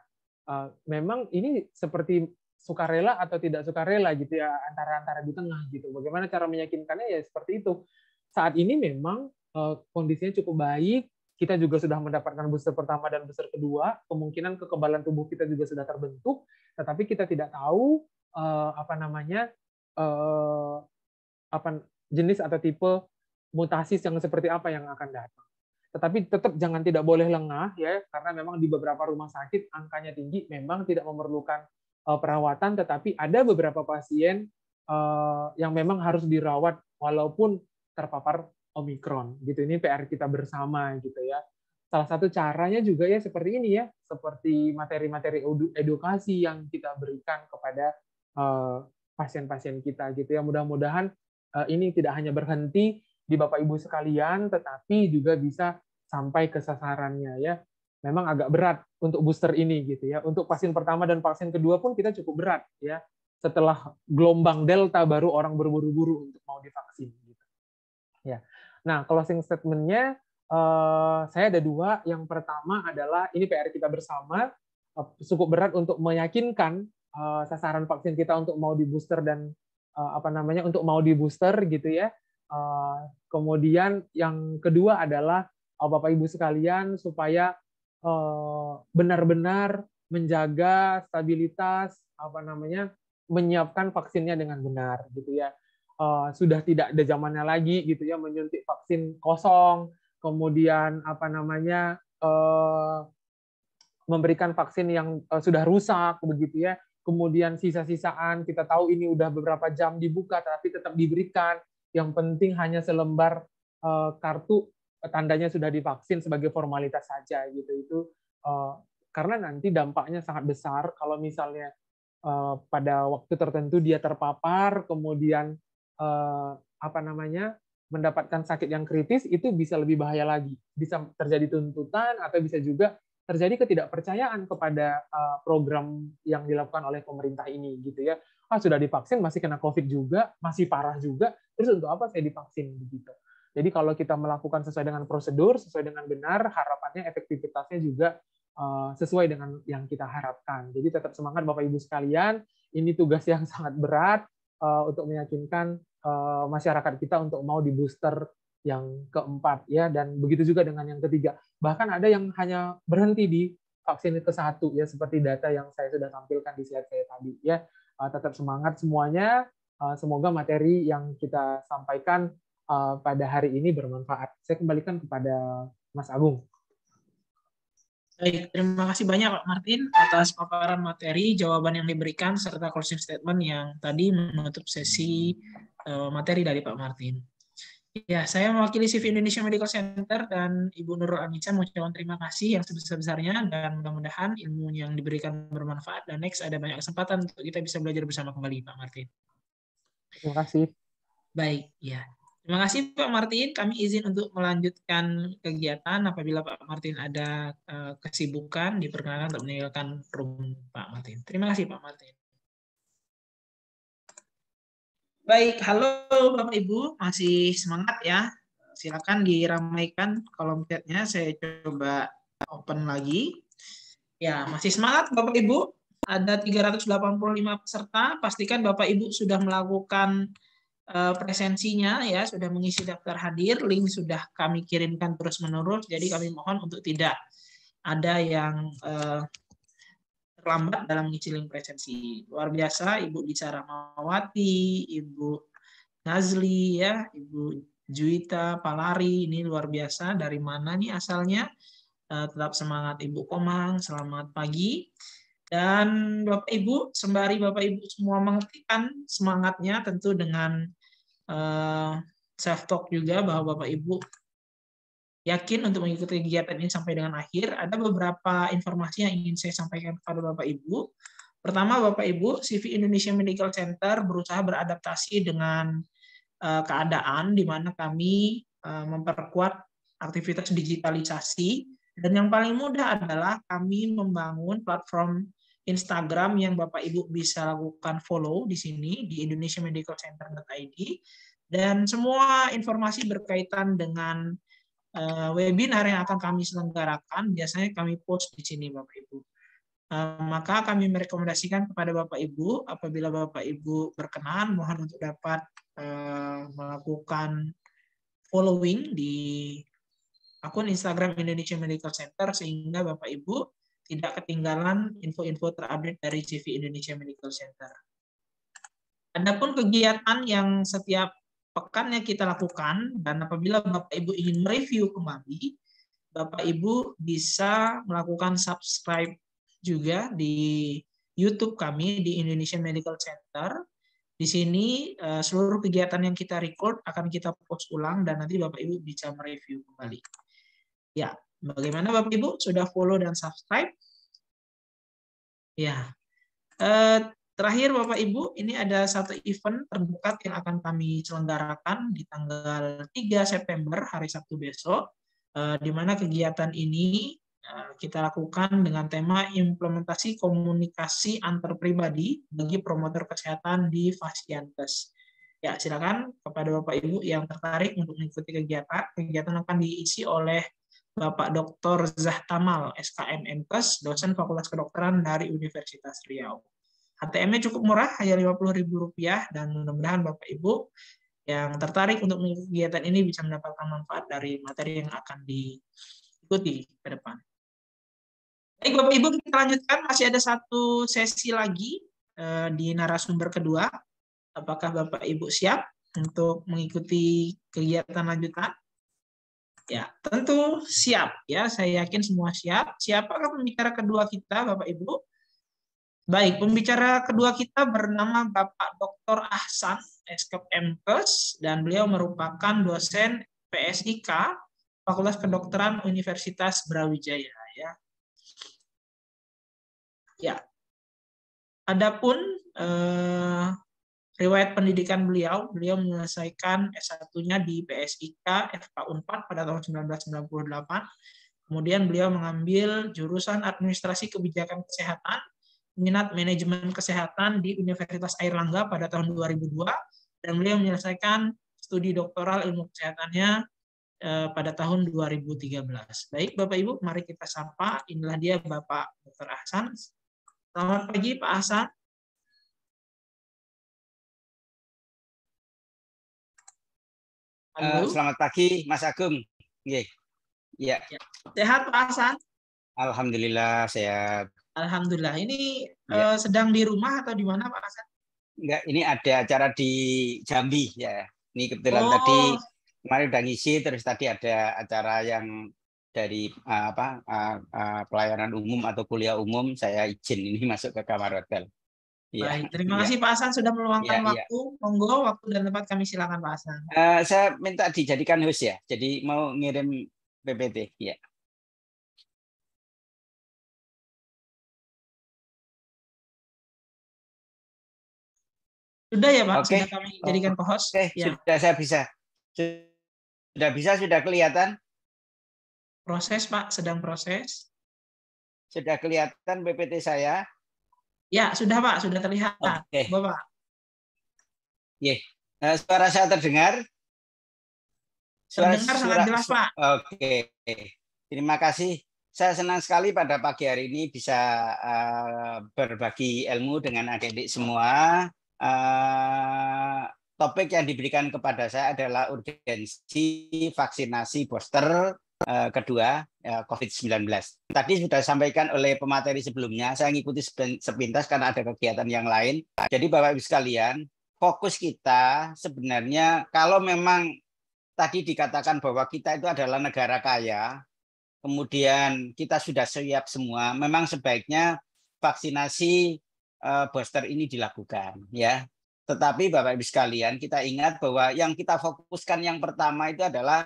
eh, memang ini seperti sukarela atau tidak sukarela gitu ya antara-antara di tengah gitu. Bagaimana cara meyakinkannya ya seperti itu. Saat ini memang eh, kondisinya cukup baik, kita juga sudah mendapatkan booster pertama dan booster kedua, kemungkinan kekebalan tubuh kita juga sudah terbentuk, tetapi kita tidak tahu eh, apa namanya eh, apa jenis atau tipe mutasi yang seperti apa yang akan datang. Tetapi tetap jangan tidak boleh lengah ya, karena memang di beberapa rumah sakit angkanya tinggi, memang tidak memerlukan Eh, perawatan, tetapi ada beberapa pasien eh, yang memang harus dirawat walaupun terpapar Omikron. Gitu ini PR kita bersama gitu ya. Salah satu caranya juga ya seperti ini ya, seperti materi-materi edukasi yang kita berikan kepada eh, pasien-pasien kita gitu ya. Mudah-mudahan ini tidak hanya berhenti di Bapak Ibu sekalian, tetapi juga bisa sampai ke sasarannya ya. Memang agak berat untuk booster ini gitu ya. Untuk vaksin pertama dan vaksin kedua pun kita cukup berat ya. Setelah gelombang delta baru orang berburu-buru untuk mau divaksin gitu. Ya. Nah, closing statementnya eh, saya ada dua. Yang pertama adalah ini PR kita bersama eh, cukup berat untuk meyakinkan eh, sasaran vaksin kita untuk mau di booster dan eh, apa namanya untuk mau di booster gitu ya. kemudian yang kedua adalah oh, Bapak Ibu sekalian supaya Eh, benar-benar menjaga stabilitas apa namanya menyiapkan vaksinnya dengan benar gitu ya eh, sudah tidak ada zamannya lagi gitu ya menyuntik vaksin kosong kemudian apa namanya eh, memberikan vaksin yang sudah rusak begitu ya kemudian sisa-sisaan kita tahu ini udah beberapa jam dibuka tapi tetap diberikan yang penting hanya selembar kartu tandanya sudah divaksin sebagai formalitas saja gitu itu uh, karena nanti dampaknya sangat besar kalau misalnya uh, pada waktu tertentu dia terpapar kemudian uh, apa namanya mendapatkan sakit yang kritis itu bisa lebih bahaya lagi bisa terjadi tuntutan atau bisa juga terjadi ketidakpercayaan kepada uh, program yang dilakukan oleh pemerintah ini gitu ya ah sudah divaksin masih kena covid juga masih parah juga terus untuk apa saya divaksin begitu jadi kalau kita melakukan sesuai dengan prosedur, sesuai dengan benar, harapannya efektivitasnya juga eh, sesuai dengan yang kita harapkan. Jadi tetap semangat Bapak Ibu sekalian, ini tugas yang sangat berat eh, untuk meyakinkan eh, masyarakat kita untuk mau di booster yang keempat ya dan begitu juga dengan yang ketiga. Bahkan ada yang hanya berhenti di ke satu ya seperti data yang saya sudah tampilkan di slide saya tadi ya. tetap semangat semuanya. semoga materi yang kita sampaikan Eh, pada hari ini bermanfaat. Saya kembalikan kepada Mas Agung. Baik, terima kasih banyak Pak Martin atas paparan materi, jawaban yang diberikan, serta closing statement yang tadi menutup sesi eh, materi dari Pak Martin. Ya, saya mewakili CV Indonesia Medical Center dan Ibu Nurul Anissa mengucapkan terima kasih yang sebesar-besarnya dan mudah-mudahan ilmu yang diberikan bermanfaat dan next ada banyak kesempatan untuk kita bisa belajar bersama kembali Pak Martin. Terima kasih. Baik, ya. Terima kasih Pak Martin. Kami izin untuk melanjutkan kegiatan apabila Pak Martin ada eh, kesibukan diperkenankan untuk meninggalkan room Pak Martin. Terima kasih Pak Martin. Baik, halo Bapak Ibu, masih semangat ya. Silakan diramaikan kolom chatnya. Saya coba open lagi. Ya, masih semangat Bapak Ibu. Ada 385 peserta. Pastikan Bapak Ibu sudah melakukan Eh, presensinya ya sudah mengisi daftar hadir, link sudah kami kirimkan terus-menerus jadi kami mohon untuk tidak ada yang eh, terlambat dalam mengisi link presensi. Luar biasa Ibu bicara Mawati, Ibu Nazli ya, Ibu Juita Palari ini luar biasa dari mana nih asalnya? Eh, tetap semangat Ibu Komang, selamat pagi. Dan Bapak Ibu, sembari Bapak Ibu semua mengertikan semangatnya tentu dengan uh, eh, self talk juga bahwa Bapak Ibu yakin untuk mengikuti kegiatan ini sampai dengan akhir. Ada beberapa informasi yang ingin saya sampaikan kepada Bapak Ibu. Pertama, Bapak Ibu, CV Indonesia Medical Center berusaha beradaptasi dengan uh, keadaan di mana kami uh, memperkuat aktivitas digitalisasi dan yang paling mudah adalah kami membangun platform Instagram yang Bapak Ibu bisa lakukan follow di sini di Medical Center ID dan semua informasi berkaitan dengan uh, webinar yang akan kami selenggarakan biasanya kami post di sini Bapak Ibu. Uh, maka kami merekomendasikan kepada Bapak Ibu apabila Bapak Ibu berkenan mohon untuk dapat uh, melakukan following di akun Instagram Indonesia Medical Center sehingga Bapak Ibu tidak ketinggalan info-info terupdate dari CV Indonesia Medical Center. Adapun kegiatan yang setiap pekannya kita lakukan dan apabila Bapak Ibu ingin mereview kembali, Bapak Ibu bisa melakukan subscribe juga di YouTube kami di Indonesia Medical Center. Di sini eh, seluruh kegiatan yang kita record akan kita post ulang dan nanti Bapak Ibu bisa mereview kembali. Ya, Bagaimana Bapak Ibu sudah follow dan subscribe? Ya. Eh, terakhir Bapak Ibu, ini ada satu event terbuka yang akan kami selenggarakan di tanggal 3 September hari Sabtu besok. Eh, di mana kegiatan ini eh, kita lakukan dengan tema implementasi komunikasi antar pribadi bagi promotor kesehatan di fasilitas. Ya, silakan kepada Bapak Ibu yang tertarik untuk mengikuti kegiatan. Kegiatan akan diisi oleh Bapak Dr. Zahtamal, SKM MKes, dosen Fakultas Kedokteran dari Universitas Riau. HTM-nya cukup murah, hanya Rp50.000 dan mudah-mudahan Bapak Ibu yang tertarik untuk mengikuti kegiatan ini bisa mendapatkan manfaat dari materi yang akan diikuti ke depan. Baik Bapak Ibu, kita lanjutkan. Masih ada satu sesi lagi eh, di narasumber kedua. Apakah Bapak Ibu siap untuk mengikuti kegiatan lanjutan? Ya, tentu siap ya. Saya yakin semua siap. Siapakah pembicara kedua kita, Bapak Ibu? Baik, pembicara kedua kita bernama Bapak Dr. Ahsan, Eskep MKes, dan beliau merupakan dosen PSIK, Fakultas Kedokteran Universitas Brawijaya. Ya, ya. Adapun eh, riwayat pendidikan beliau, beliau menyelesaikan S1-nya di PSIK FK Unpad pada tahun 1998. Kemudian beliau mengambil jurusan Administrasi Kebijakan Kesehatan, minat manajemen kesehatan di Universitas Airlangga pada tahun 2002 dan beliau menyelesaikan studi doktoral ilmu kesehatannya eh, pada tahun 2013. Baik Bapak Ibu, mari kita sapa. Inilah dia Bapak Dr. Hasan. Selamat pagi Pak Hasan. Eh, selamat pagi Mas Agung. Yeah. Iya. Yeah. Sehat Pak Hasan? Alhamdulillah sehat. Alhamdulillah. Ini yeah. Ya. uh, sedang di rumah atau di mana Pak Hasan? Enggak, ini ada acara di Jambi ya. Ini kebetulan oh. tadi kemarin udah ngisi terus tadi ada acara yang dari uh, apa uh, uh, pelayanan umum atau kuliah umum saya izin ini masuk ke kamar hotel. Iya. Baik, terima ya. kasih Pak Hasan sudah meluangkan ya, waktu. Ya. Monggo waktu dan tempat kami silakan Pak Hasan. Uh, saya minta dijadikan host ya. Jadi mau ngirim PPT ya. Sudah ya, Pak. Okay. Sudah kami jadikan oh, host okay. ya. sudah saya bisa. Sudah bisa, sudah kelihatan. Proses, Pak, sedang proses. Sudah kelihatan PPT saya. Ya, sudah Pak, sudah terlihat. Oke. Okay. Bapak. Ya, yeah. nah, suara saya terdengar? Suara, terdengar suara, sangat jelas, Pak. Oke. Okay. Terima kasih. Saya senang sekali pada pagi hari ini bisa uh, berbagi ilmu dengan adik-adik semua. Uh, topik yang diberikan kepada saya adalah urgensi vaksinasi booster Eh, kedua ya, COVID-19. Tadi sudah disampaikan oleh pemateri sebelumnya, saya ngikuti sepintas karena ada kegiatan yang lain. Jadi Bapak Ibu sekalian, fokus kita sebenarnya kalau memang tadi dikatakan bahwa kita itu adalah negara kaya, kemudian kita sudah siap semua, memang sebaiknya vaksinasi eh, booster ini dilakukan ya. Tetapi Bapak Ibu sekalian, kita ingat bahwa yang kita fokuskan yang pertama itu adalah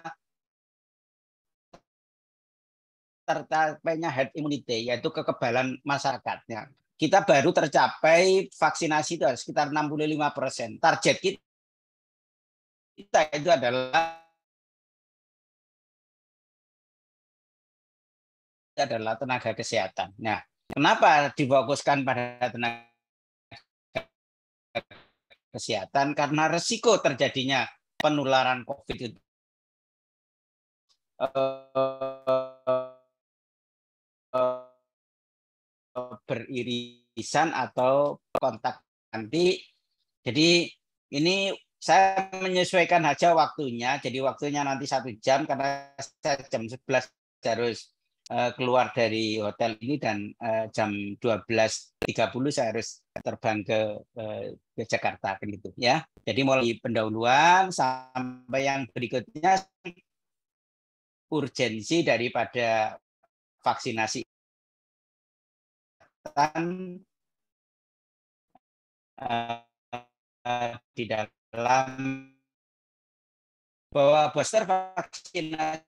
tercapainya herd immunity yaitu kekebalan masyarakatnya. Kita baru tercapai vaksinasi itu sekitar 65 persen. Target kita, itu adalah adalah tenaga kesehatan. Nah, kenapa difokuskan pada tenaga kesehatan? Karena resiko terjadinya penularan COVID itu eh, beririsan atau kontak nanti. Jadi ini saya menyesuaikan aja waktunya. Jadi waktunya nanti satu jam karena saya jam 11 harus eh, keluar dari hotel ini dan eh, jam 12.30 saya harus terbang ke, eh, ke Jakarta kan gitu ya. Jadi mulai pendahuluan sampai yang berikutnya urgensi daripada vaksinasi eh, di dalam bahwa booster vaksinasi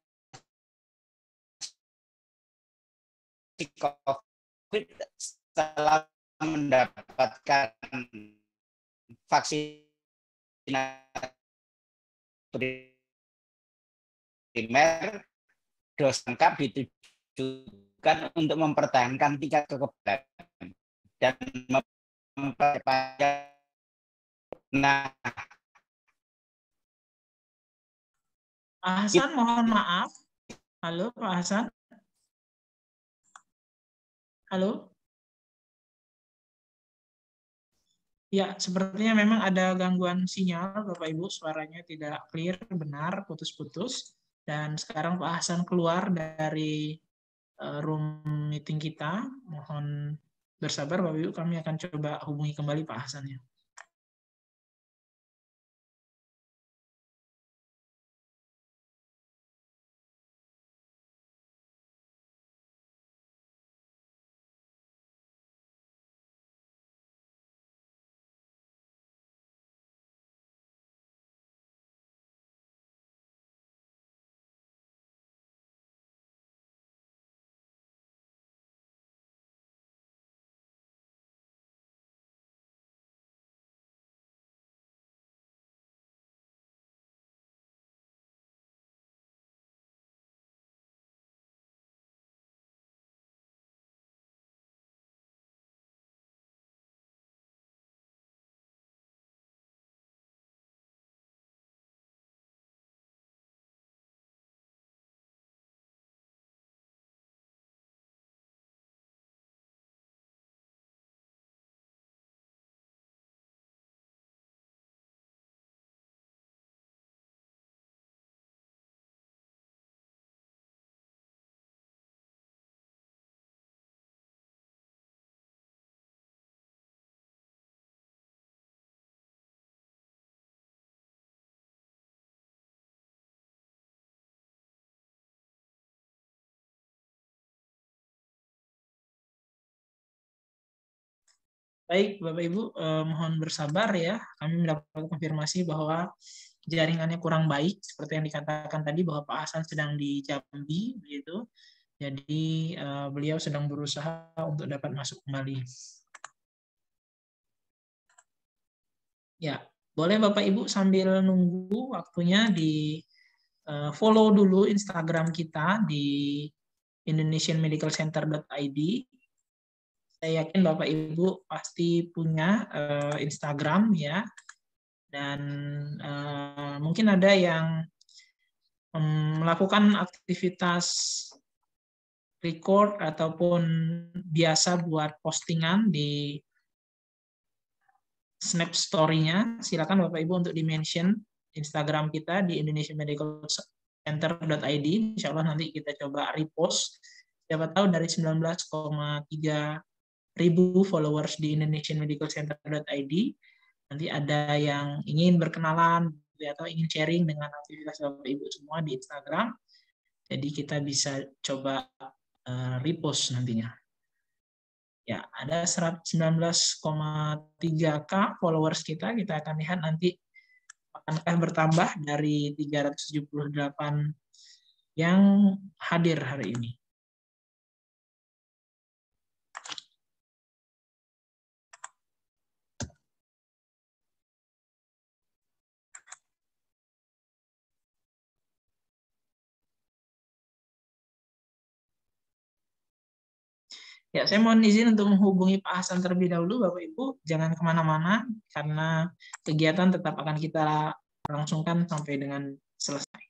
COVID setelah mendapatkan vaksinasi primer dosis lengkap di ditujukan untuk mempertahankan tingkat kekebalan dan memperpanjang nah Pak Hasan mohon maaf halo Pak Hasan halo Ya, sepertinya memang ada gangguan sinyal, Bapak Ibu. Suaranya tidak clear, benar, putus-putus. Dan sekarang Pak Hasan keluar dari Eh, room meeting kita. Mohon bersabar Bapak Ibu, kami akan coba hubungi kembali Pak Hasan ya. Baik, Bapak Ibu, eh, mohon bersabar ya. Kami mendapat konfirmasi bahwa jaringannya kurang baik, seperti yang dikatakan tadi bahwa Pak Hasan sedang di Jambi, begitu. Jadi eh, beliau sedang berusaha untuk dapat masuk kembali. Ya, boleh Bapak Ibu sambil nunggu waktunya di eh, follow dulu Instagram kita di Indonesian Medical indonesianmedicalcenter.id saya yakin Bapak Ibu pasti punya uh, Instagram ya. Dan uh, mungkin ada yang um, melakukan aktivitas record ataupun biasa buat postingan di snap story-nya. Silakan Bapak Ibu untuk di-mention Instagram kita di Indonesia Medical Center id Insya Allah nanti kita coba repost. Siapa tahu dari 19,3 ribu followers di Indonesian Medical Center. id Nanti ada yang ingin berkenalan atau ingin sharing dengan aktivitas Bapak Ibu semua di Instagram. Jadi kita bisa coba eh, repost nantinya. Ya, ada 19,3K followers kita. Kita akan lihat nanti akankah bertambah dari 378 yang hadir hari ini. Ya, saya mohon izin untuk menghubungi Pak Hasan terlebih dahulu, Bapak Ibu. Jangan kemana-mana, karena kegiatan tetap akan kita langsungkan sampai dengan selesai.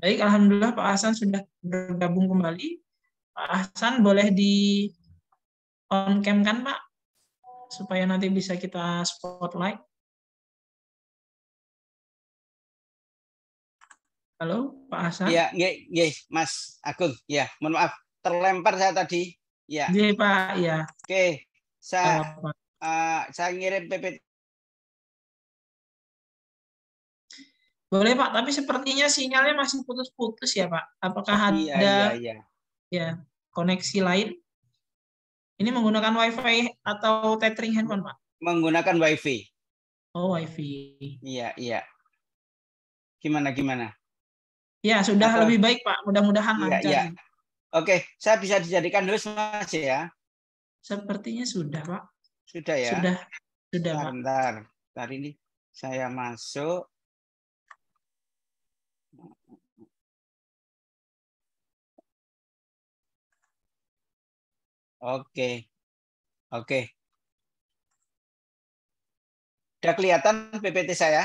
Baik, Alhamdulillah Pak Hasan sudah bergabung kembali. Pak Hasan boleh di on cam kan Pak? Supaya nanti bisa kita spotlight. Halo Pak Hasan? Iya, iya, iya Mas Agung. Ya, mohon maaf terlempar saya tadi. Ya. Iya Pak, ya. Oke, saya Uh, saya ngirim PPT Boleh Pak, tapi sepertinya sinyalnya masih putus-putus ya Pak. Apakah iya, ada iya, iya. ya koneksi lain? Ini menggunakan WiFi atau tethering handphone Pak? Menggunakan WiFi. Oh WiFi. Iya iya. Gimana gimana? Ya sudah atau... lebih baik Pak. Mudah-mudahan iya, lancar. Iya. Oke, saya bisa dijadikan host Mas ya. Sepertinya sudah Pak. Sudah ya. Sudah sudah. Bentar, Pak. bentar. Bentar ini saya masuk. Oke. Oke. Sudah kelihatan PPT saya?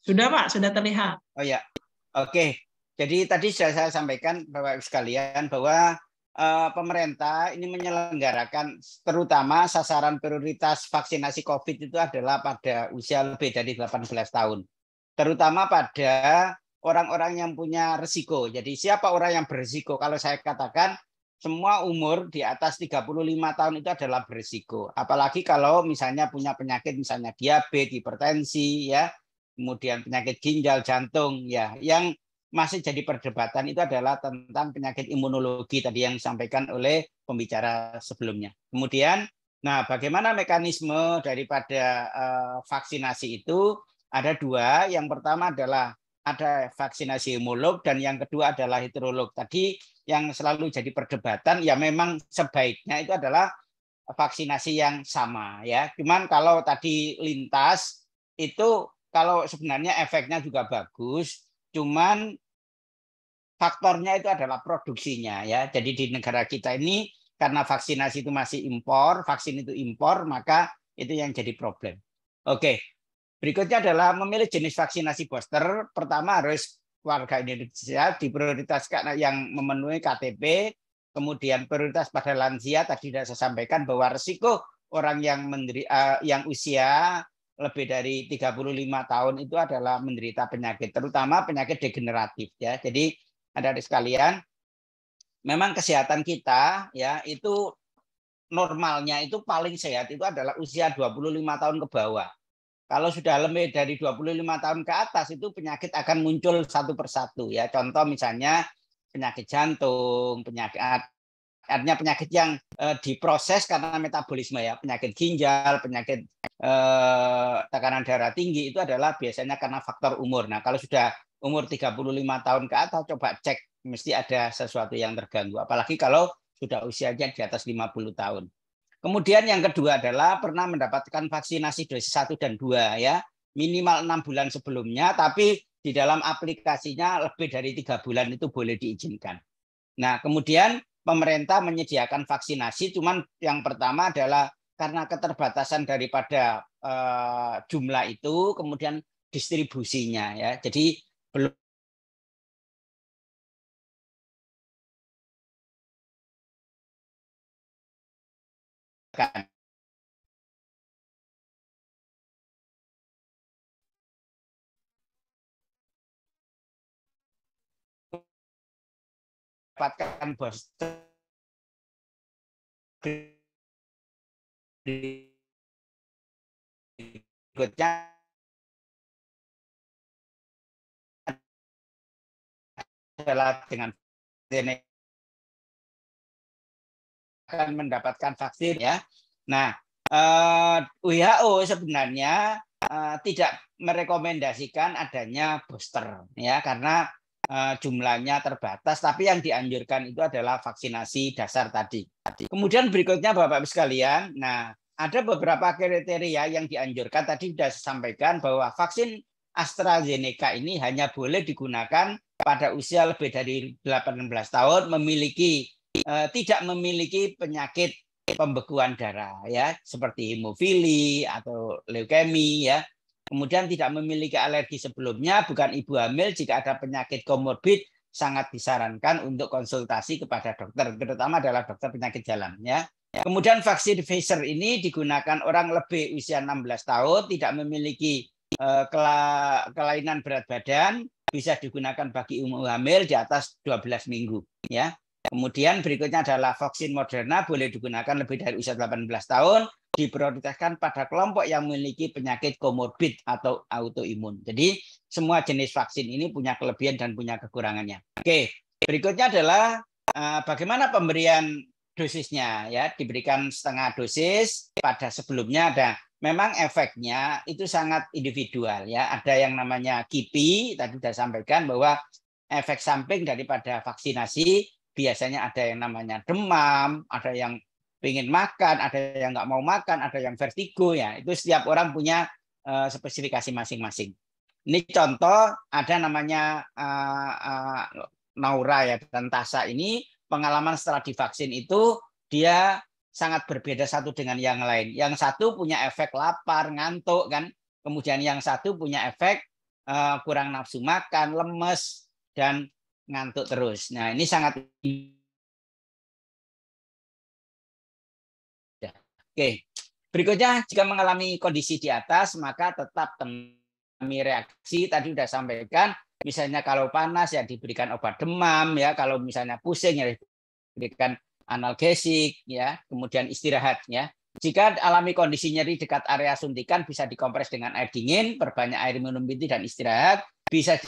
Sudah, Pak. Sudah terlihat. Oh ya. Oke. Jadi tadi sudah saya sampaikan bahwa Ibu sekalian bahwa uh, pemerintah ini menyelenggarakan terutama sasaran prioritas vaksinasi COVID itu adalah pada usia lebih dari 18 tahun. Terutama pada orang-orang yang punya resiko. Jadi siapa orang yang berisiko? Kalau saya katakan semua umur di atas 35 tahun itu adalah berisiko. Apalagi kalau misalnya punya penyakit misalnya diabetes, hipertensi ya, kemudian penyakit ginjal, jantung ya. Yang masih jadi perdebatan itu adalah tentang penyakit imunologi tadi yang disampaikan oleh pembicara sebelumnya. Kemudian nah bagaimana mekanisme daripada uh, vaksinasi itu ada dua. Yang pertama adalah ada vaksinasi homolog dan yang kedua adalah heterolog. Tadi yang selalu jadi perdebatan ya memang sebaiknya itu adalah vaksinasi yang sama ya. Cuman kalau tadi lintas itu kalau sebenarnya efeknya juga bagus, cuman faktornya itu adalah produksinya ya. Jadi di negara kita ini karena vaksinasi itu masih impor, vaksin itu impor, maka itu yang jadi problem. Oke, Berikutnya adalah memilih jenis vaksinasi booster. Pertama harus warga Indonesia diprioritaskan yang memenuhi KTP, kemudian prioritas pada lansia tadi sudah saya sampaikan bahwa resiko orang yang menderi, uh, yang usia lebih dari 35 tahun itu adalah menderita penyakit terutama penyakit degeneratif ya. Jadi ada di sekalian memang kesehatan kita ya itu normalnya itu paling sehat itu adalah usia 25 tahun ke bawah kalau sudah lebih dari 25 tahun ke atas itu penyakit akan muncul satu persatu ya. Contoh misalnya penyakit jantung, penyakit artinya penyakit yang e, diproses karena metabolisme ya, penyakit ginjal, penyakit e, tekanan darah tinggi itu adalah biasanya karena faktor umur. Nah, kalau sudah umur 35 tahun ke atas coba cek mesti ada sesuatu yang terganggu. Apalagi kalau sudah usianya di atas 50 tahun. Kemudian yang kedua adalah pernah mendapatkan vaksinasi dosis 1 dan 2 ya, minimal enam bulan sebelumnya, tapi di dalam aplikasinya lebih dari tiga bulan itu boleh diizinkan. Nah, kemudian pemerintah menyediakan vaksinasi, cuman yang pertama adalah karena keterbatasan daripada uh, jumlah itu, kemudian distribusinya ya. Jadi belum kan dapatkan booster berikutnya adalah dengan akan mendapatkan vaksin ya. Nah, eh, WHO sebenarnya eh, tidak merekomendasikan adanya booster ya karena eh, jumlahnya terbatas tapi yang dianjurkan itu adalah vaksinasi dasar tadi. Kemudian berikutnya Bapak Ibu sekalian, nah ada beberapa kriteria yang dianjurkan tadi sudah saya sampaikan bahwa vaksin AstraZeneca ini hanya boleh digunakan pada usia lebih dari 18 tahun memiliki Eh, tidak memiliki penyakit pembekuan darah ya seperti hemofili atau leukemi ya kemudian tidak memiliki alergi sebelumnya, bukan ibu hamil, jika ada penyakit komorbid, sangat disarankan untuk konsultasi kepada dokter, terutama adalah dokter penyakit dalam. Ya. Kemudian vaksin Pfizer ini digunakan orang lebih usia 16 tahun, tidak memiliki uh, kelainan berat badan, bisa digunakan bagi umum hamil di atas 12 minggu. Ya. Kemudian berikutnya adalah vaksin Moderna boleh digunakan lebih dari usia 18 tahun, diprioritaskan pada kelompok yang memiliki penyakit komorbid atau autoimun. Jadi semua jenis vaksin ini punya kelebihan dan punya kekurangannya. Oke, berikutnya adalah eh, bagaimana pemberian dosisnya ya diberikan setengah dosis pada sebelumnya ada memang efeknya itu sangat individual ya ada yang namanya KIPI tadi sudah sampaikan bahwa efek samping daripada vaksinasi biasanya ada yang namanya demam, ada yang ingin makan, ada yang nggak mau makan, ada yang vertigo ya. Itu setiap orang punya uh, spesifikasi masing-masing. Ini contoh ada namanya uh, uh, Naura ya dan Tasa ini pengalaman setelah divaksin itu dia sangat berbeda satu dengan yang lain. Yang satu punya efek lapar, ngantuk kan. Kemudian yang satu punya efek uh, kurang nafsu makan, lemes dan ngantuk terus. Nah, ini sangat ya, Oke. Berikutnya jika mengalami kondisi di atas maka tetap kami reaksi tadi sudah sampaikan misalnya kalau panas ya diberikan obat demam ya kalau misalnya pusing ya diberikan analgesik ya kemudian istirahat ya jika alami kondisi nyeri dekat area suntikan bisa dikompres dengan air dingin perbanyak air minum binti dan istirahat bisa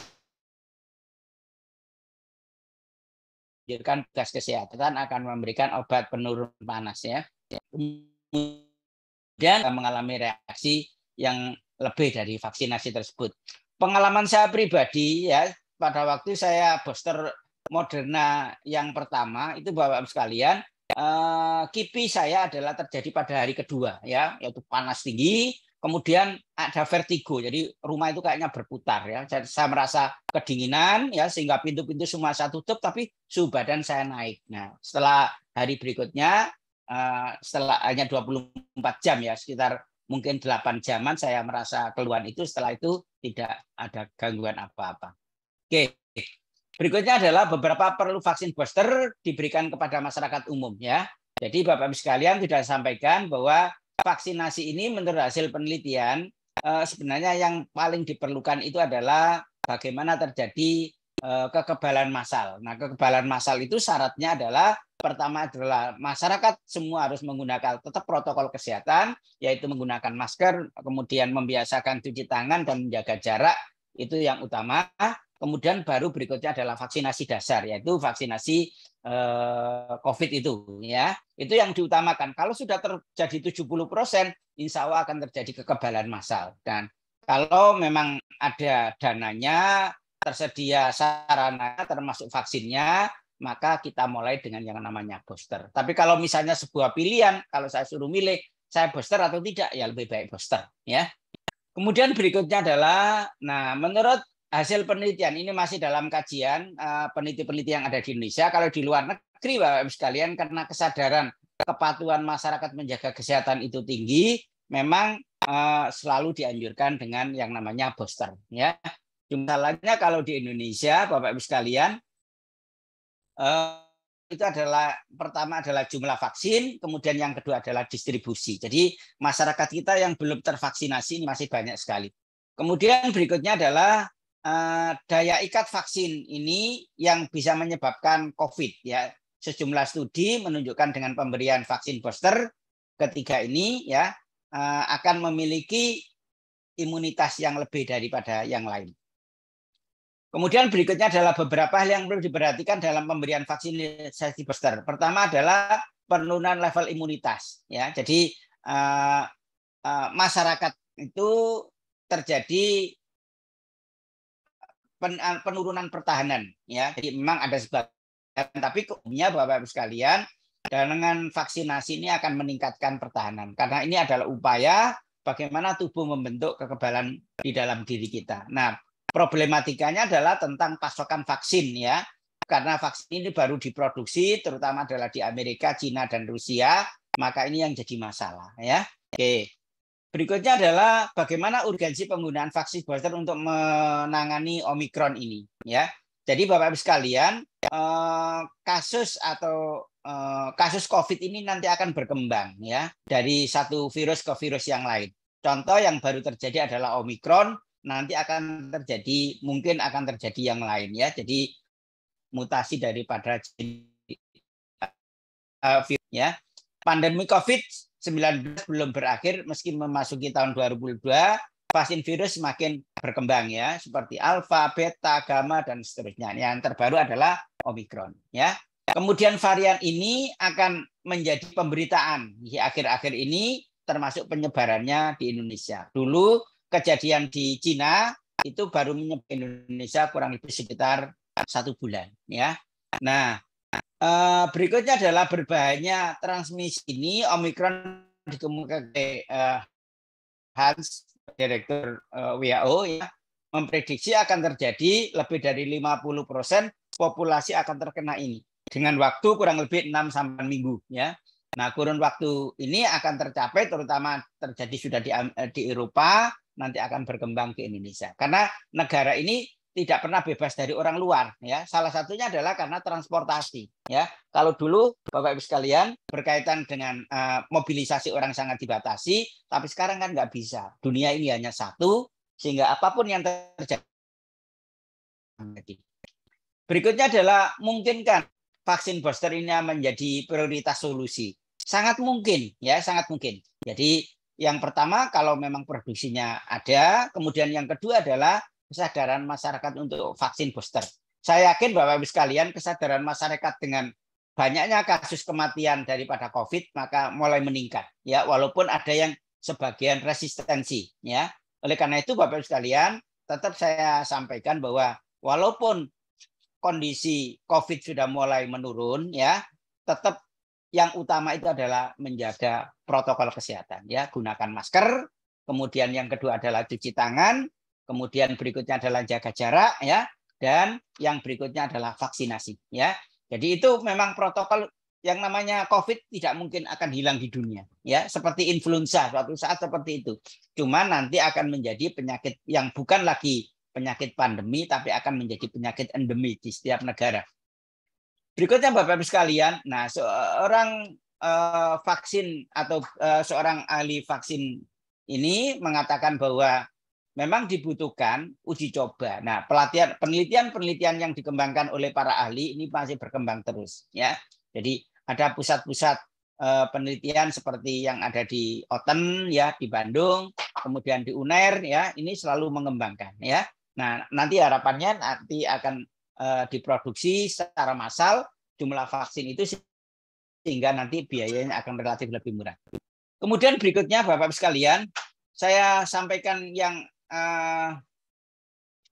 dianjurkan gas kesehatan akan memberikan obat penurun panas ya. Kemudian mengalami reaksi yang lebih dari vaksinasi tersebut. Pengalaman saya pribadi ya pada waktu saya booster Moderna yang pertama itu Bapak sekalian eh, kipi saya adalah terjadi pada hari kedua ya yaitu panas tinggi Kemudian ada vertigo, jadi rumah itu kayaknya berputar ya. Saya, merasa kedinginan ya sehingga pintu-pintu semua saya tutup, tapi suhu badan saya naik. Nah, setelah hari berikutnya, eh, setelah hanya 24 jam ya, sekitar mungkin 8 jaman saya merasa keluhan itu. Setelah itu tidak ada gangguan apa-apa. Oke, berikutnya adalah beberapa perlu vaksin booster diberikan kepada masyarakat umum ya. Jadi Bapak-Ibu sekalian sudah sampaikan bahwa vaksinasi ini menurut hasil penelitian eh, sebenarnya yang paling diperlukan itu adalah bagaimana terjadi eh, kekebalan massal. Nah, kekebalan massal itu syaratnya adalah pertama adalah masyarakat semua harus menggunakan tetap protokol kesehatan yaitu menggunakan masker, kemudian membiasakan cuci tangan dan menjaga jarak itu yang utama. Kemudian baru berikutnya adalah vaksinasi dasar yaitu vaksinasi Eh, COVID itu ya. Itu yang diutamakan. Kalau sudah terjadi 70%, insya Allah akan terjadi kekebalan massal. Dan kalau memang ada dananya, tersedia sarana termasuk vaksinnya, maka kita mulai dengan yang namanya booster. Tapi kalau misalnya sebuah pilihan, kalau saya suruh milih, saya booster atau tidak, ya lebih baik booster. Ya. Kemudian berikutnya adalah, nah menurut hasil penelitian ini masih dalam kajian eh, peneliti-peneliti yang ada di Indonesia. Kalau di luar negeri, Bapak-Ibu sekalian, karena kesadaran kepatuhan masyarakat menjaga kesehatan itu tinggi, memang eh, selalu dianjurkan dengan yang namanya booster. Ya, Jumlahnya kalau di Indonesia, Bapak-Ibu sekalian, eh, itu adalah pertama adalah jumlah vaksin, kemudian yang kedua adalah distribusi. Jadi masyarakat kita yang belum tervaksinasi ini masih banyak sekali. Kemudian berikutnya adalah Eh, daya ikat vaksin ini yang bisa menyebabkan COVID ya. Sejumlah studi menunjukkan dengan pemberian vaksin booster ketiga ini ya eh, akan memiliki imunitas yang lebih daripada yang lain. Kemudian berikutnya adalah beberapa hal yang perlu diperhatikan dalam pemberian vaksinasi booster. Pertama adalah penurunan level imunitas ya. Jadi eh, masyarakat itu terjadi pen, eh, penurunan pertahanan ya. Jadi memang ada sebagian tapi umumnya Bapak Ibu sekalian dengan vaksinasi ini akan meningkatkan pertahanan karena ini adalah upaya bagaimana tubuh membentuk kekebalan di dalam diri kita. Nah, problematikanya adalah tentang pasokan vaksin ya. Karena vaksin ini baru diproduksi terutama adalah di Amerika, Cina dan Rusia, maka ini yang jadi masalah ya. Oke. Berikutnya adalah bagaimana urgensi penggunaan vaksin booster untuk menangani Omikron ini, ya. Jadi Bapak Ibu sekalian, eh, kasus atau eh, kasus COVID ini nanti akan berkembang ya dari satu virus ke virus yang lain. Contoh yang baru terjadi adalah Omikron, nanti akan terjadi mungkin akan terjadi yang lain ya. Jadi mutasi daripada eh, virus ya. Pandemi COVID 19 belum berakhir meski memasuki tahun 2022 vaksin virus semakin berkembang ya seperti alfa, beta, gamma dan seterusnya. Yang terbaru adalah omikron ya. Kemudian varian ini akan menjadi pemberitaan di akhir-akhir ini termasuk penyebarannya di Indonesia. Dulu kejadian di Cina itu baru menyebar Indonesia kurang lebih sekitar satu bulan ya. Nah, Eh, berikutnya adalah berbahayanya transmisi ini Omikron dikemukakan oleh eh, Hans, Direktur uh, eh, WHO, ya, memprediksi akan terjadi lebih dari 50 persen populasi akan terkena ini dengan waktu kurang lebih 6 sampai minggu ya. Nah, kurun waktu ini akan tercapai terutama terjadi sudah di di Eropa, nanti akan berkembang ke Indonesia. Karena negara ini tidak pernah bebas dari orang luar ya. Salah satunya adalah karena transportasi ya. Kalau dulu Bapak Ibu sekalian berkaitan dengan uh, mobilisasi orang sangat dibatasi, tapi sekarang kan nggak bisa. Dunia ini hanya satu sehingga apapun yang terjadi Berikutnya adalah mungkinkan vaksin booster ini menjadi prioritas solusi. Sangat mungkin ya, sangat mungkin. Jadi yang pertama kalau memang produksinya ada, kemudian yang kedua adalah kesadaran masyarakat untuk vaksin booster. Saya yakin Bapak Ibu sekalian kesadaran masyarakat dengan banyaknya kasus kematian daripada Covid maka mulai meningkat ya walaupun ada yang sebagian resistensi ya. Oleh karena itu Bapak Ibu sekalian tetap saya sampaikan bahwa walaupun kondisi Covid sudah mulai menurun ya tetap yang utama itu adalah menjaga protokol kesehatan ya gunakan masker kemudian yang kedua adalah cuci tangan kemudian berikutnya adalah jaga jarak ya dan yang berikutnya adalah vaksinasi ya. Jadi itu memang protokol yang namanya COVID tidak mungkin akan hilang di dunia ya seperti influenza suatu saat seperti itu. Cuma nanti akan menjadi penyakit yang bukan lagi penyakit pandemi tapi akan menjadi penyakit endemi di setiap negara. Berikutnya Bapak Ibu sekalian, nah seorang eh, vaksin atau eh, seorang ahli vaksin ini mengatakan bahwa memang dibutuhkan uji coba. Nah, pelatihan penelitian-penelitian yang dikembangkan oleh para ahli ini masih berkembang terus ya. Jadi ada pusat-pusat eh, penelitian seperti yang ada di Oten ya di Bandung, kemudian di UNER ya, ini selalu mengembangkan ya. Nah, nanti harapannya nanti akan eh, diproduksi secara massal jumlah vaksin itu sehingga nanti biayanya akan relatif lebih murah. Kemudian berikutnya Bapak-Ibu sekalian, saya sampaikan yang Eh,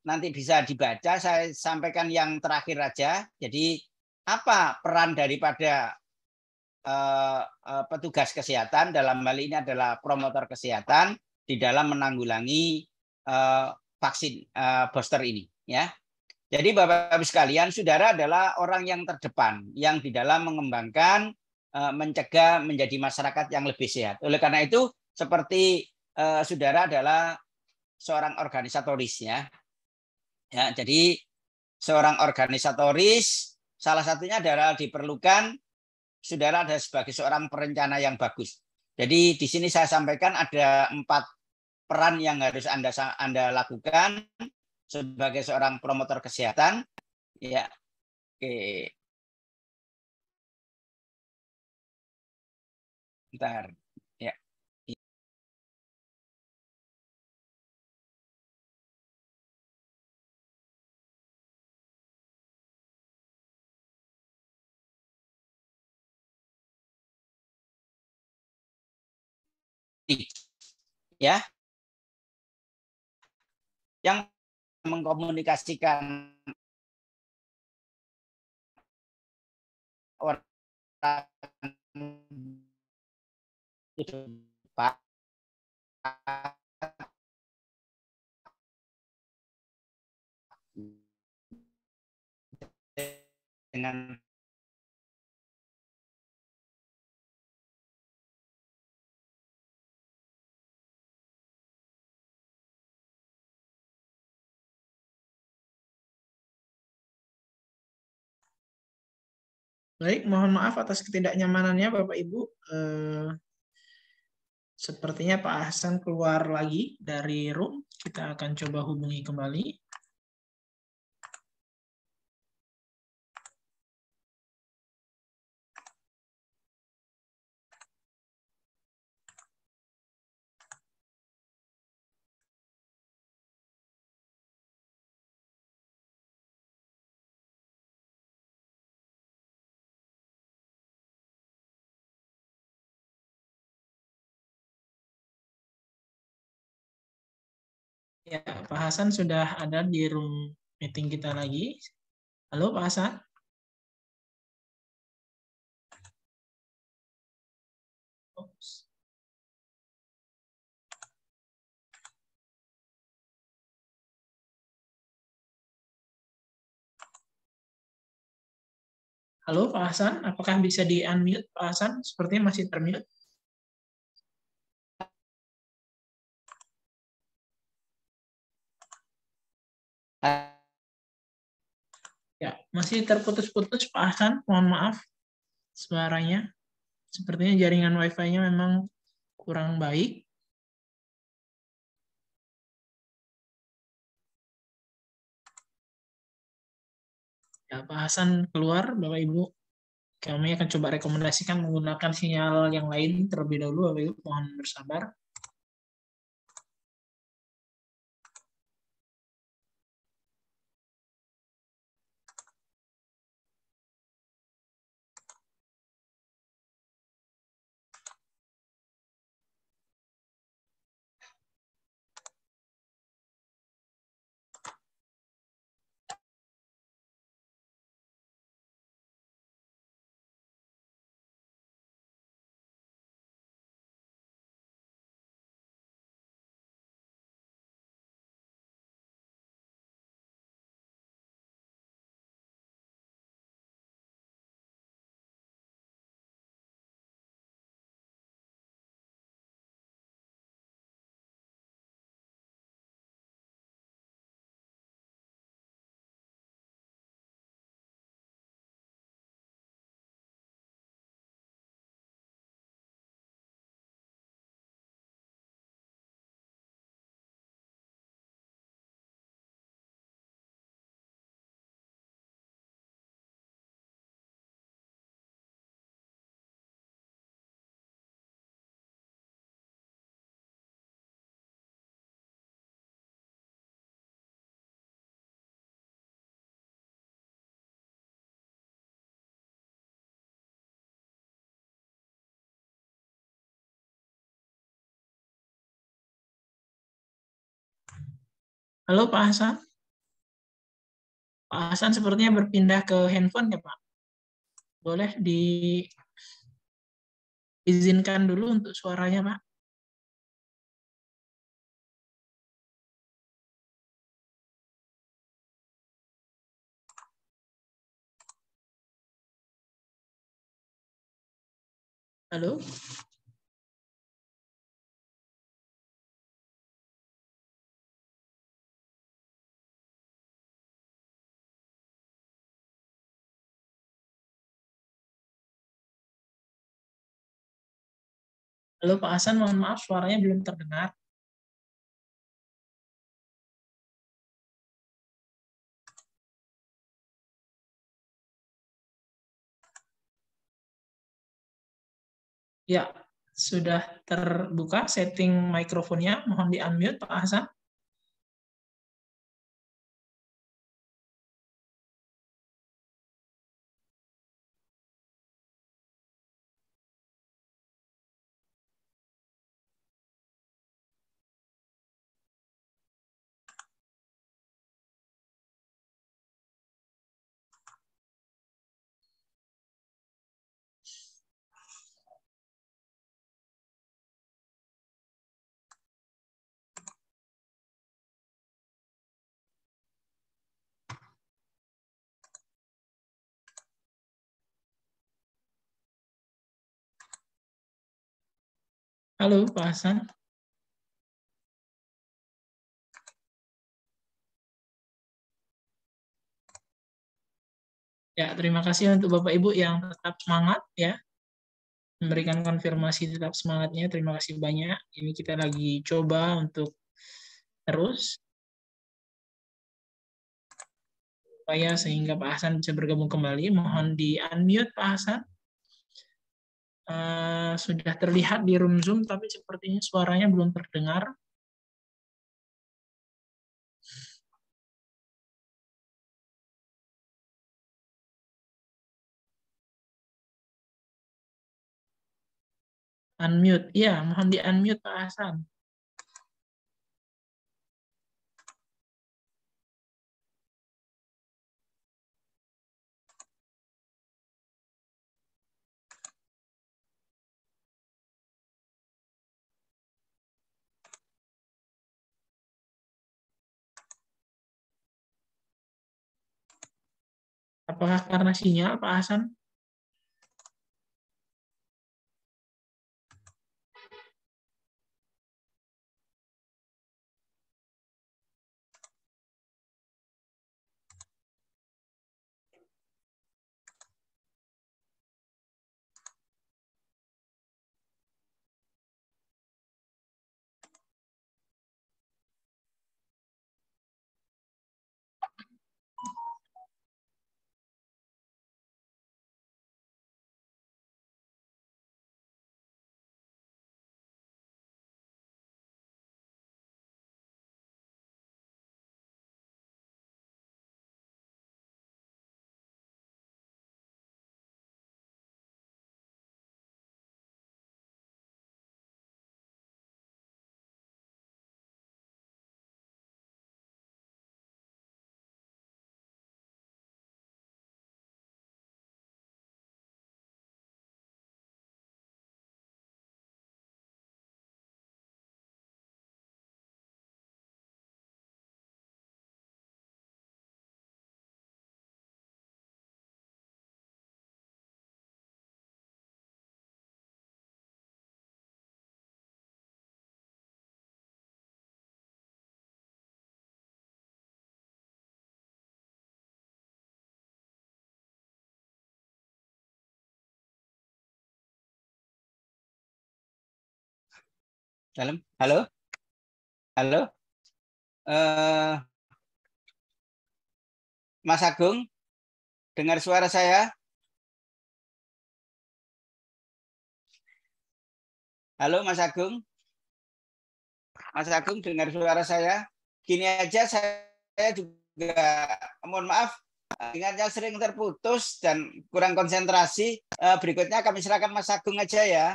nanti bisa dibaca. Saya sampaikan yang terakhir aja. Jadi apa peran daripada uh, petugas kesehatan dalam hal ini adalah promotor kesehatan di dalam menanggulangi vaksin booster ini, ya. Jadi Bapak-Ibu sekalian, saudara adalah orang yang terdepan yang di dalam mengembangkan mencegah menjadi masyarakat yang lebih sehat. Oleh karena itu, seperti saudara adalah seorang organisatoris ya. Ya, jadi seorang organisatoris salah satunya adalah diperlukan saudara ada sebagai seorang perencana yang bagus. Jadi di sini saya sampaikan ada empat peran yang harus Anda Anda lakukan sebagai seorang promotor kesehatan. Ya. Oke. Bentar. ya yang mengkomunikasikan orang dengan Baik, mohon maaf atas ketidaknyamanannya Bapak Ibu. Eh, sepertinya Pak Hasan keluar lagi dari room. Kita akan coba hubungi kembali. Ya, Pak Hasan sudah ada di room meeting kita lagi. Halo Pak Hasan. Halo Pak Hasan, apakah bisa di-unmute Pak Hasan? Sepertinya masih termute. Ya, masih terputus-putus Pak Hasan, mohon maaf suaranya. Sepertinya jaringan Wi-Fi-nya memang kurang baik. Ya, Pak Hasan keluar, Bapak Ibu. Kami akan coba rekomendasikan menggunakan sinyal yang lain terlebih dahulu, Bapak Ibu. Mohon bersabar. Halo Pak Hasan? Pak Hasan sepertinya berpindah ke handphone ya Pak. Boleh diizinkan dulu untuk suaranya Pak. Halo? Halo Pak Hasan, mohon maaf suaranya belum terdengar. Ya, sudah terbuka setting mikrofonnya. Mohon di-unmute Pak Hasan. Halo Pak Hasan. Ya, terima kasih untuk Bapak Ibu yang tetap semangat ya. Memberikan konfirmasi tetap semangatnya. Terima kasih banyak. Ini kita lagi coba untuk terus supaya sehingga Pak Hasan bisa bergabung kembali. Mohon di-unmute Pak Hasan uh, sudah terlihat di room Zoom, tapi sepertinya suaranya belum terdengar. Unmute, ya mohon di unmute Pak Hasan. Apakah karena sinyal Pak Hasan? dalam halo halo uh, Mas Agung dengar suara saya halo Mas Agung Mas Agung dengar suara saya gini aja saya juga mohon maaf ingatnya sering terputus dan kurang konsentrasi eh, berikutnya kami serahkan Mas Agung aja ya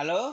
Halo?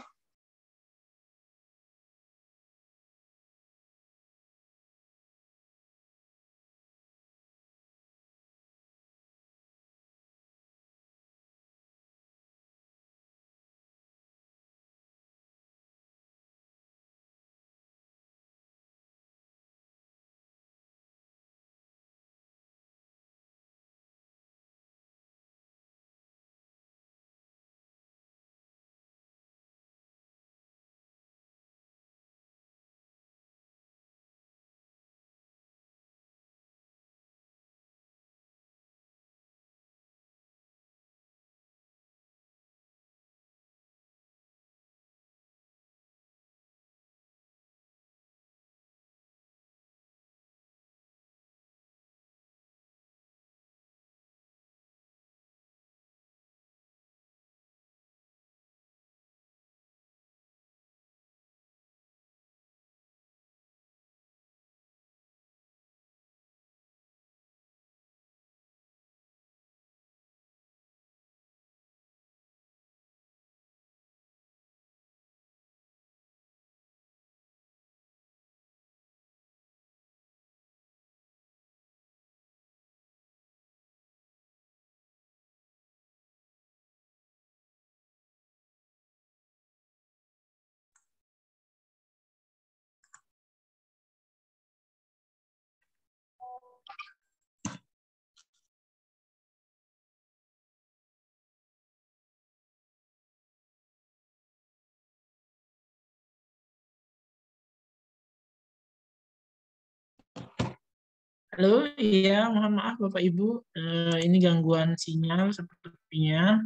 Halo, iya, mohon maaf Bapak Ibu, uh, ini gangguan sinyal sepertinya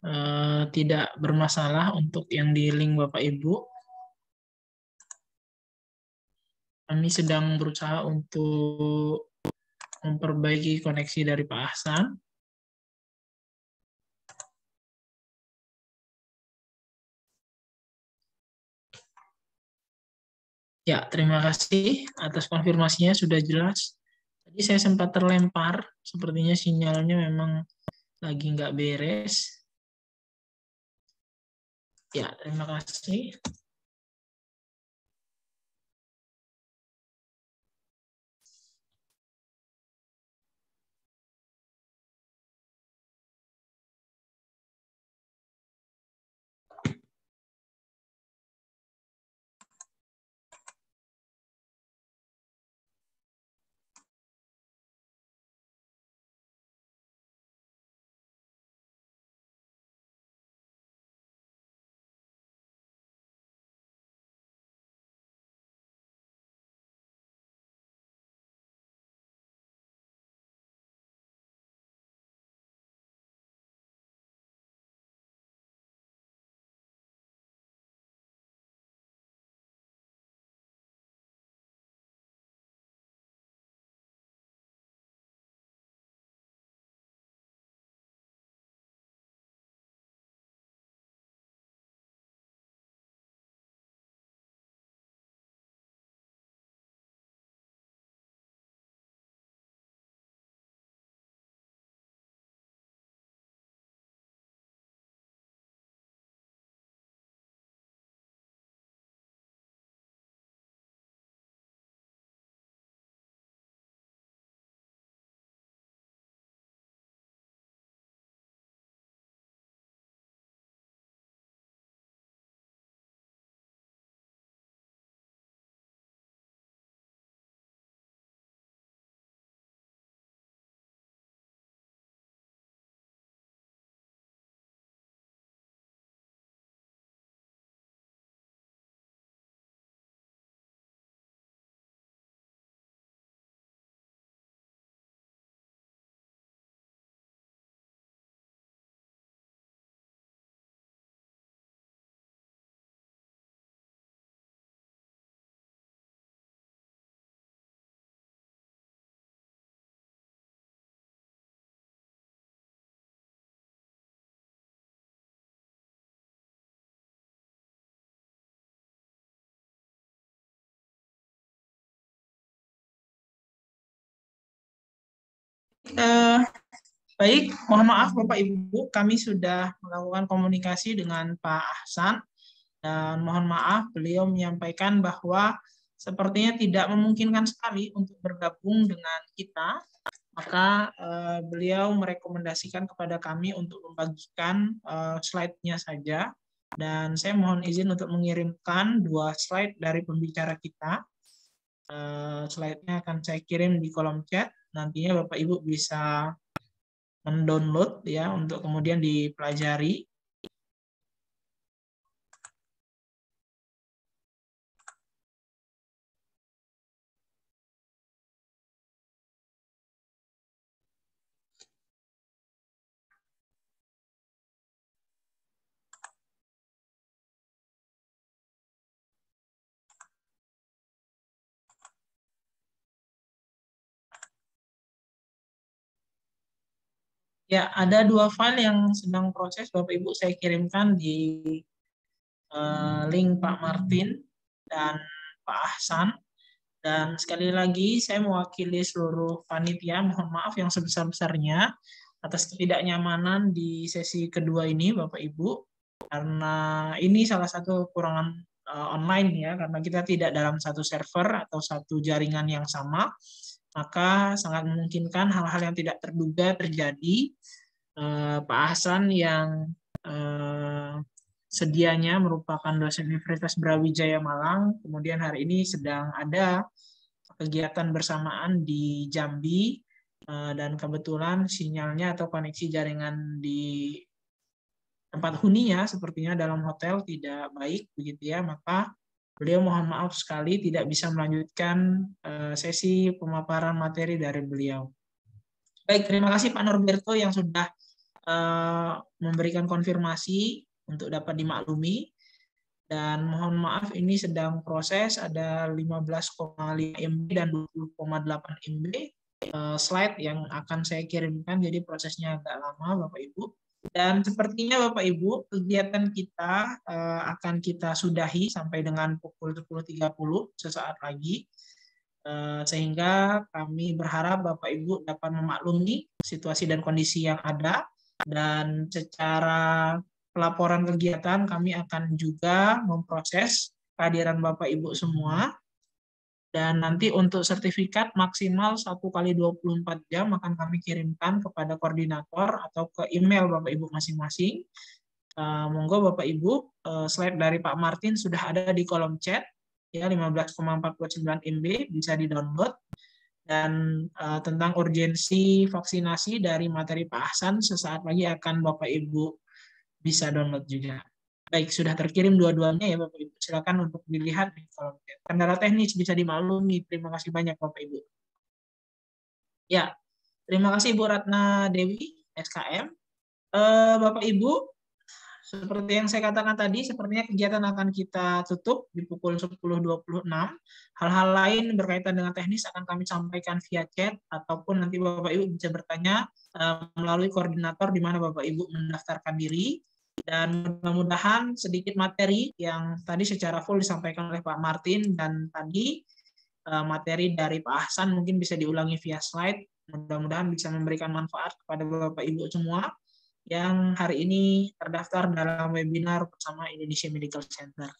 uh, tidak bermasalah untuk yang di link Bapak Ibu. Kami sedang berusaha untuk memperbaiki koneksi dari Pak Hasan. Ya, terima kasih atas konfirmasinya sudah jelas. Tadi saya sempat terlempar, sepertinya sinyalnya memang lagi nggak beres. Ya, terima kasih. eh, baik, mohon maaf Bapak Ibu, kami sudah melakukan komunikasi dengan Pak Ahsan dan mohon maaf beliau menyampaikan bahwa sepertinya tidak memungkinkan sekali untuk bergabung dengan kita. Maka eh, beliau merekomendasikan kepada kami untuk membagikan eh, slide-nya saja. Dan saya mohon izin untuk mengirimkan dua slide dari pembicara kita. Uh, slide-nya akan saya kirim di kolom chat nantinya Bapak Ibu bisa mendownload ya untuk kemudian dipelajari Ya, ada dua file yang sedang proses Bapak Ibu saya kirimkan di uh, link Pak Martin dan Pak Ahsan. Dan sekali lagi saya mewakili seluruh panitia, mohon maaf yang sebesar-besarnya atas ketidaknyamanan di sesi kedua ini Bapak Ibu karena ini salah satu kekurangan uh, online ya karena kita tidak dalam satu server atau satu jaringan yang sama maka sangat memungkinkan hal-hal yang tidak terduga terjadi. Eh, Pak Hasan yang eh, sedianya merupakan dosen Universitas Brawijaya Malang, kemudian hari ini sedang ada kegiatan bersamaan di Jambi, eh, dan kebetulan sinyalnya atau koneksi jaringan di tempat huninya sepertinya dalam hotel tidak baik begitu ya maka Beliau mohon maaf sekali tidak bisa melanjutkan eh, sesi pemaparan materi dari beliau. Baik, terima kasih Pak Norberto yang sudah eh, memberikan konfirmasi untuk dapat dimaklumi. Dan mohon maaf ini sedang proses ada 15,5 MB dan 20,8 MB eh, slide yang akan saya kirimkan jadi prosesnya agak lama Bapak Ibu. Dan sepertinya Bapak Ibu, kegiatan kita uh, akan kita sudahi sampai dengan pukul 10.30 sesaat lagi. Uh, sehingga kami berharap Bapak Ibu dapat memaklumi situasi dan kondisi yang ada dan secara pelaporan kegiatan kami akan juga memproses kehadiran Bapak Ibu semua dan nanti untuk sertifikat maksimal 1 kali 24 jam akan kami kirimkan kepada koordinator atau ke email Bapak Ibu masing-masing. Uh, monggo Bapak Ibu, uh, slide dari Pak Martin sudah ada di kolom chat ya 15,49 MB bisa di-download dan uh, tentang urgensi vaksinasi dari materi Pak Hasan sesaat lagi akan Bapak Ibu bisa download juga. Baik, sudah terkirim dua-duanya ya Bapak Ibu. Silakan untuk dilihat kalau kendala teknis bisa dimaklumi. Terima kasih banyak Bapak Ibu. Ya, terima kasih Bu Ratna Dewi, SKM. Eh, Bapak Ibu, seperti yang saya katakan tadi, sepertinya kegiatan akan kita tutup di pukul 10.26. Hal-hal lain berkaitan dengan teknis akan kami sampaikan via chat ataupun nanti Bapak Ibu bisa bertanya eh, melalui koordinator di mana Bapak Ibu mendaftarkan diri dan mudah-mudahan sedikit materi yang tadi secara full disampaikan oleh Pak Martin dan tadi eh, materi dari Pak Hasan mungkin bisa diulangi via slide. Mudah-mudahan bisa memberikan manfaat kepada Bapak Ibu semua yang hari ini terdaftar dalam webinar bersama Indonesia Medical Center.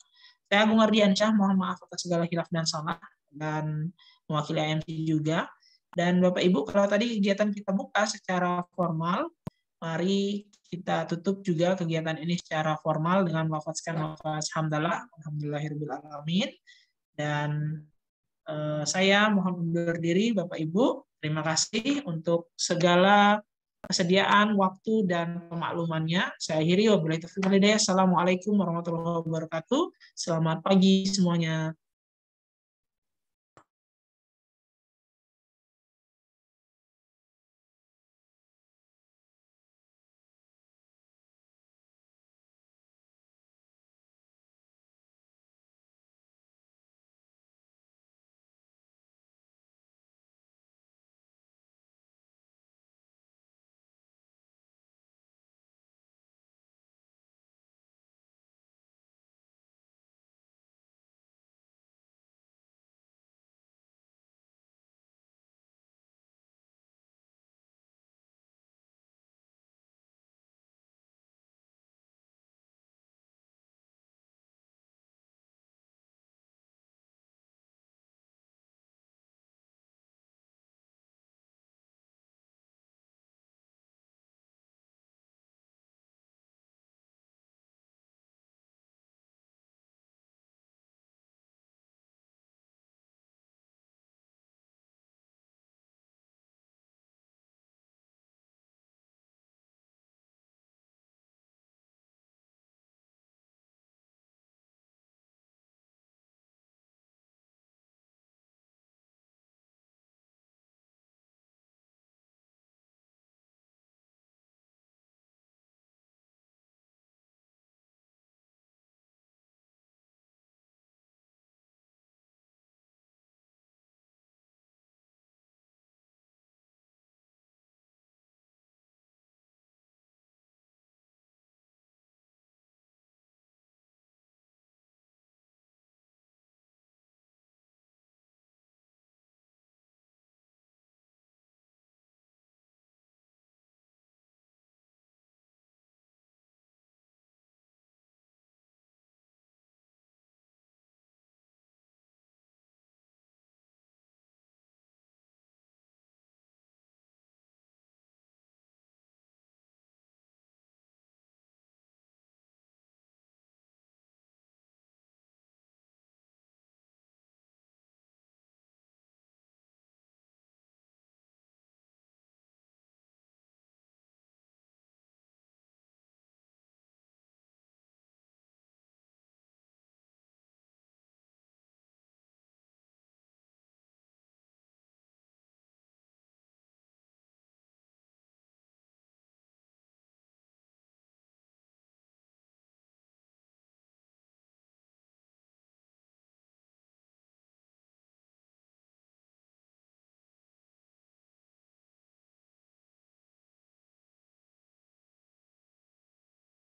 Saya Agung Ardiansyah, mohon maaf atas segala hilaf dan salah, dan mewakili AMC juga. Dan Bapak Ibu, kalau tadi kegiatan kita buka secara formal, mari kita tutup juga kegiatan ini secara formal dengan melafatkan lafaz hamdalah alhamdulillahirobbilalamin dan eh, saya mohon undur diri Bapak Ibu terima kasih untuk segala kesediaan waktu dan pemaklumannya saya akhiri wabillahi taufiq Assalamualaikum warahmatullahi wabarakatuh selamat pagi semuanya